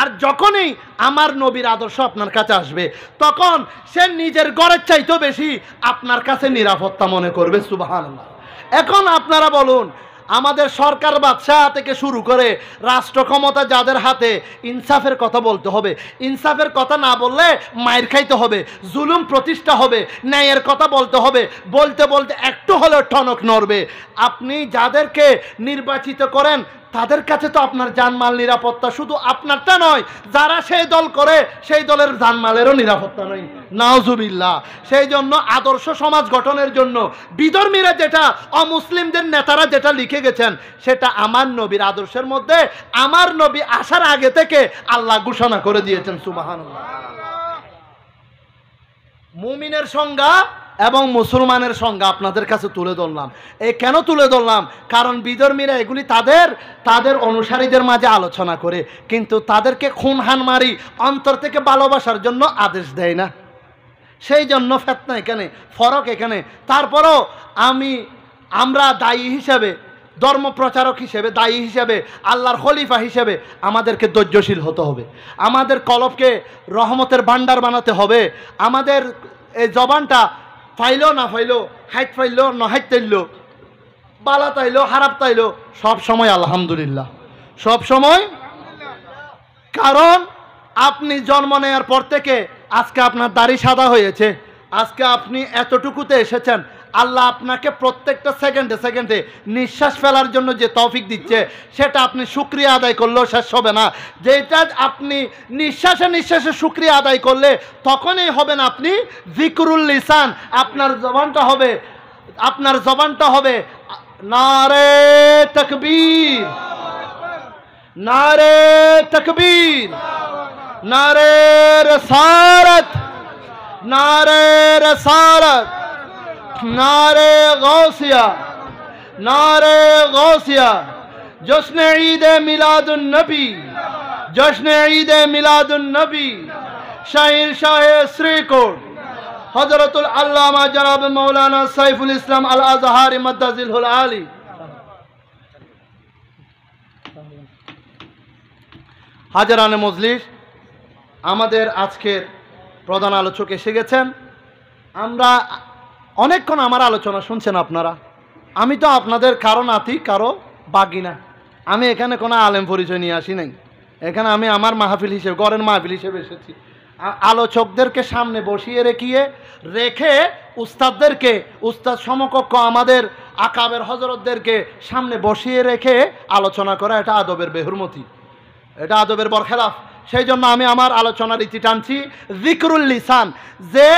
A: আর যখনই আমার নবীর আদর্শ আপনার কাছে আসবে তখন সে নিজের গড়ের চাইতেও বেশি আপনার কাছে নিরাপত্তা মনে করবে সুবাহান এখন আপনারা বলুন আমাদের সরকার বাদশাহ থেকে শুরু করে রাষ্ট্র ক্ষমতা যাদের হাতে ইনসাফের কথা বলতে হবে ইনসাফের কথা না বললে মায়ের খাইতে হবে জুলুম প্রতিষ্ঠা হবে ন্যায়ের কথা বলতে হবে বলতে বলতে একটু হলেও টনক নড়বে আপনি যাদেরকে নির্বাচিত করেন তাদের কাছে তো আপনার জানমাল নিরাপত্তা শুধু আপনারটা নয় যারা সেই দল করে সেই দলের জানমালেরও নিরাপত্তা নয় নাওজুবিল্লা সেই জন্য আদর্শ সমাজ গঠনের জন্য বিধর্মীরা যেটা অমুসলিমদের নেতারা যেটা লিখে গেছেন সেটা আমার নবীর আদর্শের মধ্যে আমার নবী আসার আগে থেকে আল্লাহ ঘোষণা করে দিয়েছেন সুমাহান মুমিনের সংজ্ঞা এবং মুসলমানের সঙ্গে আপনাদের কাছে তুলে ধরলাম এ কেন তুলে ধরলাম কারণ বিধর্মীরা এগুলি তাদের তাদের অনুসারীদের মাঝে আলোচনা করে কিন্তু তাদেরকে খুন মারি অন্তর থেকে ভালোবাসার জন্য আদেশ দেয় না সেই জন্য ফেতনা এখানে ফরক এখানে তারপরও আমি আমরা দায়ী হিসাবে ধর্ম প্রচারক হিসেবে দায়ী হিসেবে আল্লাহর খলিফা হিসেবে আমাদেরকে ধৈর্যশীল হতে হবে আমাদের কলবকে রহমতের ভাণ্ডার বানাতে হবে আমাদের এই জবানটা ফাইলো না ফাইলো হাইট ফাইলো না হাইট তাইলো বালা তাইলো হারাপ তাইলো সব সময় আলহামদুলিল্লাহ সব সময় কারণ আপনি জন্ম নেওয়ার পর থেকে আজকে আপনার দাড়ি সাদা হয়েছে আজকে আপনি এতটুকুতে এসেছেন আল্লাহ আপনাকে প্রত্যেকটা সেকেন্ডে সেকেন্ডে নিঃশ্বাস ফেলার জন্য যে তফিক দিচ্ছে সেটা আপনি সুক্রিয়া আদায় করলেও শেষ হবে না যেটা আপনি নিঃশ্বাসে নিঃশ্বাসে সুক্রিয়া আদায় করলে তখনই হবেন আপনি জিকরুল ইসান আপনার জবানটা হবে আপনার জবানটা হবে নারে তকবীর নারে তকবীর নারে রসারত নারে রসারত নারে গৌসিয়া নারে গৌসিয়া জশ্ন ঈদ নবী জশ্ন ঈদ নবী শাহির শাহে শ্রীকোট হজরতুল আল্লামা জনাব মৌলানা সাইফুল ইসলাম আল আজহার হুল আলী হাজারানে মজলিস আমাদের আজকের প্রধান আলোচক এসে গেছেন আমরা অনেকক্ষণ আমার আলোচনা শুনছেন আপনারা আমি তো আপনাদের কারো নাতি কারো বাকি না আমি এখানে কোনো আলেম পরিচয় নিয়ে আসি নাই এখানে আমি আমার মাহফিল হিসেবে গড়ের মাহফিল হিসেবে এসেছি আলোচকদেরকে সামনে বসিয়ে রেখিয়ে রেখে উস্তাদদেরকে উস্তাদ সমকক্ষ আমাদের আকাবের হজরতদেরকে সামনে বসিয়ে রেখে আলোচনা করা এটা আদবের বেহুরমতি এটা আদবের বরখেলাফ সেই জন্য আমি আমার আলোচনার ইতি টানছি জিকরুল লিসান যে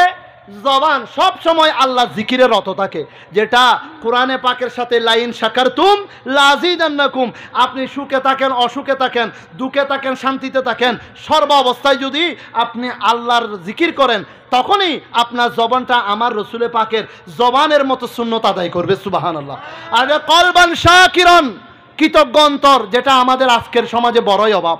A: জবান সব সময় আল্লাহ জিকিরে রত থাকে যেটা কোরআনে পাকের সাথে লাইন সাকার তুম লাজিদান্নাকুম আপনি সুখে থাকেন অসুখে থাকেন দুঃখে থাকেন শান্তিতে থাকেন সর্ব অবস্থায় যদি আপনি আল্লাহর জিকির করেন তখনই আপনার জবানটা আমার রসুলে পাকের জবানের মতো শূন্যতা আদায় করবে সুবাহান আল্লাহ আর কলবান শাহ কিরণ কৃতজ্ঞ অন্তর যেটা আমাদের আজকের সমাজে বড়ই অভাব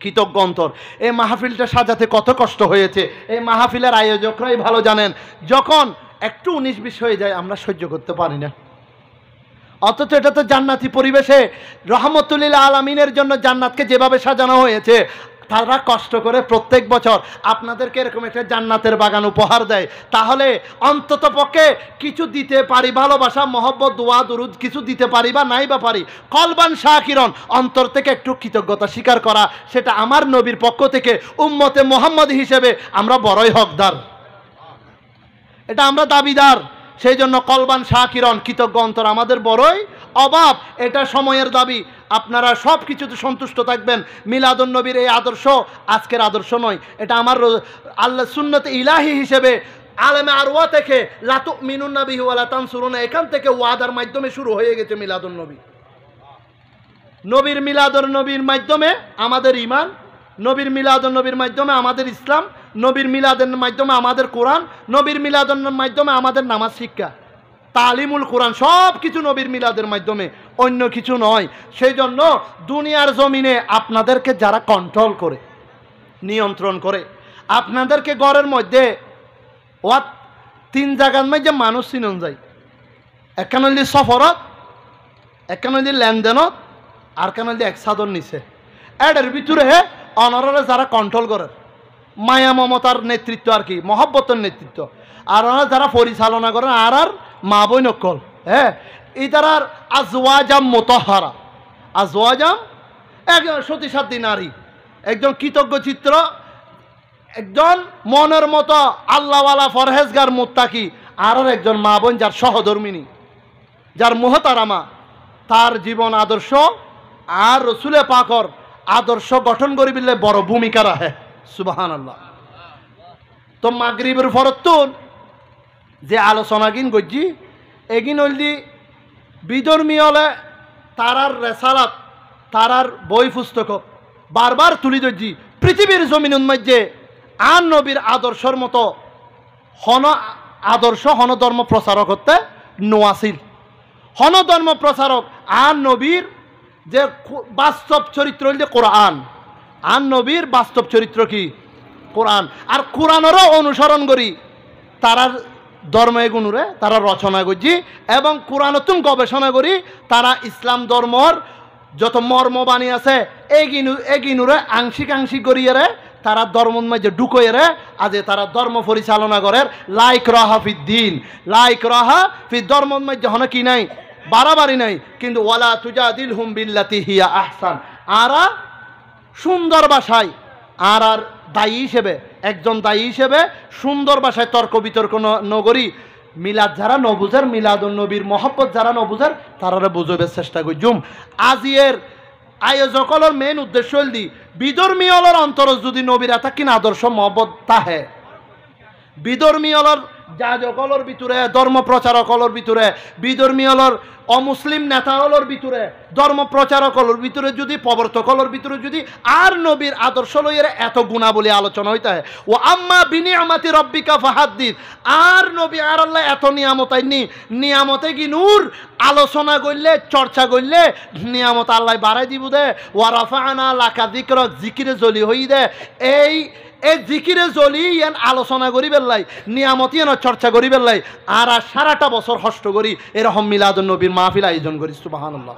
A: কৃতজ্ঞ অন্তর এই মাহফিলটা সাজাতে কত কষ্ট হয়েছে এই মাহফিলের আয়োজকরাই ভালো জানেন যখন একটু উনিশ বিশ হয়ে যায় আমরা সহ্য করতে পারি না অথচ এটা তো জান্নাতি পরিবেশে রহমতুল্লিল আলমিনের জন্য জান্নাতকে যেভাবে সাজানো হয়েছে তারা কষ্ট করে প্রত্যেক বছর আপনাদেরকে এরকম একটা জান্নাতের বাগান উপহার দেয় তাহলে অন্তত পক্ষে কিছু দিতে পারি ভালোবাসা মহব্বত দোয়া দুরুদ কিছু দিতে পারি বা নাই বা পারি কলবান শাহকিরণ অন্তর থেকে একটু কৃতজ্ঞতা স্বীকার করা সেটা আমার নবীর পক্ষ থেকে উম্মতে মোহাম্মদ হিসেবে আমরা বড়ই হকদার এটা আমরা দাবিদার সেই জন্য কলবান কিরণ কৃতজ্ঞ অন্তর আমাদের বড়ই অভাব এটা সময়ের দাবি আপনারা সব কিছুতে সন্তুষ্ট থাকবেন মিলাদুল নবীর এই আদর্শ আজকের আদর্শ নয় এটা আমার আল্লাহ সুন্নত ইলাহি হিসেবে আলেমে আরওয়া থেকে লাতু মিনুন নবী ওয়ালা তানসুরুনা এখান থেকে ওয়াদার মাধ্যমে শুরু হয়ে গেছে মিলাদুল নবী নবীর মিলাদুল নবীর মাধ্যমে আমাদের ইমান নবীর মিলাদুল নবীর মাধ্যমে আমাদের ইসলাম নবীর মিলাদের মাধ্যমে আমাদের কোরআন নবীর মিলাদের মাধ্যমে আমাদের নামাজ শিক্ষা তালিমুল কোরআন সব কিছু নবীর মিলাদের মাধ্যমে অন্য কিছু নয় সেই জন্য দুনিয়ার জমিনে আপনাদেরকে যারা কন্ট্রোল করে নিয়ন্ত্রণ করে আপনাদেরকে ঘরের মধ্যে ওয়াত তিন জায়গার মধ্যে মানুষ চিনন যায় একখান হলি সফরত একখান হলি লেনদেনত আর কেন হলি এক সাদর নিছে এটার ভিতরে অনররে যারা কন্ট্রোল করে মায়া মমতার নেতৃত্ব আর কি মহাব্বতের নেতৃত্ব আর ওনারা যারা পরিচালনা করেন আর আর মা বই নকল হ্যাঁ এই তারা আজওয়াজাম মতহারা আজওয়াজাম একজন সতী নারী একজন কৃতজ্ঞ চিত্র একজন মনের মতো আল্লাহওয়ালা ফরহেজগার মোত্তাকি আর একজন মা বোন যার সহধর্মিনী যার মোহতারামা তার জীবন আদর্শ আর রসুলে পাকর আদর্শ গঠন করিবিলে বড় ভূমিকা রাখে সুবাহান আল্লাহ তো মাগরিবের ফরত্তুন যে আলোচনা গিন গজ্জি এগিন হলদি বিধর্মী হলে তারার রেসালাত তারার বই পুস্তক বারবার তুলি ধরছি পৃথিবীর জমিন মধ্যে আন নবীর আদর্শর মতো হন আদর্শ হন ধর্ম প্রচারক হতে নোয়াছিল হন ধর্ম প্রচারক আর নবীর যে বাস্তব চরিত্র হল যে কোরআন আর নবীর বাস্তব চরিত্র কি কোরআন আর কোরআনেরও অনুসরণ করি তারা ধর্মে গুণুরে তারা রচনা করছি এবং কোরআনতুন গবেষণা করি তারা ইসলাম ধর্মর যত মর্মবাণী আছে এগিনু এগিনুরে আংশিক আংশিক করিয়ারে তারা ধর্মর মাঝে ঢুকইয়ারে আজে তারা ধর্ম পরিচালনা করে লাইক রাহা দিন লাইক রাহা ফি ধর্মর মাঝে হনে কি নাই বাড়াবাড়ি নাই কিন্তু ওয়ালা তুজা দিল হুম বিল্লাতি হিয়া আহসান আরা সুন্দর ভাষায় আর আর দায়ী হিসেবে একজন দায়ী হিসেবে সুন্দর ভাষায় তর্ক বিতর্ক নগরী মিলাদ যারা নবুঝার মিলাদ নবীর মহব্বত যারা নবুঝার তারা বুঝবে চেষ্টা করছুম আজিয়ের আয়োজক হলোর মেন উদ্দেশ্য হল দি বিদর্মীয়লর অন্তর যদি নবীরা থাকেন আদর্শ মহব্বত তাহে বিদর্মীয়লর যাজকলর ভিতরে ধর্ম প্রচারকলর ভিতরে বিধর্মীয়লর অমুসলিম নেতাওয়ালর ভিতরে ধর্ম প্রচারকলর ভিতরে যদি প্রবর্তকলর ভিতরে যদি আর নবীর আদর্শ লইয়ের এত বলে আলোচনা হইতে হয় ও আম্মা বিনি আমাতি রব্বিকা ফাহাদ্দিদ আর নবী আর আল্লাহ এত নিয়ামতাই নি নিয়ামতে কি নূর আলোচনা করলে চর্চা করলে নিয়ামত আল্লাহ বাড়াই দিব দে ওয়া রাফা আনা লাকা জিক্র জিকিরে জলি হই দে এই এই জিকিরে জলি এন আলোচনা করি বেল্লাই নিয়ামতি এন চর্চা করি বেল্লাই আর আর সারাটা বছর হষ্ট করি এরকম মিলাদুল নবীর মাহফিল আয়োজন করি সুবাহান্লাহ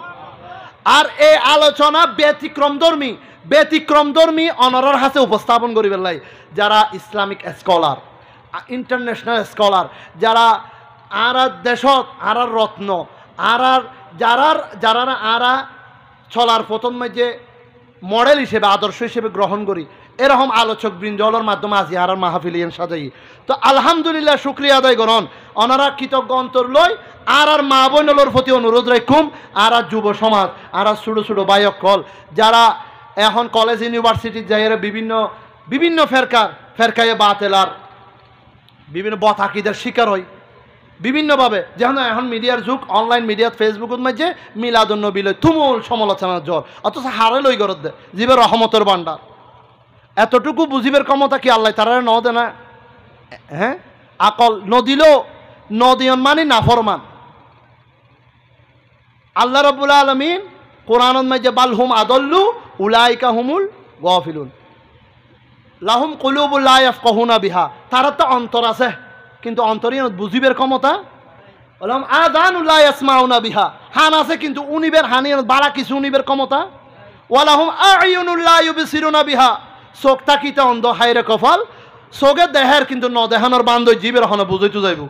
A: আর এই আলোচনা ব্যতিক্রম ধর্মী ব্যতিক্রম ধর্মী অনরার হাতে উপস্থাপন করি বেল্লাই যারা ইসলামিক স্কলার ইন্টারন্যাশনাল স্কলার যারা আর আর দেশত আর আর রত্ন আর আর যারার যারা আরা চলার প্রথম যে মডেল হিসেবে আদর্শ হিসেবে গ্রহণ করি এরকম আলোচক বৃন্দলের মাধ্যমে আজি আর মাহফিল সাজাই তো আলহামদুলিল্লাহ শুক্রিয়া আদায় গণন অনারা কৃতজ্ঞ অন্তর লই আর আর মা বোনলোর প্রতি অনুরোধ রাখুম আর আর যুব সমাজ আর আর ছোটো ছোটো বায়ক কল যারা এখন কলেজ ইউনিভার্সিটির যাইয়ের বিভিন্ন বিভিন্ন ফেরকা ফেরকায় বাতেলার বিভিন্ন বথাকিদের শিকার হয় বিভিন্নভাবে যেন এখন মিডিয়ার যুগ অনলাইন মিডিয়াত ফেসবুক মাঝে মিলাদন্য বিলয় তুমুল সমালোচনার জল অথচ হারে লই গরত দে জীবের রহমতের ভাণ্ডার এতটুকু বুঝিবের ক্ষমতা কি আল্লাহ তারা ন দে না হ্যাঁ আকল ন দিলেও ন দিয়ন মানে নাফরমান আল্লাহ রবুল্লা আলমিন কোরআন যে বালহুম আদল্লু উলাইকা হুমুল গফিলুন লাহুম কলুবুল্লাহ কহুনা বিহা তারা তো অন্তর আছে কিন্তু অন্তরীণ বুঝিবের ক্ষমতা বললাম আদান উল্লাহ আসমাউনা বিহা হান আছে কিন্তু উনিবের হানি বাড়া কিছু উনিবের ক্ষমতা ওয়ালাহুম আইনুল্লাহ বিহা চোখ তাকিতে অন্ধ হাইরে কফল চোখে দেহের কিন্তু ন দেহানোর বান্ধ জীবের হনে বুঝাইতে যাইব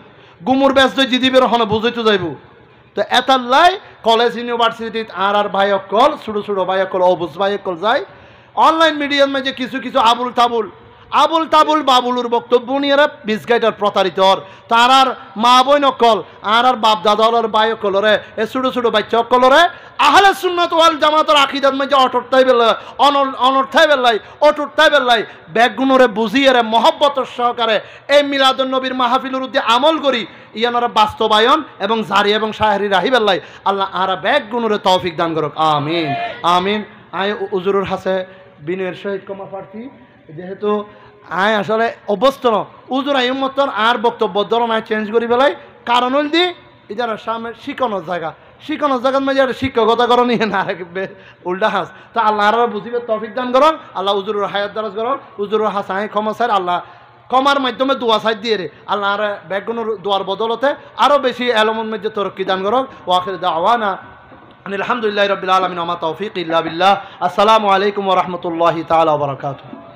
A: গুমুর দই জীবীবের হনে বুঝাইতে যাইব তো লাই কলেজ ইউনিভার্সিটিত আর আর ভাই অকল ছোটো ছোটো ভাই অকল অবুজ ভাই অকল যায় অনলাইন মিডিয়ার মাঝে কিছু কিছু আবুল তাবুল আবুল তাবুল বাবুলুর বক্তব্য নিয়ে বিজগাইটার প্রতারিত হর তার আর মা বই নকল আর আর বাপ দাদার বায়ু কলরে এ ছোটো ছোটো বাচ্চা কলরে আহলে সুন্নত ওয়াল জামাতর আখিদার মধ্যে অটর থাই বেল্লাই অনর্থাই বেলাই থাই বেল্লাই অটর থাই বেল্লাই ব্যাগগুণরে বুঝিয়ে রে মহব্বতর সহকারে এই মিলাদুল নবীর মাহফিলুর উদ্দে আমল করি ইয়ানোর বাস্তবায়ন এবং জারি এবং সাহারি রাহি বেল্লাই আল্লাহ আরা ব্যাগগুণরে তৌফিক দান করুক আমিন আমিন আয় উজুরুর হাসে বিনয়ের সহিত কমা প্রার্থী যেহেতু আয় আসলে অভ্যস্ত ন উজুর আইমতন আর বক্তব্য ধরন আয় চেঞ্জ করি পেলাই কারণ হল দি এটার সামনে শিকনোর জায়গা শিকনোর জায়গার মধ্যে আর শিক্ষকতা করো নিয়ে না রাখবে উল্টা হাস তা আল্লাহ আর বুঝিবে তফিক দান করন আল্লাহ উজুরুর হায়াত দারাজ করন উজুরুর হাস আয় ক্ষমা সাইড আল্লাহ কমার মাধ্যমে দোয়া সাইড দিয়ে রে আল্লাহ আর ব্যাগগুনোর দোয়ার বদলতে আরও বেশি এলমন মধ্যে তরক্কি দান করক ওয়াখির দাওয়ানা আলহামদুলিল্লাহ রবিল আলমিন আমা তৌফিক ইল্লা বিল্লাহ আসসালামু আলাইকুম রহমতুল্লাহি তালা বরকাতুহ